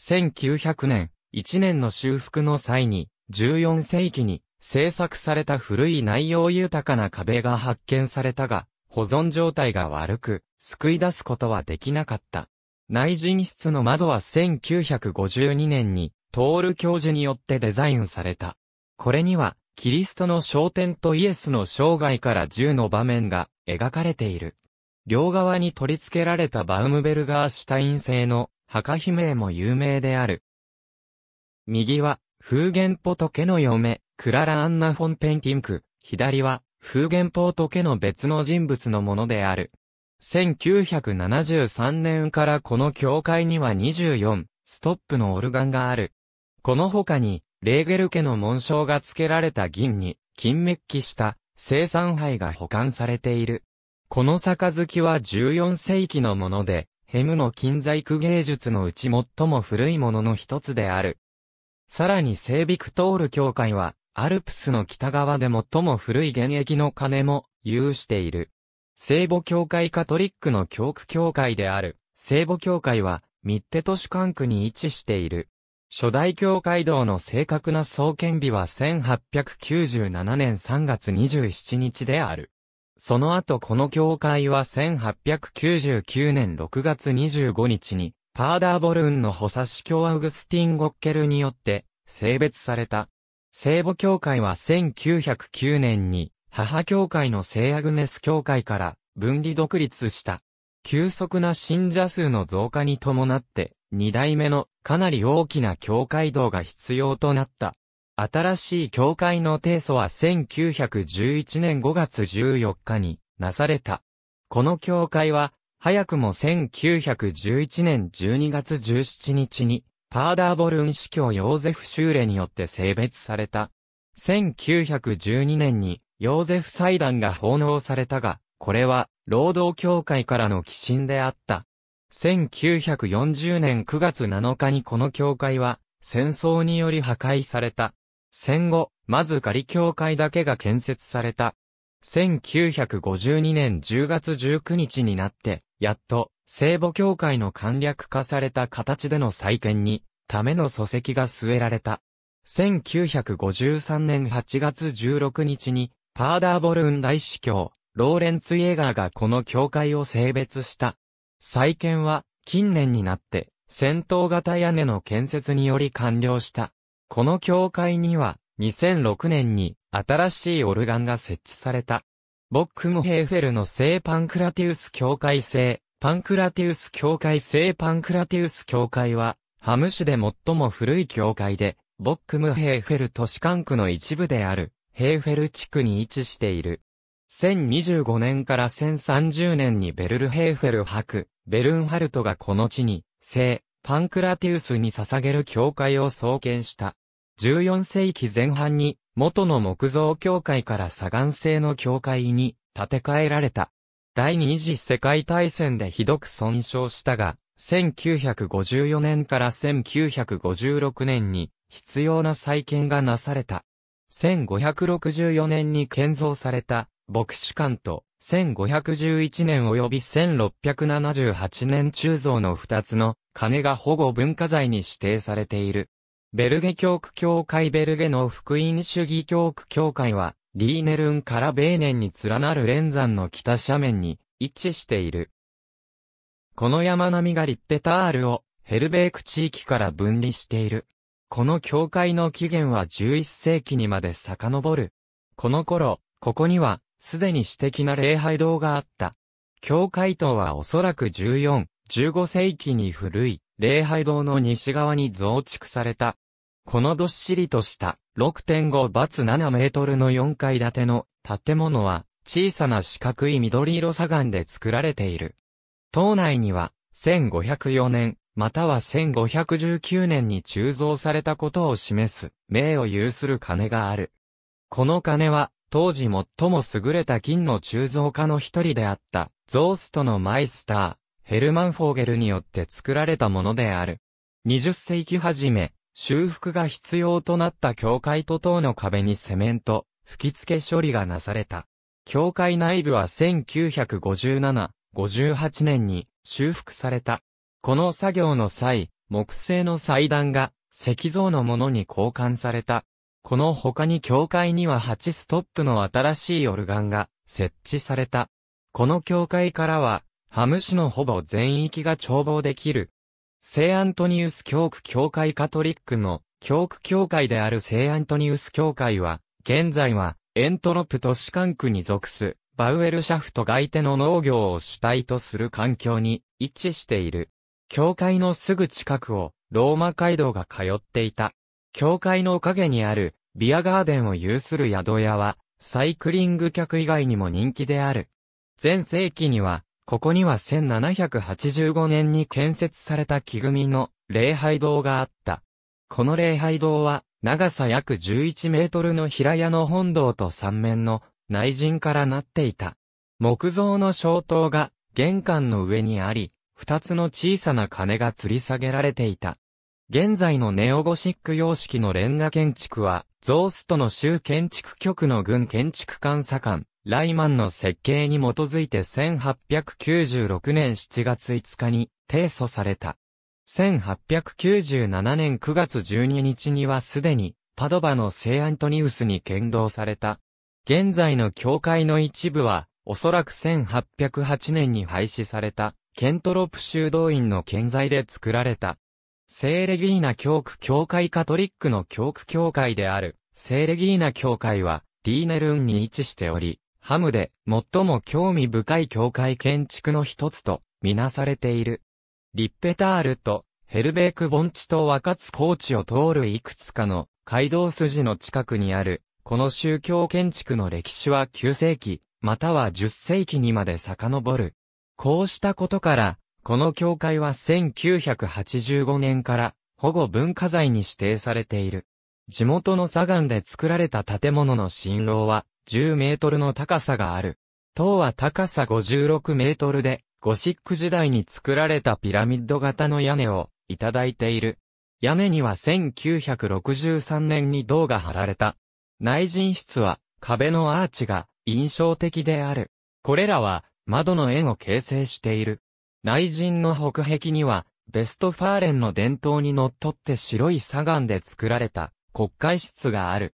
Speaker 1: 1900年、1年の修復の際に、14世紀に制作された古い内容豊かな壁が発見されたが、保存状態が悪く、救い出すことはできなかった。内人室の窓は1952年に、トール教授によってデザインされた。これには、キリストの焦点とイエスの生涯から銃の場面が描かれている。両側に取り付けられたバウムベルガーシュタイン製の墓碑銘も有名である。右は、フーゲンポトケの嫁、クララ・アンナ・フォンペンティンク、左は、風源法と家の別の人物のものである。1973年からこの教会には24、ストップのオルガンがある。この他に、レーゲル家の紋章が付けられた銀に、金メッキした、生産杯が保管されている。この杯は14世紀のもので、ヘムの金細工芸術のうち最も古いものの一つである。さらにービクトール教会は、アルプスの北側で最も古い現役の鐘も有している。聖母教会カトリックの教区教会である、聖母教会は、ミッテ都市管区に位置している。初代教会堂の正確な創建日は1897年3月27日である。その後この教会は1899年6月25日に、パーダーボルーンの補佐司教アウグスティン・ゴッケルによって、性別された。聖母教会は1909年に母教会の聖アグネス教会から分離独立した。急速な信者数の増加に伴って、二代目のかなり大きな教会道が必要となった。新しい教会の提訴は1911年5月14日になされた。この教会は、早くも1911年12月17日にパーダーボルン司教ヨーゼフ・シューレによって性別された。1912年にヨーゼフ祭壇が奉納されたが、これは労働協会からの寄進であった。1940年9月7日にこの教会は戦争により破壊された。戦後、まず仮教会だけが建設された。1952年10月19日になって、やっと、聖母教会の簡略化された形での再建に、ための礎石が据えられた。1953年8月16日に、パーダーボルン大司教、ローレンツ・イエガーがこの教会を性別した。再建は、近年になって、戦闘型屋根の建設により完了した。この教会には、2006年に、新しいオルガンが設置された。ボックムヘーフェルの聖パンクラティウス教会制、パンクラテウス教会聖パンクラテウス教会は、ハム市で最も古い教会で、ボックムヘーフェル都市管区の一部である、ヘーフェル地区に位置している。1025年から1030年にベルルヘーフェル博、ベルンハルトがこの地に、聖、パンクラテウスに捧げる教会を創建した。14世紀前半に、元の木造教会から左岸製の教会に建て替えられた。第二次世界大戦でひどく損傷したが、1954年から1956年に必要な再建がなされた。1564年に建造された牧師館と1511年及び1678年鋳造の2つの鐘が保護文化財に指定されている。ベルゲ教区教会ベルゲの福音主義教区教会はリーネルンからベーネンに連なる連山の北斜面に位置している。この山並みがリッペタールをヘルベーク地域から分離している。この教会の起源は11世紀にまで遡る。この頃、ここにはすでに私的な礼拝堂があった。教会塔はおそらく14、15世紀に古い礼拝堂の西側に増築されたこのどっしりとした 6.5×7 メートルの4階建ての建物は小さな四角い緑色砂岩で作られている。島内には1504年または1519年に鋳造されたことを示す名を有する鐘がある。この鐘は当時最も優れた金の鋳造家の一人であったゾーストのマイスター、ヘルマン・フォーゲルによって作られたものである。20世紀初め、修復が必要となった教会と塔の壁にセメント、吹き付け処理がなされた。教会内部は1957、58年に修復された。この作業の際、木製の祭壇が石像のものに交換された。この他に教会には8ストップの新しいオルガンが設置された。この教会からは、ハム市のほぼ全域が眺望できる聖アントニウス教区教会カトリックの教区教会である聖アントニウス教会は、現在はエントロプト市管区に属す、バウエルシャフト外手の農業を主体とする環境に位置している。教会のすぐ近くをローマ街道が通っていた。教会の陰にあるビアガーデンを有する宿屋はサイクリング客以外にも人気である。前世紀にはここには1785年に建設された木組みの礼拝堂があった。この礼拝堂は、長さ約11メートルの平屋の本堂と3面の内陣からなっていた。木造の小塔が玄関の上にあり、二つの小さな鐘が吊り下げられていた。現在のネオゴシック様式のレンガ建築は、ゾーストの州建築局の軍建築監査官、ライマンの設計に基づいて1896年7月5日に提訴された。1897年9月12日にはすでにパドバの聖アントニウスに剣道された。現在の教会の一部は、おそらく1808年に廃止された、ケントロプ修道院の建材で作られた。聖レギーナ教区教会カトリックの教区教会である、聖レギーナ教会は、リーネルンに位置しており、ハムで最も興味深い教会建築の一つとみなされている。リッペタールとヘルベーク盆地と若津高地を通るいくつかの街道筋の近くにある、この宗教建築の歴史は9世紀、または10世紀にまで遡る。こうしたことから、この教会は1985年から保護文化財に指定されている。地元の砂岩で作られた建物の新郎は、10メートルの高さがある。塔は高さ56メートルで、ゴシック時代に作られたピラミッド型の屋根をいただいている。屋根には1963年に銅が貼られた。内陣室は壁のアーチが印象的である。これらは窓の円を形成している。内陣の北壁にはベストファーレンの伝統にのっとって白い砂岩で作られた国会室がある。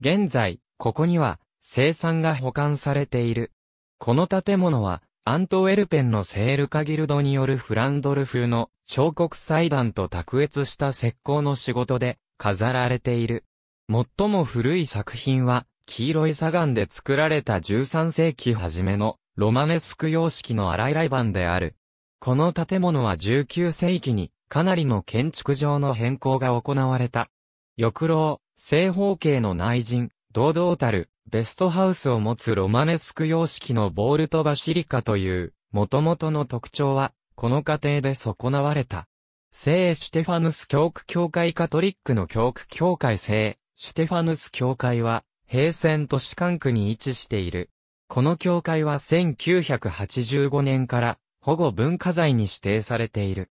Speaker 1: 現在、ここには生産が保管されている。この建物は、アントウェルペンのセールカギルドによるフランドル風の彫刻祭壇と卓越した石膏の仕事で飾られている。最も古い作品は、黄色い砂岩で作られた13世紀初めのロマネスク様式の洗いバンである。この建物は19世紀にかなりの建築上の変更が行われた。翼廊、正方形の内陣、堂々たるベストハウスを持つロマネスク様式のボールトバシリカという、元々の特徴は、この過程で損なわれた。聖シュテファヌス教区教会カトリックの教区教会聖、シュテファヌス教会は、平成都市管区に位置している。この教会は1985年から保護文化財に指定されている。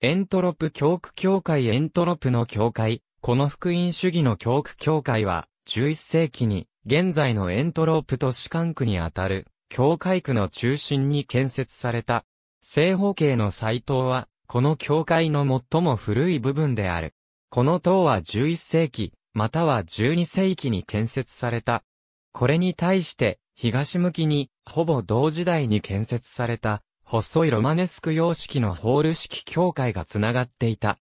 Speaker 1: エントロプ教区教会エントロプの教会、この福音主義の教区教会は11世紀に現在のエントロープ都市管区にあたる、境界区の中心に建設された、正方形の斎塔は、この教会の最も古い部分である。この塔は11世紀、または12世紀に建設された。これに対して、東向きに、ほぼ同時代に建設された、細いロマネスク様式のホール式教会が繋がっていた。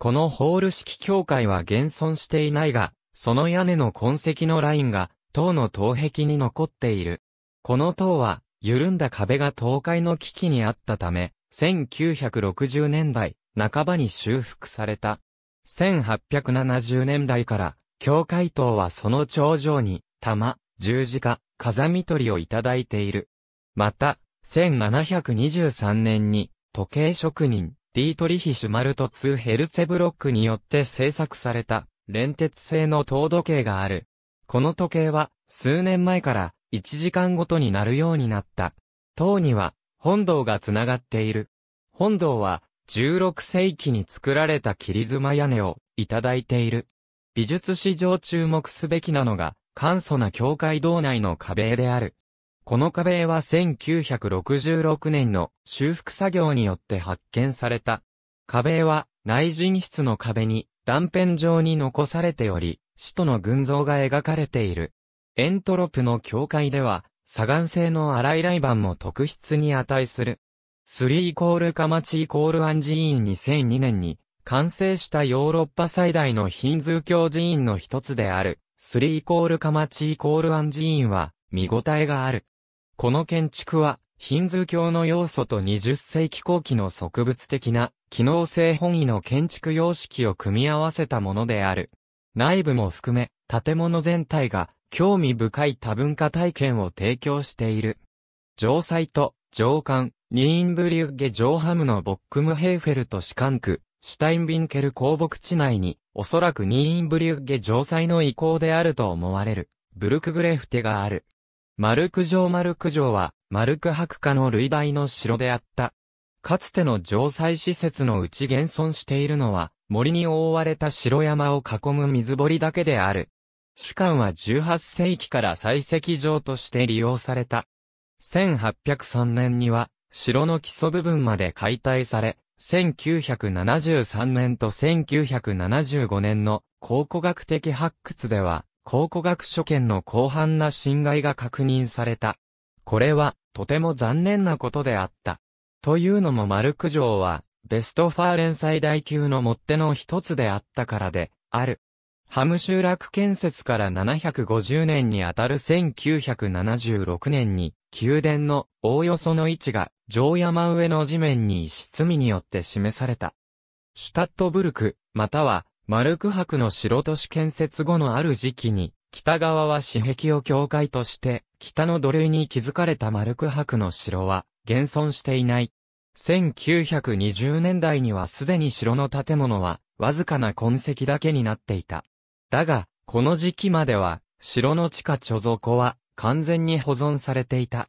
Speaker 1: このホール式教会は現存していないが、その屋根の痕跡のラインが、塔の塔壁に残っている。この塔は、緩んだ壁が倒壊の危機にあったため、1960年代半ばに修復された。1870年代から、教会塔はその頂上に、玉、十字架、風見りをいただいている。また、1723年に、時計職人、ディートリヒ・シュマルト2ヘルツェブロックによって制作された、連鉄製の塔時計がある。この時計は、数年前から、1時間ごとになるようになった。塔には、本堂がつながっている。本堂は、16世紀に作られた切妻屋根をいただいている。美術史上注目すべきなのが、簡素な教会堂内の壁である。この壁は1966年の修復作業によって発見された。壁は内陣室の壁に断片状に残されており、使徒の群像が描かれている。エントロプの教会では、左岸性の荒いバ板も特筆に値する。3イコールカマチイコールアン寺院2002年に完成したヨーロッパ最大のヒンズー教寺院の一つである3イコールカマチイコールアン寺院は見応えがある。この建築はヒンズー教の要素と20世紀後期の植物的な機能性本位の建築様式を組み合わせたものである。内部も含め、建物全体が興味深い多文化体験を提供している。城塞と城間、ニーンブリュッゲ城ハムのボックムヘーフェルト士官区、シュタインビンケル公木地内に、おそらくニーンブリュッゲ城塞の意向であると思われる、ブルクグレフテがある。マルク城マルク城は、マルク博化の類大の城であった。かつての城塞施設のうち現存しているのは、森に覆われた城山を囲む水堀だけである。主観は18世紀から採石場として利用された。1803年には、城の基礎部分まで解体され、1973年と1975年の考古学的発掘では、考古学所見の広範な侵害が確認された。これは、とても残念なことであった。というのも丸九条は、ベストファーレン最大級のもっての一つであったからで、ある。ハム集落建設から750年にあたる1976年に、宮殿のおおよその位置が城山上の地面に石積みによって示された。シュタットブルク、または、マルク博の城都市建設後のある時期に、北側は私壁を境界として、北の土塁に築かれたマルク博の城は、現存していない。1920年代にはすでに城の建物は、わずかな痕跡だけになっていた。だが、この時期までは、城の地下貯蔵庫は、完全に保存されていた。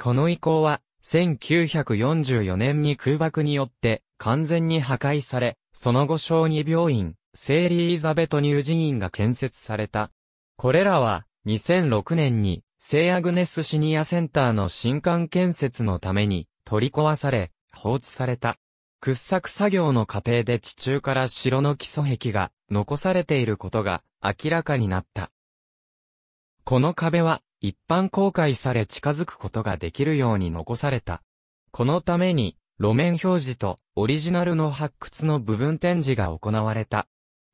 Speaker 1: この遺構は、1944年に空爆によって、完全に破壊され、その後小児病院、聖リーザベト乳児院が建設された。これらは、2006年に、聖アグネスシニアセンターの新館建設のために、取り壊され、放置された。掘削作業の過程で地中から城の基礎壁が残されていることが明らかになった。この壁は一般公開され近づくことができるように残された。このために路面表示とオリジナルの発掘の部分展示が行われた。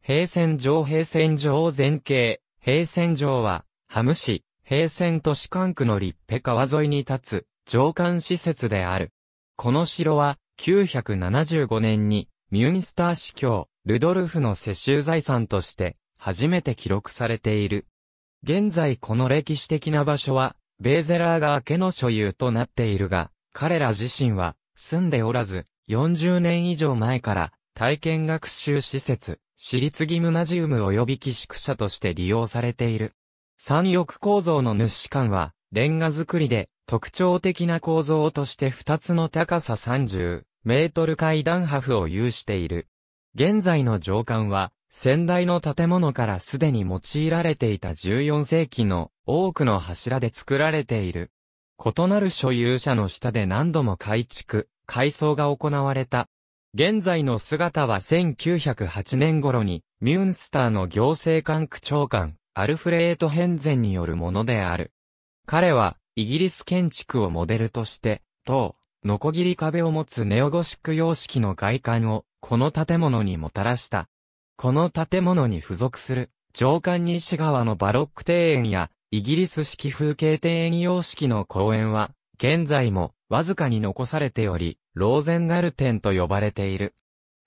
Speaker 1: 平線城平線上前景、平線上は、ハム市、平泉都市管区の立辺川沿いに立つ、上官施設である。この城は、975年に、ミュンスター司教、ルドルフの世襲財産として、初めて記録されている。現在この歴史的な場所は、ベーゼラーが明けの所有となっているが、彼ら自身は、住んでおらず、40年以上前から、体験学習施設、私立ギムナジウム及び寄宿舎として利用されている。三翼構造の主館は、レンガ造りで、特徴的な構造として2つの高さ30メートル階段波を有している。現在の上巻は、先代の建物からすでに用いられていた14世紀の多くの柱で作られている。異なる所有者の下で何度も改築、改装が行われた。現在の姿は1908年頃に、ミュンスターの行政官区長官、アルフレート・ヘンゼンによるものである。彼は、イギリス建築をモデルとして、等、ノコギリ壁を持つネオゴシック様式の外観を、この建物にもたらした。この建物に付属する、上官西側のバロック庭園や、イギリス式風景庭園様式の公園は、現在も、わずかに残されており、ローゼンガルテンと呼ばれている。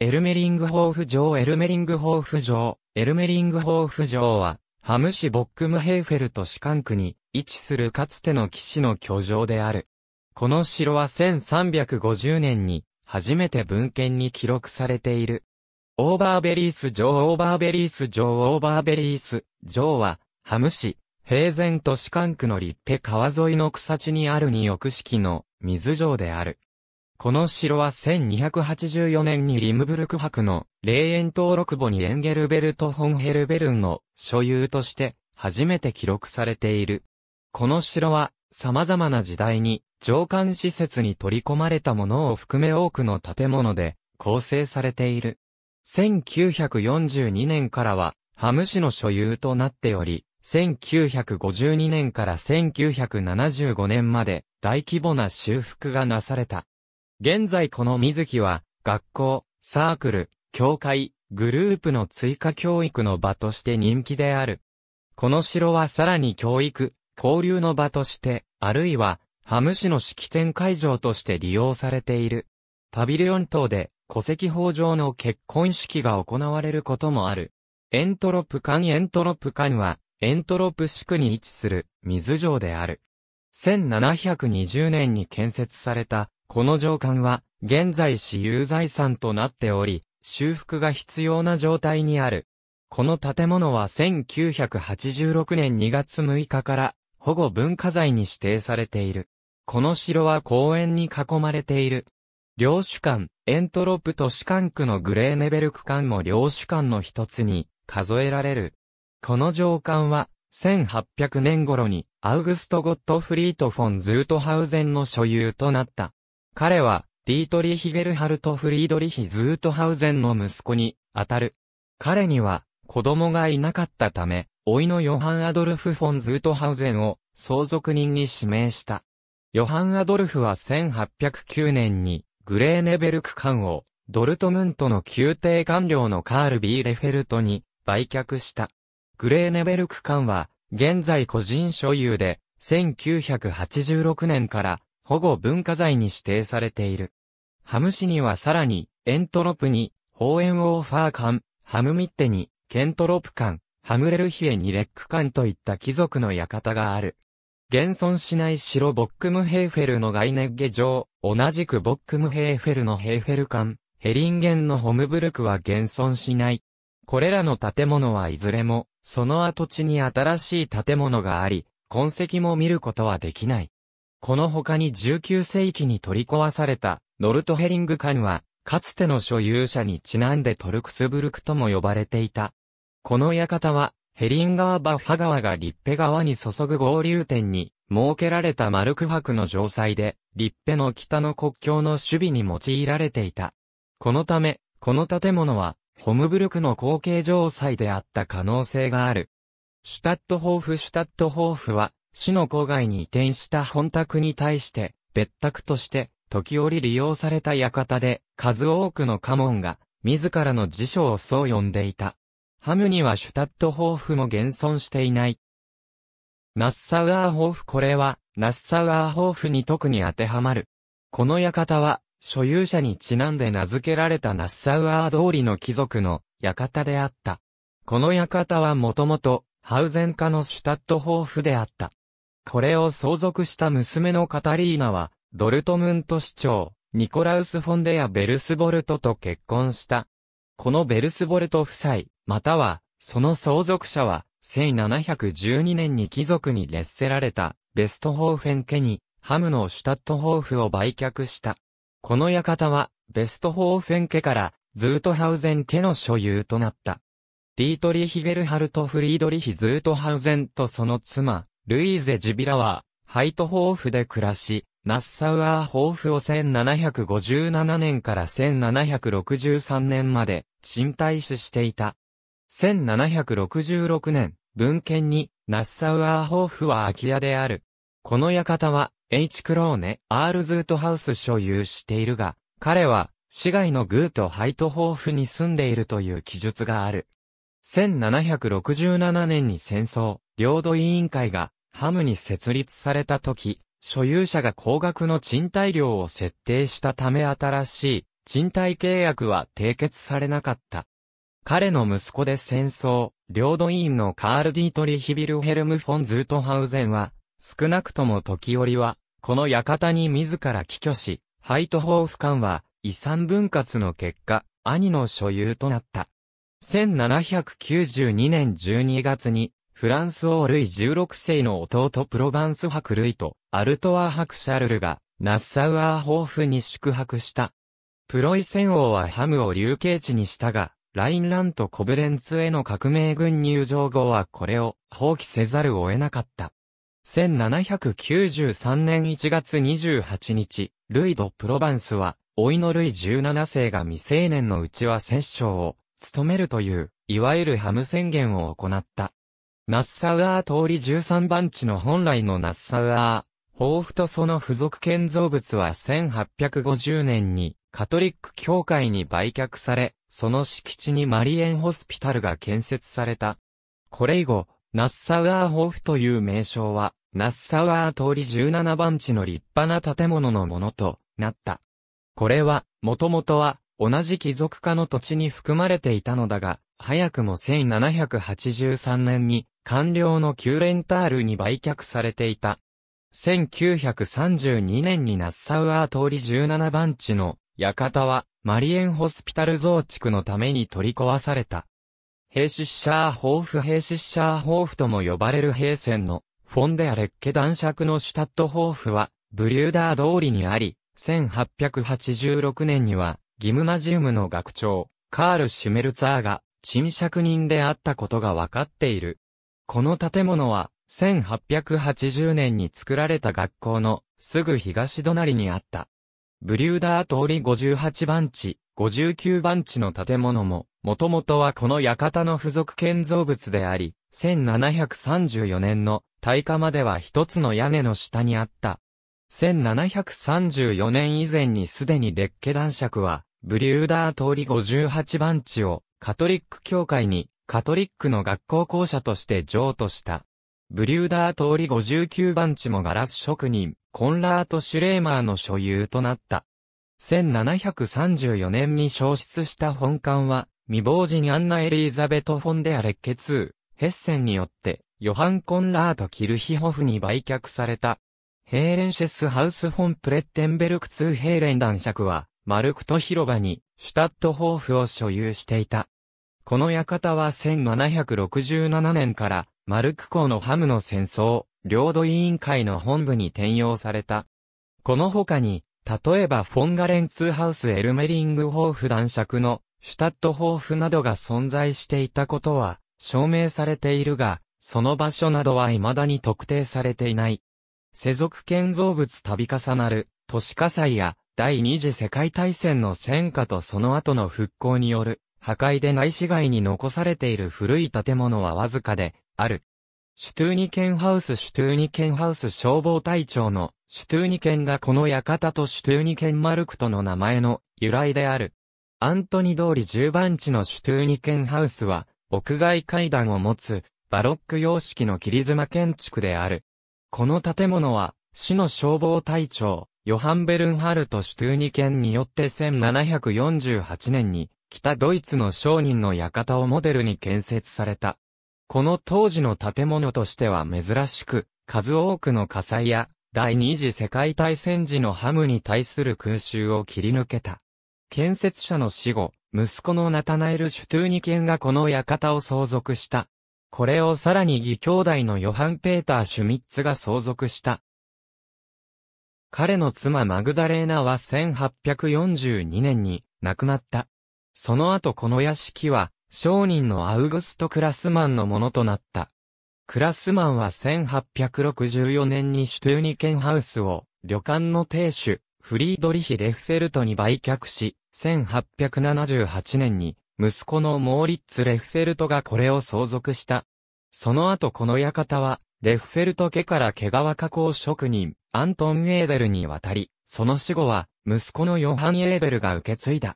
Speaker 1: エルメリングホーフ城エルメリングホーフ城エルメリングホーフ城は、ハム市ボックムヘーフェルト市管区に位置するかつての騎士の居城である。この城は1350年に初めて文献に記録されている。オーバーベリース城オーバーベリース城オーバーベリース城はハム市平然都市管区の立派川沿いの草地にある二翼式の水城である。この城は1284年にリムブルク博の霊園登録簿にエンゲルベルト・ホンヘルベルンの所有として初めて記録されている。この城は様々な時代に上官施設に取り込まれたものを含め多くの建物で構成されている。1942年からはハム市の所有となっており、1952年から1975年まで大規模な修復がなされた。現在この水木は、学校、サークル、教会、グループの追加教育の場として人気である。この城はさらに教育、交流の場として、あるいは、ハム市の式典会場として利用されている。パビリオン等で、戸籍法上の結婚式が行われることもある。エントロプカンエントロプカンは、エントロプ市区に位置する、水城である。1720年に建設された、この上官は、現在私有財産となっており、修復が必要な状態にある。この建物は1986年2月6日から保護文化財に指定されている。この城は公園に囲まれている。領主館、エントロプ都市館区のグレーネベル区間も領主館の一つに数えられる。この上官は1800年頃にアウグスト・ゴットフリート・フォン・ズートハウゼンの所有となった。彼は、ディートリヒゲルハルト・フリードリヒ・ズートハウゼンの息子に、当たる。彼には、子供がいなかったため、老いのヨハン・アドルフ・フォン・ズートハウゼンを相続人に指名した。ヨハン・アドルフは1809年にグレーネベルク間をドルトムントの宮廷官僚のカール・ビー・レフェルトに売却した。グレーネベルク間は現在個人所有で1986年から保護文化財に指定されている。ハム市にはさらに、エントロプに、ホーエンオーファー館、ハムミッテに、ケントロプ館、ハムレルヒエニレック館といった貴族の館がある。現存しない城ボックムヘーフェルのガイネッゲ城、同じくボックムヘーフェルのヘーフェル館、ヘリンゲンのホムブルクは現存しない。これらの建物はいずれも、その跡地に新しい建物があり、痕跡も見ることはできない。この他に19世紀に取り壊されたノルトヘリングヌは、かつての所有者にちなんでトルクスブルクとも呼ばれていた。この館は、ヘリンガーバッハ川がリッペ川に注ぐ合流点に設けられたマルク博の城塞で、リッペの北の国境の守備に用いられていた。このため、この建物は、ホムブルクの後継城塞であった可能性がある。シュタットホーフシュタットホーフは、市の郊外に移転した本宅に対して、別宅として、時折利用された館で、数多くの家紋が、自らの辞書をそう呼んでいた。ハムにはシュタットホーフも現存していない。ナッサウアーホーフこれは、ナッサウアーホーフに特に当てはまる。この館は、所有者にちなんで名付けられたナッサウアー通りの貴族の館であった。この館はもともと、ハウゼン家のシュタットホーフであった。これを相続した娘のカタリーナは、ドルトムント市長、ニコラウス・フォンデア・ベルスボルトと結婚した。このベルスボルト夫妻、または、その相続者は、1712年に貴族に劣せられた、ベストホーフェン家に、ハムのシュタットホーフを売却した。この館は、ベストホーフェン家から、ズートハウゼン家の所有となった。ディートリヒ・ゲルハルト・フリードリヒ・ズートハウゼンとその妻、ルイーゼ・ジビラは、ハイトホーフで暮らし、ナッサウアーホーフを1757年から1763年まで、新大死していた。1766年、文献に、ナッサウアーホーフは空き家である。この館は、H クローネ、アールズートハウス所有しているが、彼は、市外のグートハイトホーフに住んでいるという記述がある。1767年に戦争、領土委員会がハムに設立された時、所有者が高額の賃貸料を設定したため新しい賃貸契約は締結されなかった。彼の息子で戦争、領土委員のカール・ディートリヒ・ビルヘルム・フォン・ズートハウゼンは、少なくとも時折は、この館に自ら寄居し、ハイトホーフ館は遺産分割の結果、兄の所有となった。1792年12月にフランス王ルイ16世の弟プロヴァンス博ルイとアルトワー博シャルルがナッサウアーーフに宿泊した。プロイセン王はハムを流刑地にしたが、ラインランとコブレンツへの革命軍入場後はこれを放棄せざるを得なかった。1793年1月28日、ルイ・ド・プロヴァンスは、老いのルイ17世が未成年のうちは摂政を務めるという、いわゆるハム宣言を行った。ナッサウアー通り13番地の本来のナッサウアー、抱負とその付属建造物は1850年にカトリック教会に売却され、その敷地にマリエンホスピタルが建設された。これ以後、ナッサウアー抱負という名称は、ナッサウアー通り17番地の立派な建物のものとなった。これは、もともとは、同じ貴族家の土地に含まれていたのだが、早くも1783年に官僚の旧レンタールに売却されていた。1932年にナッサウアー通り17番地の館はマリエンホスピタル増築のために取り壊された。ヘーシッシャーホーフヘーシッシャーホーフとも呼ばれる平線のフォンデアレッケ男爵のシュタットホーフはブリューダー通りにあり、1886年にはギムナジウムの学長カール・シュメルツァーが賃借人であったことがわかっている。この建物は、1880年に作られた学校のすぐ東隣にあった。ブリューダー通り58番地、59番地の建物も、もともとはこの館の付属建造物であり、1734年の大火までは一つの屋根の下にあった。1734年以前にすでに列家男爵は、ブリューダー通り58番地をカトリック教会にカトリックの学校校舎として譲渡した。ブリューダー通り59番地もガラス職人、コンラート・シュレーマーの所有となった。1734年に消失した本館は、未亡人アンナ・エリーザベト・フォンデア・レッケ2、ヘッセンによって、ヨハン・コンラート・キルヒホフに売却された。ヘーレンシェス・ハウス・フォン・プレッテンベルク2ヘーレン男爵は、マルクト広場に、シュタットホーフを所有していた。この館は1767年から、マルク港のハムの戦争、領土委員会の本部に転用された。この他に、例えばフォンガレンツーハウスエルメリングホーフ男爵のシュタットホーフなどが存在していたことは証明されているが、その場所などは未だに特定されていない。世俗建造物度重なる都市火災や第二次世界大戦の戦火とその後の復興による破壊でない市街に残されている古い建物はわずかで、ある。シュトゥーニケンハウスシュトゥーニケンハウス消防隊長のシュトゥーニケンがこの館とシュトゥーニケンマルクとの名前の由来である。アントニ通り10番地のシュトゥーニケンハウスは屋外階段を持つバロック様式の切り妻建築である。この建物は市の消防隊長ヨハンベルンハルトシュトゥーニケンによって1748年に北ドイツの商人の館をモデルに建設された。この当時の建物としては珍しく、数多くの火災や第二次世界大戦時のハムに対する空襲を切り抜けた。建設者の死後、息子のナタナエル・シュトゥーニケンがこの館を相続した。これをさらに義兄弟のヨハン・ペーター・シュミッツが相続した。彼の妻マグダレーナは1842年に亡くなった。その後この屋敷は、商人のアウグスト・クラスマンのものとなった。クラスマンは1864年にシュトゥーニケンハウスを旅館の亭主、フリードリヒ・レッフェルトに売却し、1878年に息子のモーリッツ・レッフェルトがこれを相続した。その後この館は、レッフェルト家から毛皮加工職人、アントン・エーデルに渡り、その死後は、息子のヨハン・エーデルが受け継いだ。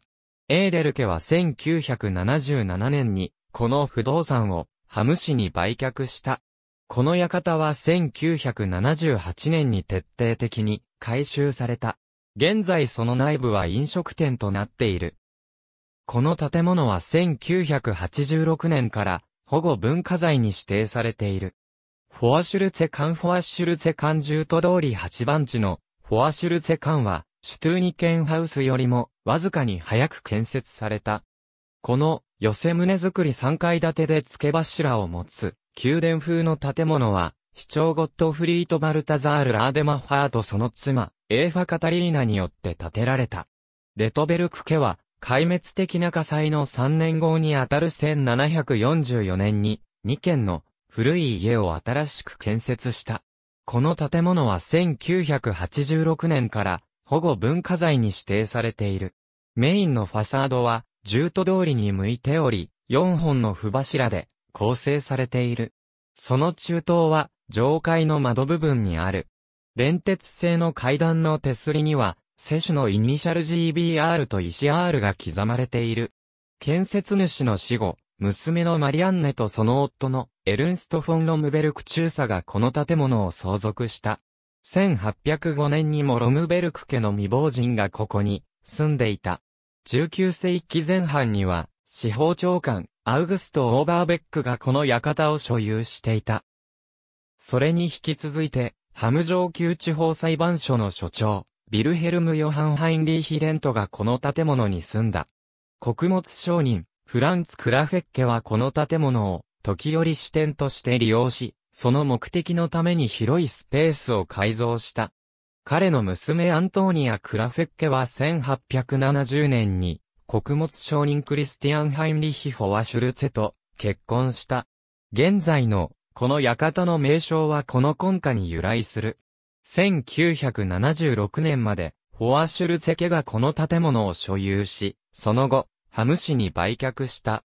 Speaker 1: エーレル家は1977年に、この不動産を、ハム市に売却した。この館は1978年に徹底的に改修された。現在その内部は飲食店となっている。この建物は1986年から保護文化財に指定されている。フォアシュルツェカンフォアシュルツェカン住都通り8番地のフォアシュルツェカンはシュトゥーニケンハウスよりもわずかに早く建設された。この寄せ棟造り3階建てで付け柱を持つ宮殿風の建物は、市長ゴットフリート・バルタザール・ラーデマファーとその妻、エーファ・カタリーナによって建てられた。レトベルク家は、壊滅的な火災の3年後にあたる1744年に、2軒の古い家を新しく建設した。この建物は1986年から保護文化財に指定されている。メインのファサードは、重都通りに向いており、4本の符柱で構成されている。その中東は、上階の窓部分にある。連鉄製の階段の手すりには、シ主のイニシャル GBR と石 r が刻まれている。建設主の死後、娘のマリアンネとその夫のエルンスト・フォン・ロムベルク中佐がこの建物を相続した。1805年にもロムベルク家の未亡人がここに住んでいた。19世紀前半には、司法長官、アウグスト・オーバーベックがこの館を所有していた。それに引き続いて、ハム上級地方裁判所の所長、ビルヘルム・ヨハン・ハインリーヒ・レントがこの建物に住んだ。穀物商人、フランツ・クラフェッケはこの建物を、時折支店として利用し、その目的のために広いスペースを改造した。彼の娘アントーニア・クラフェッケは1870年に、穀物商人クリスティアン・ハインリッヒ・フォワ・シュルツェと結婚した。現在の、この館の名称はこの根下に由来する。1976年まで、フォワ・シュルツェ家がこの建物を所有し、その後、ハム市に売却した。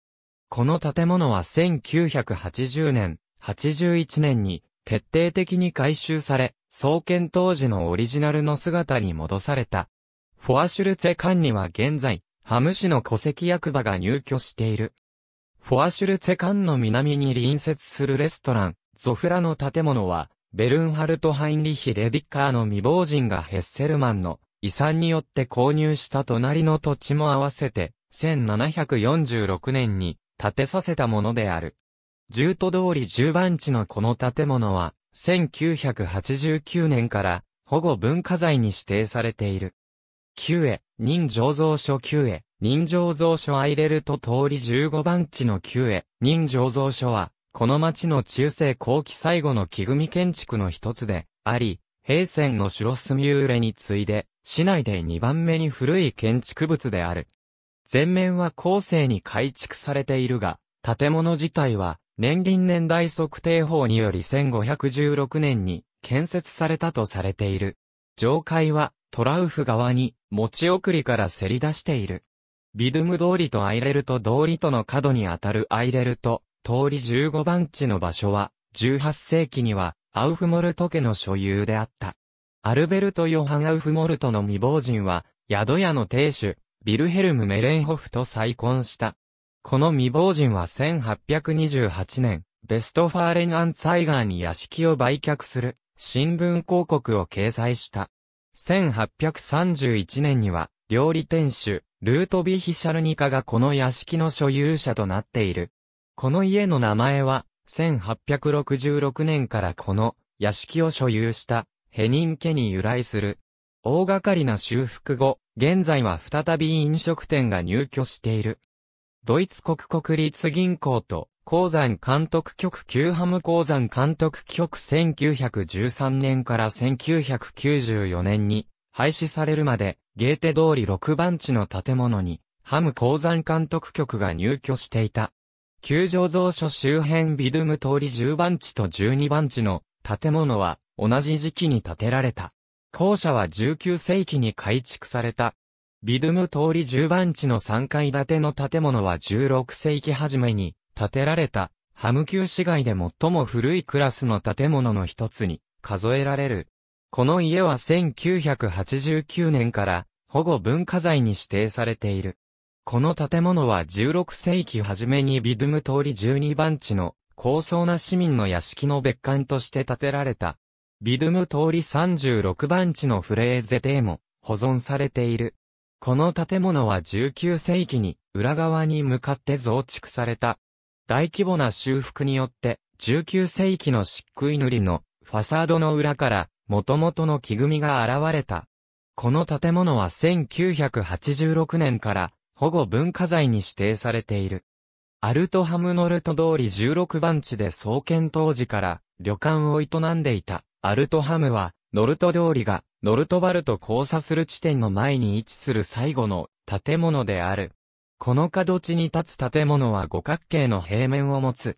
Speaker 1: この建物は1980年、81年に徹底的に改修され、創建当時のオリジナルの姿に戻された。フォアシュルツェンには現在、ハム市の戸籍役場が入居している。フォアシュルツェンの南に隣接するレストラン、ゾフラの建物は、ベルンハルト・ハインリヒ・レディッカーの未亡人がヘッセルマンの遺産によって購入した隣の土地も合わせて、1746年に建てさせたものである。住都通り10番地のこの建物は、1989年から保護文化財に指定されている。旧へ、人醸造所旧へ、人醸造所アイレルト通り15番地の旧へ、人醸造所は、この町の中世後期最後の木組建築の一つで、あり、平泉の城住幽れに次いで、市内で2番目に古い建築物である。前面は後世に改築されているが、建物自体は、年輪年代測定法により1516年に建設されたとされている。上階はトラウフ側に持ち送りからせり出している。ビドゥム通りとアイレルト通りとの角にあたるアイレルト通り15番地の場所は18世紀にはアウフモルト家の所有であった。アルベルト・ヨハン・アウフモルトの未亡人は宿屋の亭主、ビルヘルム・メレンホフと再婚した。この未亡人は1828年、ベストファーレン・アンツァイガーに屋敷を売却する新聞広告を掲載した。1831年には、料理店主、ルートビヒシャルニカがこの屋敷の所有者となっている。この家の名前は、1866年からこの屋敷を所有したヘニン家に由来する。大掛かりな修復後、現在は再び飲食店が入居している。ドイツ国国立銀行と、鉱山監督局旧ハム鉱山監督局1913年から1994年に廃止されるまでゲーテ通り6番地の建物にハム鉱山監督局が入居していた。球場蔵書周辺ビドゥム通り10番地と12番地の建物は同じ時期に建てられた。校舎は19世紀に改築されたビドゥム通り10番地の3階建ての建物は16世紀初めに建てられた、ハム級市街で最も古いクラスの建物の一つに数えられる。この家は1989年から保護文化財に指定されている。この建物は16世紀初めにビドゥム通り12番地の高層な市民の屋敷の別館として建てられた。ビドゥム通り36番地のフレーゼ邸も保存されている。この建物は19世紀に裏側に向かって増築された。大規模な修復によって19世紀の漆喰塗りのファサードの裏から元々の木組みが現れた。この建物は1986年から保護文化財に指定されている。アルトハムノルト通り16番地で創建当時から旅館を営んでいたアルトハムはノルト通りがノルトバルと交差する地点の前に位置する最後の建物である。この角地に立つ建物は五角形の平面を持つ。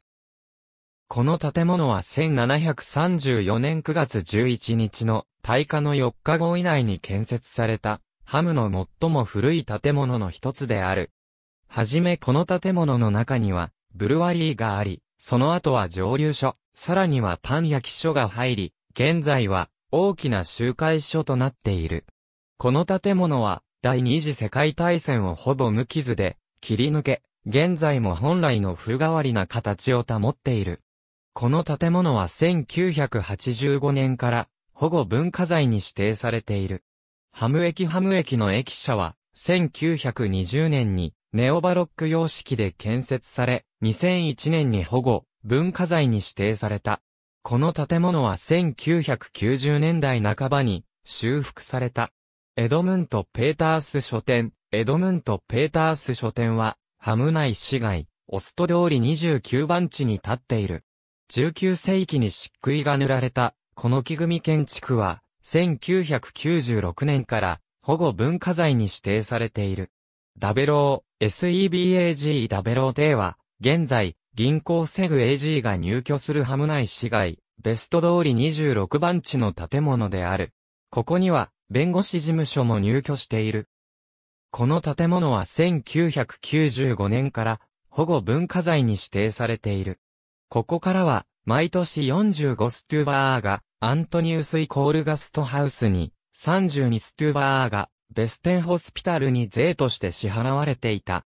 Speaker 1: この建物は1734年9月11日の大火の4日後以内に建設されたハムの最も古い建物の一つである。はじめこの建物の中にはブルワリーがあり、その後は蒸留所、さらにはパン焼き所が入り、現在は大きな集会所となっている。この建物は、第二次世界大戦をほぼ無傷で、切り抜け、現在も本来の風変わりな形を保っている。この建物は1985年から保護文化財に指定されている。ハム駅ハム駅の駅舎は1920年にネオバロック様式で建設され2001年に保護文化財に指定された。この建物は1990年代半ばに修復された。エドムント・ペータース書店、エドムント・ペータース書店は、ハム内市街、オスト通り29番地に建っている。19世紀に漆喰が塗られた、この木組建築は、1996年から保護文化財に指定されている。ダベロー、SEBAG ダベロー邸は、現在、銀行セグ AG が入居するハム内市街、ベスト通り26番地の建物である。ここには、弁護士事務所も入居している。この建物は1995年から保護文化財に指定されている。ここからは、毎年45ストゥーバーが、アントニウスイコールガストハウスに、32ストゥーバーが、ベステンホスピタルに税として支払われていた。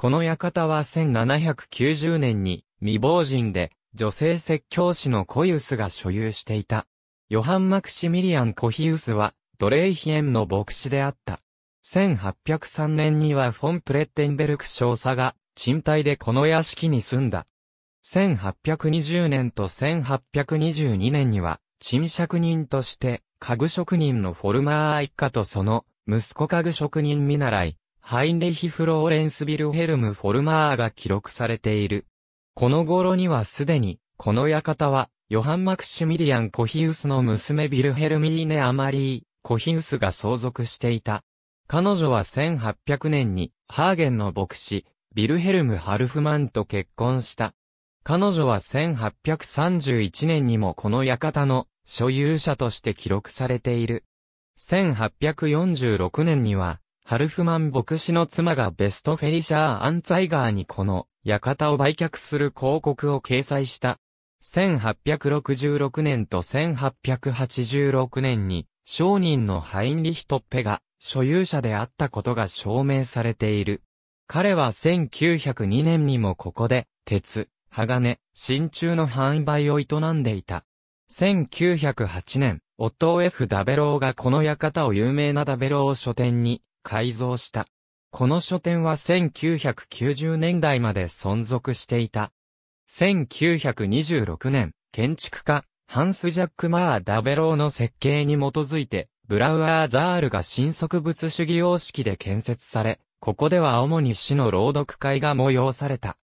Speaker 1: この館は1790年に未亡人で女性説教師のコイウスが所有していた。ヨハン・マクシミリアン・コヒウスはドレイヒエンの牧師であった。1803年にはフォン・プレッテンベルク少佐が賃貸でこの屋敷に住んだ。1820年と1822年には、賃借人として、家具職人のフォルマー一家とその、息子家具職人見習い、ハインレヒ・フローレンス・ビルヘルム・フォルマーが記録されている。この頃にはすでに、この館は、ヨハン・マクシュミリアン・コヒウスの娘ビルヘルミーネ・アマリー、コヒウスが相続していた。彼女は1800年に、ハーゲンの牧師、ビルヘルム・ハルフマンと結婚した。彼女は1831年にもこの館の所有者として記録されている。1846年には、ハルフマン牧師の妻がベストフェリシャー・アンツァイガーにこの館を売却する広告を掲載した。1866年と1886年に商人のハインリヒトッペが所有者であったことが証明されている。彼は1902年にもここで鉄、鋼、真鍮の販売を営んでいた。1908年、オットー F ダベローがこの館を有名なダベロー書店に改造した。この書店は1990年代まで存続していた。1926年、建築家、ハンス・ジャック・マー・ダベローの設計に基づいて、ブラウアー・ザールが新速物主義様式で建設され、ここでは主に市の朗読会が催された。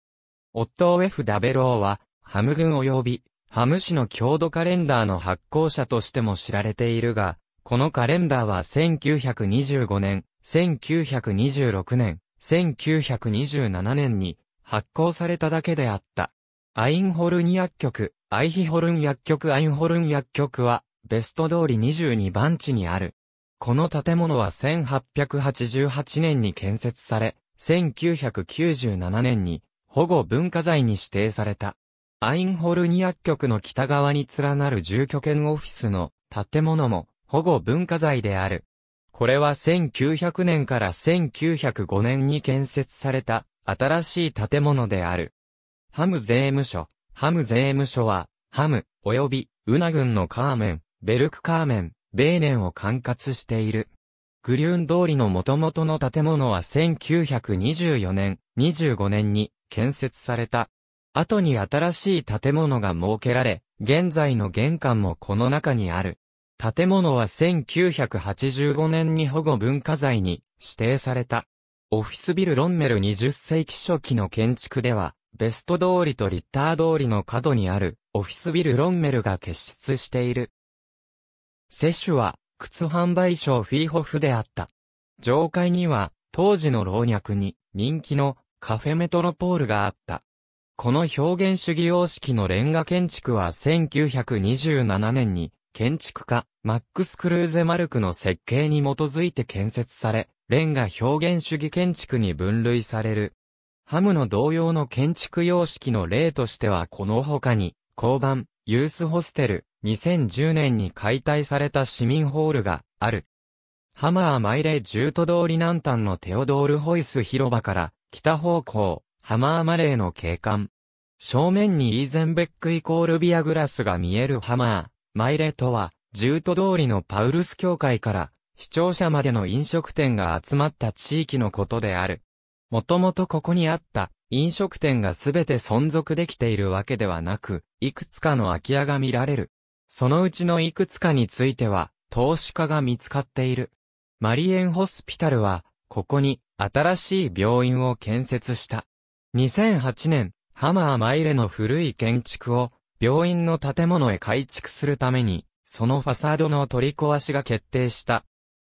Speaker 1: オットー・エフ・ダベローは、ハム軍及び、ハム市の郷土カレンダーの発行者としても知られているが、このカレンダーは1925年、1926年、1927年に発行されただけであった。アインホルン薬局、アイヒホルン薬局アインホルン薬局は、ベスト通り22番地にある。この建物は1888年に建設され、1997年に保護文化財に指定された。アインホルニ薬局の北側に連なる住居圏オフィスの建物も保護文化財である。これは1900年から1905年に建設された新しい建物である。ハム税務署。ハム税務署は、ハム、及び、ウナ郡のカーメン、ベルクカーメン、ベーネンを管轄している。グリューン通りの元々の建物は1924年、25年に建設された。後に新しい建物が設けられ、現在の玄関もこの中にある。建物は1985年に保護文化財に指定された。オフィスビルロンメル20世紀初期の建築では、ベスト通りとリッター通りの角にあるオフィスビルロンメルが結出している。セシュは靴販売商フィーホフであった。上階には当時の老若に人気のカフェメトロポールがあった。この表現主義様式のレンガ建築は1927年に建築家、マックス・クルーゼマルクの設計に基づいて建設され、レンガ表現主義建築に分類される。ハムの同様の建築様式の例としてはこの他に、交番、ユースホステル、2010年に解体された市民ホールがある。ハマー・マイレー・ジュート通り南端のテオドール・ホイス広場から、北方向、ハマー・マレーの景観。正面にイーゼンベックイコールビアグラスが見えるハマー。マイレとは、重都通りのパウルス教会から、視聴者までの飲食店が集まった地域のことである。もともとここにあった飲食店がすべて存続できているわけではなく、いくつかの空き家が見られる。そのうちのいくつかについては、投資家が見つかっている。マリエンホスピタルは、ここに新しい病院を建設した。2008年、ハマーマイレの古い建築を病院の建物へ改築するために、そのファサードの取り壊しが決定した。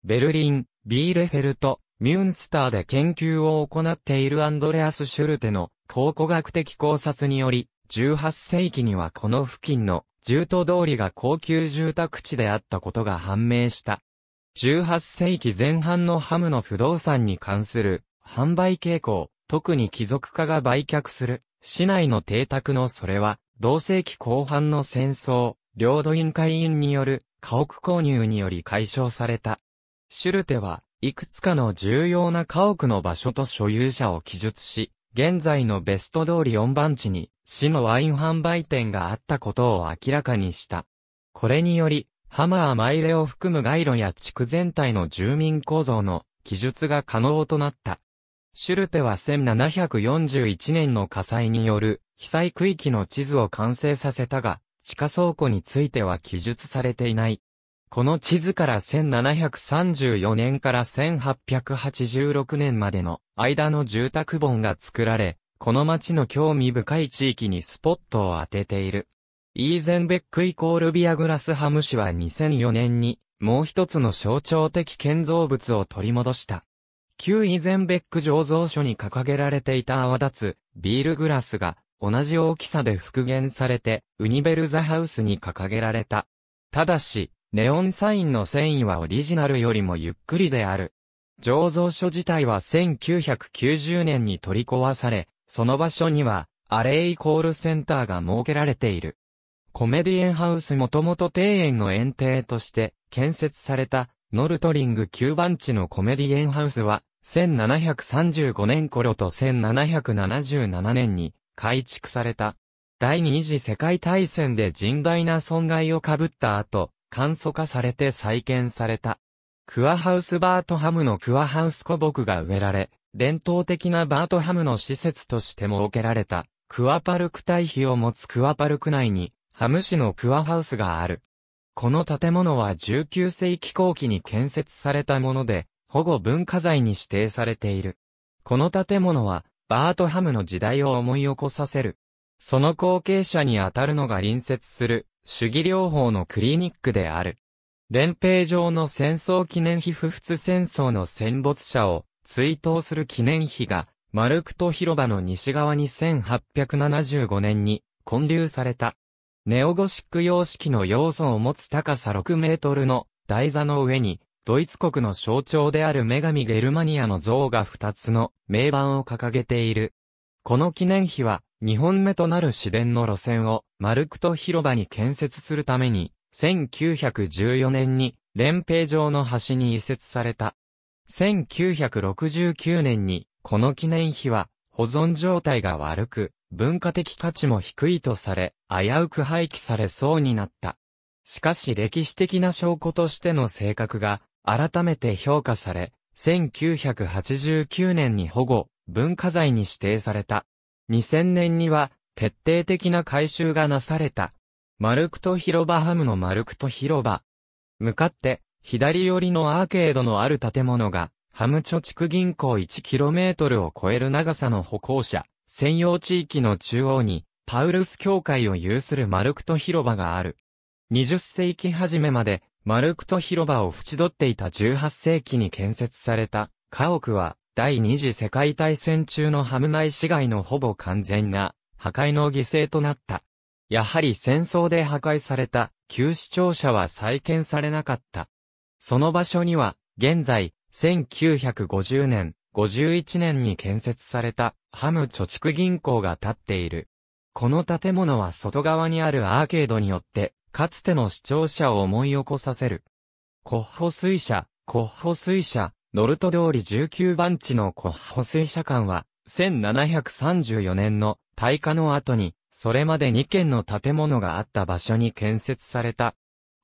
Speaker 1: ベルリン、ビーレフェルト、ミュンスターで研究を行っているアンドレアス・シュルテの考古学的考察により、18世紀にはこの付近の住都通りが高級住宅地であったことが判明した。18世紀前半のハムの不動産に関する販売傾向、特に貴族家が売却する市内の邸宅のそれは同世紀後半の戦争、領土委員会員による家屋購入により解消された。シュルテは、いくつかの重要な家屋の場所と所有者を記述し、現在のベスト通り4番地に、市のワイン販売店があったことを明らかにした。これにより、ハマーマイレを含む街路や地区全体の住民構造の記述が可能となった。シュルテは1741年の火災による被災区域の地図を完成させたが、地下倉庫については記述されていない。この地図から1734年から1886年までの間の住宅本が作られ、この町の興味深い地域にスポットを当てている。イーゼンベックイコールビアグラスハム市は2004年に、もう一つの象徴的建造物を取り戻した。旧イーゼンベック醸造所に掲げられていた泡立つビールグラスが同じ大きさで復元されて、ウニベルザハウスに掲げられた。ただし、ネオンサインの繊維はオリジナルよりもゆっくりである。醸造所自体は1990年に取り壊され、その場所には、アレイコールセンターが設けられている。コメディエンハウスもともと庭園の園庭として建設されたノルトリング9番地のコメディエンハウスは1735年頃と1777年に改築された。第二次世界大戦で甚大な損害を被った後、簡素化されて再建された。クアハウスバートハムのクアハウス古木が植えられ、伝統的なバートハムの施設として設けられた、クアパルク対比を持つクアパルク内に、ハム市のクアハウスがある。この建物は19世紀後期に建設されたもので、保護文化財に指定されている。この建物は、バートハムの時代を思い起こさせる。その後継者にあたるのが隣接する、主義療法のクリニックである。連兵場の戦争記念碑不仏戦争の戦没者を追悼する記念碑が、マルクト広場の西側に1875年に建立された。ネオゴシック様式の要素を持つ高さ6メートルの台座の上にドイツ国の象徴である女神ゲルマニアの像が2つの名板を掲げている。この記念碑は、2本目となる市電の路線をマルクト広場に建設するために、1914年に連平城の橋に移設された。1969年に、この記念碑は、保存状態が悪く、文化的価値も低いとされ、危うく廃棄されそうになった。しかし歴史的な証拠としての性格が改めて評価され、1989年に保護、文化財に指定された。2000年には、徹底的な改修がなされた。マルクト広場ハムのマルクト広場。向かって、左寄りのアーケードのある建物が、ハム貯蓄銀行 1km を超える長さの歩行者、専用地域の中央に、パウルス教会を有するマルクト広場がある。20世紀初めまで、丸くと広場を縁取っていた18世紀に建設された、家屋は、第二次世界大戦中のハム内市街のほぼ完全な、破壊の犠牲となった。やはり戦争で破壊された、旧市庁舎は再建されなかった。その場所には、現在、1950年、51年に建設された、ハム貯蓄銀行が建っている。この建物は外側にあるアーケードによってかつての視聴者を思い起こさせる。コッホ水車、コッホ水車、ノルト通り19番地のコッホ水車館は、1734年の大火の後に、それまで2軒の建物があった場所に建設された。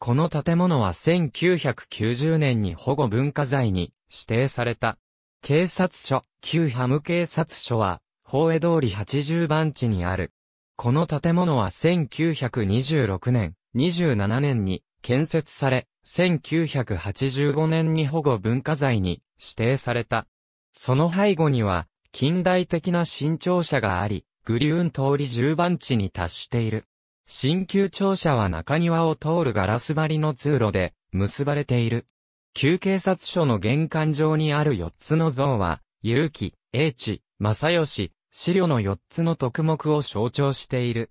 Speaker 1: この建物は1990年に保護文化財に指定された。警察署、旧ハム警察署は、法江通り80番地にある。この建物は1926年、2 7年に建設され、1985年に保護文化財に指定された。その背後には、近代的な新庁舎があり、グリューン通り10番地に達している。新旧庁舎は中庭を通るガラス張りの通路で結ばれている。旧警察署の玄関上にある4つの像は、勇気、英知、正義、資料の4つの特目を象徴している。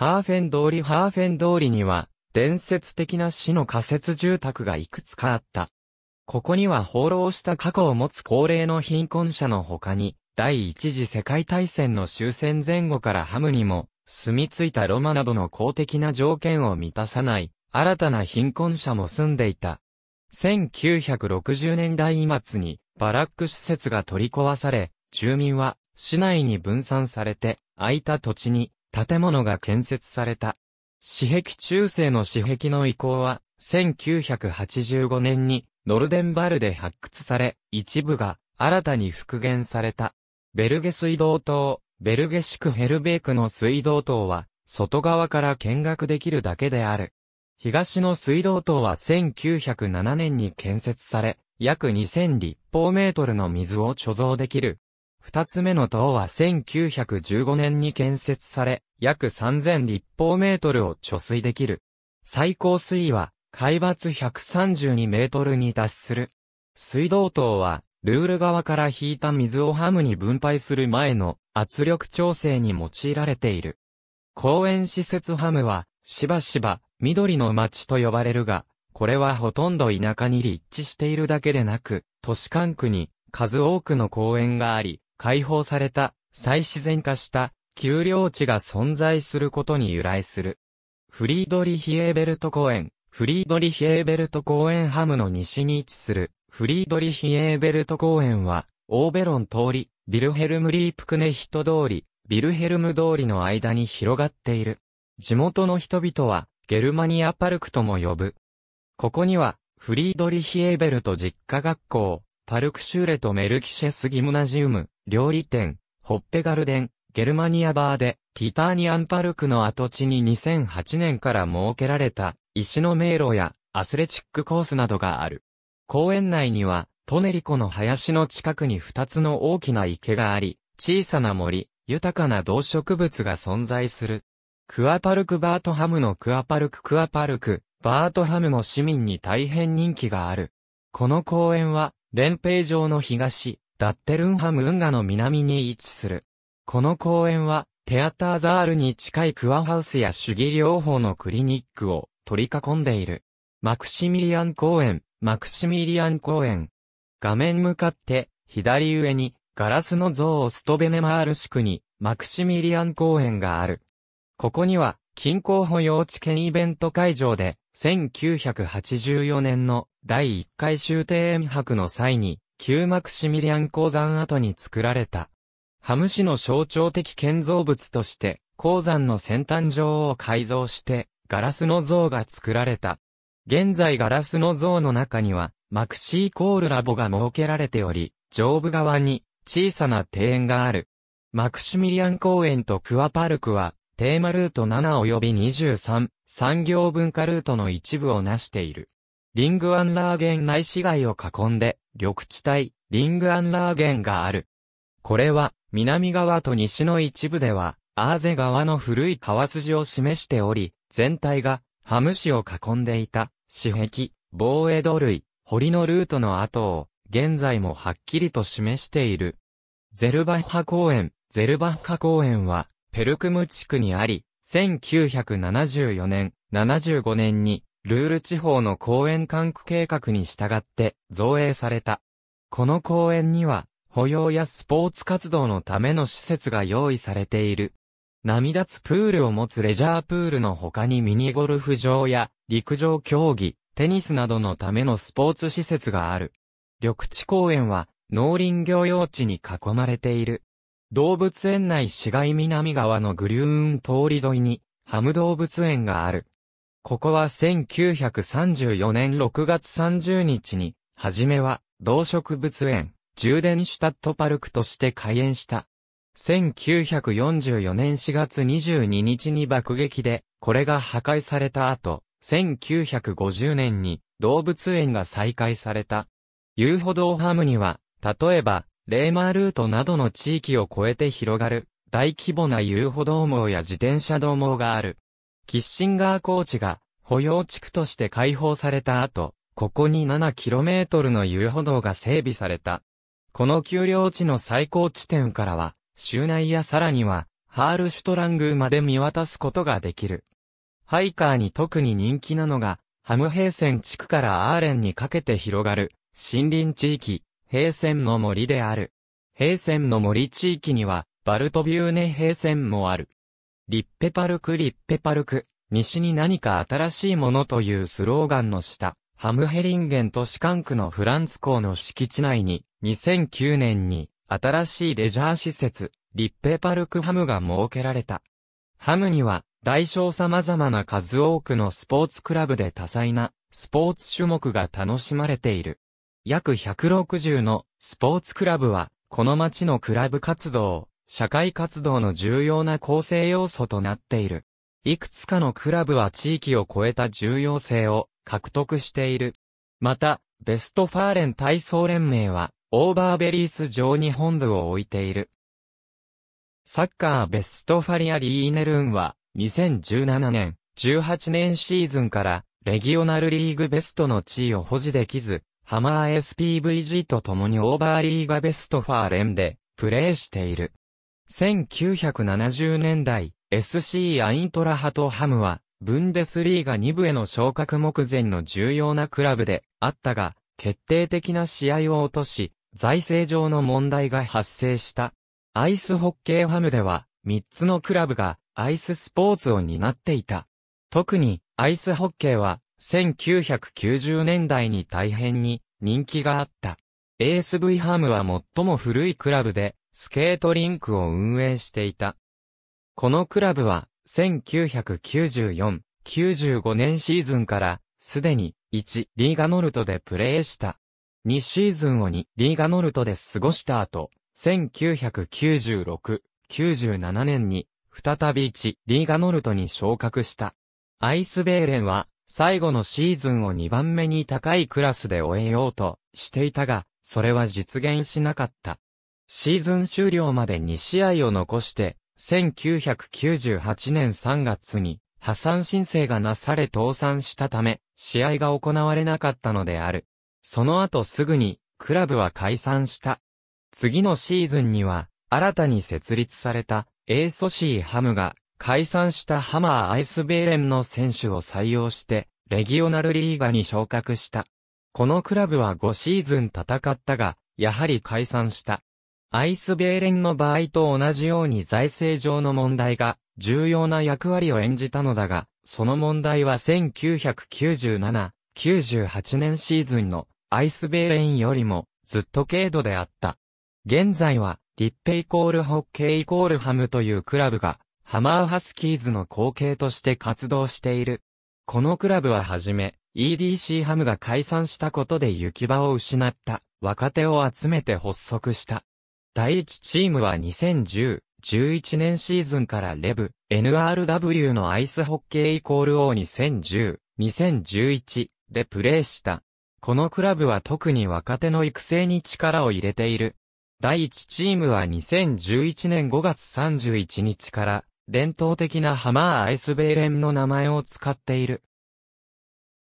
Speaker 1: ハーフェン通りハーフェン通りには、伝説的な市の仮設住宅がいくつかあった。ここには放浪した過去を持つ高齢の貧困者の他に、第一次世界大戦の終戦前後からハムにも、住み着いたロマなどの公的な条件を満たさない、新たな貧困者も住んでいた。1960年代末に、バラック施設が取り壊され、住民は、市内に分散されて、空いた土地に、建物が建設された。私壁中世の私壁の遺構は、1985年にノルデンバルで発掘され、一部が新たに復元された。ベルゲ水道塔、ベルゲシクヘルベークの水道塔は、外側から見学できるだけである。東の水道塔は1907年に建設され、約2000立方メートルの水を貯蔵できる二つ目の塔は1915年に建設され、約3000立方メートルを貯水できる。最高水位は、海抜132メートルに達する。水道塔は、ルール側から引いた水をハムに分配する前の圧力調整に用いられている。公園施設ハムは、しばしば、緑の町と呼ばれるが、これはほとんど田舎に立地しているだけでなく、都市管区に数多くの公園があり、解放された、再自然化した、丘陵地が存在することに由来する。フリードリヒエーベルト公園、フリードリヒエーベルト公園ハムの西に位置する、フリードリヒエーベルト公園は、オーベロン通り、ビルヘルムリープクネヒト通り、ビルヘルム通りの間に広がっている。地元の人々は、ゲルマニアパルクとも呼ぶ。ここには、フリードリヒエーベルト実家学校、パルクシューレとメルキシェスギムナジウム、料理店、ホッペガルデン、ゲルマニアバーで、ティターニアンパルクの跡地に2008年から設けられた、石の迷路や、アスレチックコースなどがある。公園内には、トネリコの林の近くに2つの大きな池があり、小さな森、豊かな動植物が存在する。クアパルクバートハムのクアパルククアパルク、バートハムも市民に大変人気がある。この公園は、連平城の東、ダッテルンハム運河の南に位置する。この公園は、テアターザールに近いクアハウスや主義療法のクリニックを取り囲んでいる。マクシミリアン公園、マクシミリアン公園。画面向かって、左上に、ガラスの像をストベネマール地区に、マクシミリアン公園がある。ここには、近郊保養地検イベント会場で、1984年の第1回終庭園博の際に、旧マクシミリアン鉱山跡に作られた。ハム市の象徴的建造物として、鉱山の先端上を改造して、ガラスの像が作られた。現在ガラスの像の中には、マクシーコールラボが設けられており、上部側に小さな庭園がある。マクシミリアン公園とクアパルクは、テーマルート7及び23、産業文化ルートの一部を成している。リングアンラーゲン内市街を囲んで、緑地帯、リングアンラーゲンがある。これは、南側と西の一部では、アーゼ川の古い川筋を示しており、全体が、ハム市を囲んでいた、市壁、防衛土類、堀のルートの跡を、現在もはっきりと示している。ゼルバッハ公園、ゼルバッハ公園は、ペルクム地区にあり、1974年、75年に、ルール地方の公園管区計画に従って造営された。この公園には、保養やスポーツ活動のための施設が用意されている。波立つプールを持つレジャープールの他にミニゴルフ場や陸上競技、テニスなどのためのスポーツ施設がある。緑地公園は農林業用地に囲まれている。動物園内市街南側のグリューン通り沿いに、ハム動物園がある。ここは1934年6月30日に、はじめは、動植物園、充電シュタットパルクとして開園した。1944年4月22日に爆撃で、これが破壊された後、1950年に動物園が再開された。遊歩道ハムには、例えば、レーマールートなどの地域を越えて広がる、大規模な遊歩道網や自転車道網がある。キッシンガー高地が、保養地区として開放された後、ここに 7km の遊歩道が整備された。この丘陵地の最高地点からは、州内やさらには、ハールシュトラングまで見渡すことができる。ハイカーに特に人気なのが、ハムヘイセン地区からアーレンにかけて広がる、森林地域、平泉の森である。平泉の森地域には、バルトビューネ平泉もある。リッペパルクリッペパルク、西に何か新しいものというスローガンの下、ハムヘリンゲン都シカンクのフランス港の敷地内に、2009年に、新しいレジャー施設、リッペパルクハムが設けられた。ハムには、大小様々な数多くのスポーツクラブで多彩な、スポーツ種目が楽しまれている。約160のスポーツクラブは、この町のクラブ活動、社会活動の重要な構成要素となっている。いくつかのクラブは地域を超えた重要性を獲得している。また、ベストファーレン体操連盟は、オーバーベリース上に本部を置いている。サッカーベストファリアリーネルーンは、2017年、18年シーズンから、レギオナルリーグベストの地位を保持できず、ハマー SPVG と共にオーバーリーガベストファーレンでプレーしている。1970年代、SC アイントラハトハムは、ブンデスリーガ2部への昇格目前の重要なクラブであったが、決定的な試合を落とし、財政上の問題が発生した。アイスホッケーハムでは、3つのクラブがアイススポーツを担っていた。特に、アイスホッケーは、1990年代に大変に人気があった。ASV ハムは最も古いクラブで、スケートリンクを運営していた。このクラブは、1994、95年シーズンから、すでに、1、リーガノルトでプレーした。2シーズンを2、リーガノルトで過ごした後、1996、97年に、再び1、リーガノルトに昇格した。アイスベーレンは、最後のシーズンを2番目に高いクラスで終えようとしていたが、それは実現しなかった。シーズン終了まで2試合を残して、1998年3月に破産申請がなされ倒産したため、試合が行われなかったのである。その後すぐに、クラブは解散した。次のシーズンには、新たに設立された、A ソシーハムが解散したハマー・アイスベーレンの選手を採用して、レギオナルリーガに昇格した。このクラブは5シーズン戦ったが、やはり解散した。アイスベーレンの場合と同じように財政上の問題が重要な役割を演じたのだが、その問題は1997、98年シーズンのアイスベーレンよりもずっと軽度であった。現在は、リッペイコールホッケーイコールハムというクラブがハマーハスキーズの後継として活動している。このクラブははじめ、EDC ハムが解散したことで行き場を失った若手を集めて発足した。第1チームは2010、11年シーズンからレブ、NRW のアイスホッケーイコール O 2010、2011でプレーした。このクラブは特に若手の育成に力を入れている。第1チームは2011年5月31日から伝統的なハマーアイスベーレンの名前を使っている。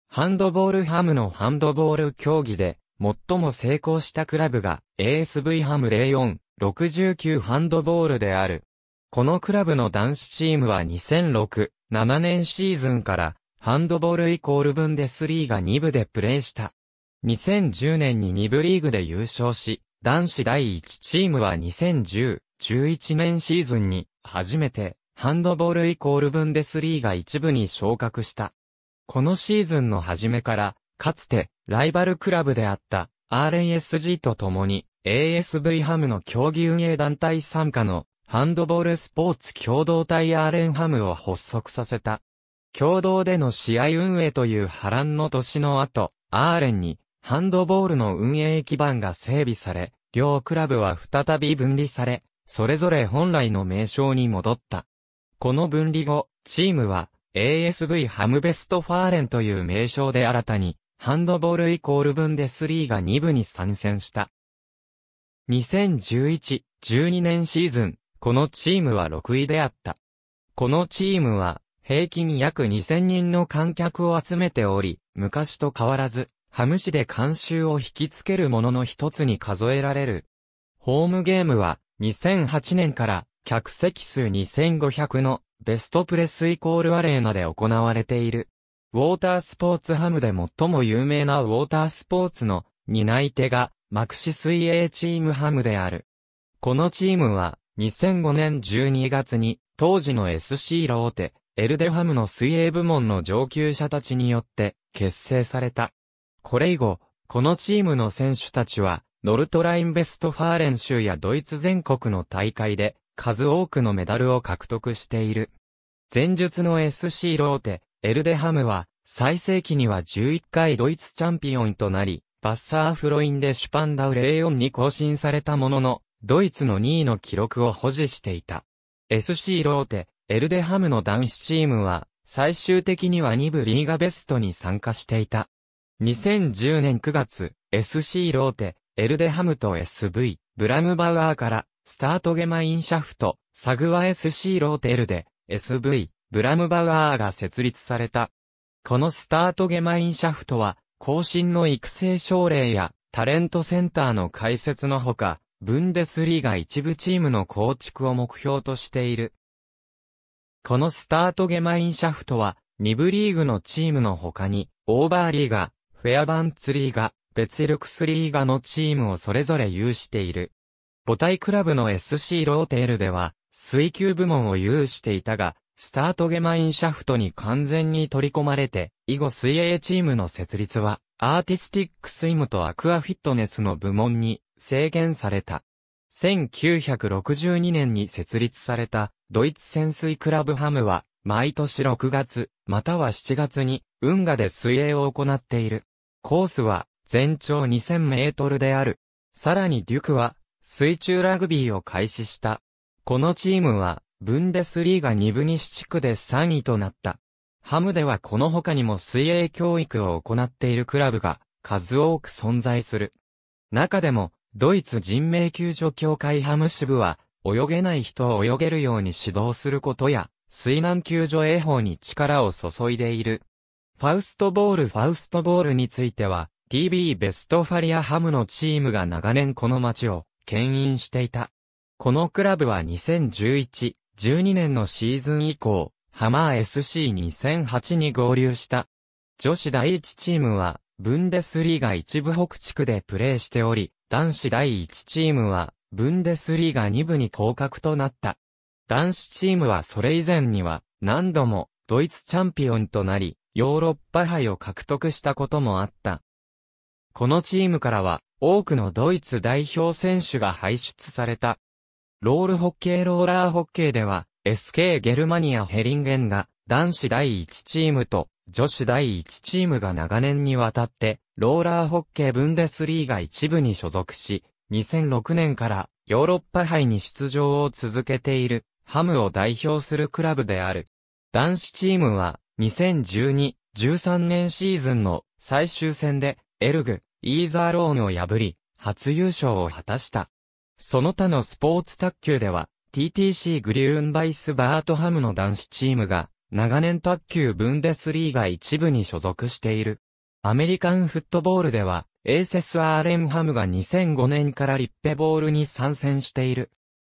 Speaker 1: ハンドボールハムのハンドボール競技で、最も成功したクラブが ASV ハム04、69ハンドボールである。このクラブの男子チームは2006、7年シーズンから、ハンドボールイコールブンデスリーが2部でプレーした。2010年に2部リーグで優勝し、男子第1チームは2010、11年シーズンに、初めて、ハンドボールイコールブンデスリーが一部に昇格した。このシーズンの初めから、かつて、ライバルクラブであった、RNSG と共に、ASV ハムの競技運営団体参加の、ハンドボールスポーツ共同体 RN ハムを発足させた。共同での試合運営という波乱の年の後、アーレンに、ハンドボールの運営基盤が整備され、両クラブは再び分離され、それぞれ本来の名称に戻った。この分離後、チームは ASV ハムベストファーレンという名称で新たに、ハンドボールイコール分でスリーが2部に参戦した。2011-12年シーズン、このチームは6位であった。このチームは、平均約2000人の観客を集めており、昔と変わらず、ハム市で監修を引きつけるものの一つに数えられる。ホームゲームは、2008年から客席数2500のベストプレスイコールアレーナで行われている。ウォータースポーツハムで最も有名なウォータースポーツの担い手がマクシ水泳チームハムである。このチームは2005年12月に当時の SC ローテ、エルデハムの水泳部門の上級者たちによって結成された。これ以後、このチームの選手たちはノルトラインベストファーレン州やドイツ全国の大会で数多くのメダルを獲得している。前述の SC ローテ、エルデハムは、最盛期には11回ドイツチャンピオンとなり、バッサーフロインでシュパンダウ04に更新されたものの、ドイツの2位の記録を保持していた。SC ローテ、エルデハムの男子チームは、最終的には2部リーガベストに参加していた。2010年9月、SC ローテ、エルデハムと SV、ブラムバウアーからスタートゲマインシャフト、サグワ SC ローテルで、SV、ブラムバウアーが設立された。このスタートゲマインシャフトは、更新の育成奨励や、タレントセンターの開設のほか、ブンデスリーが一部チームの構築を目標としている。このスタートゲマインシャフトは、2部リーグのチームの他に、オーバーリーガ、フェアバンツリーガ、別力スリーガのチームをそれぞれ有している。母体クラブの SC ローテールでは、水球部門を有していたが、スタートゲマインシャフトに完全に取り込まれて、以後水泳チームの設立は、アーティスティックスイムとアクアフィットネスの部門に制限された。1962年に設立されたドイツ潜水クラブハムは、毎年6月、または7月に、運河で水泳を行っている。コースは、全長2000メートルである。さらにデュクは、水中ラグビーを開始した。このチームは、ブンデスリーガ2部西地区で3位となった。ハムではこの他にも水泳教育を行っているクラブが数多く存在する。中でも、ドイツ人命救助協会ハム支部は、泳げない人を泳げるように指導することや、水難救助泳法に力を注いでいる。ファウストボールファウストボールについては、TB ベストファリアハムのチームが長年この街を牽引していた。このクラブは2011、12年のシーズン以降、ハマー SC2008 に合流した。女子第1チームは、ブンデスリーガ一部北地区でプレーしており、男子第1チームは、ブンデスリーガ2部に降格となった。男子チームはそれ以前には、何度も、ドイツチャンピオンとなり、ヨーロッパ杯を獲得したこともあった。このチームからは、多くのドイツ代表選手が輩出された。ロールホッケーローラーホッケーでは、SK ゲルマニアヘリンゲンが男子第1チームと女子第1チームが長年にわたってローラーホッケーブンデスリーが一部に所属し、2006年からヨーロッパ杯に出場を続けているハムを代表するクラブである。男子チームは2012、13年シーズンの最終戦でエルグ、イーザーローンを破り、初優勝を果たした。その他のスポーツ卓球では、TTC グリューンバイスバートハムの男子チームが、長年卓球ブンデスリーが一部に所属している。アメリカンフットボールでは、エーセス・アーレンハムが2005年からリッペボールに参戦している。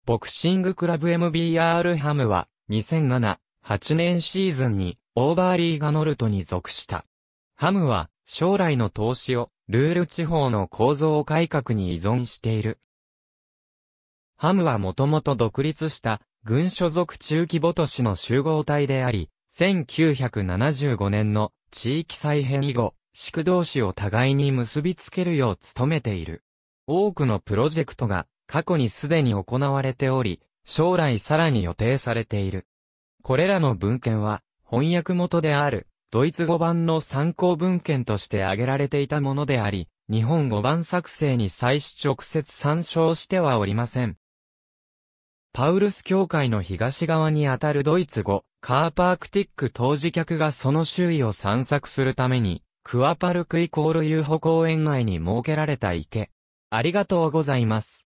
Speaker 1: ボクシングクラブ MBR ハムは、2007、8年シーズンに、オーバーリーガノルトに属した。ハムは、将来の投資を、ルール地方の構造改革に依存している。ハムはもともと独立した軍所属中規模都市の集合体であり、1975年の地域再編以後、宿同士を互いに結びつけるよう努めている。多くのプロジェクトが過去にすでに行われており、将来さらに予定されている。これらの文献は翻訳元であるドイツ語版の参考文献として挙げられていたものであり、日本語版作成に際し直接参照してはおりません。パウルス教会の東側にあたるドイツ語、カーパークティック当時客がその周囲を散策するために、クアパルクイコール遊歩公園内に設けられた池。ありがとうございます。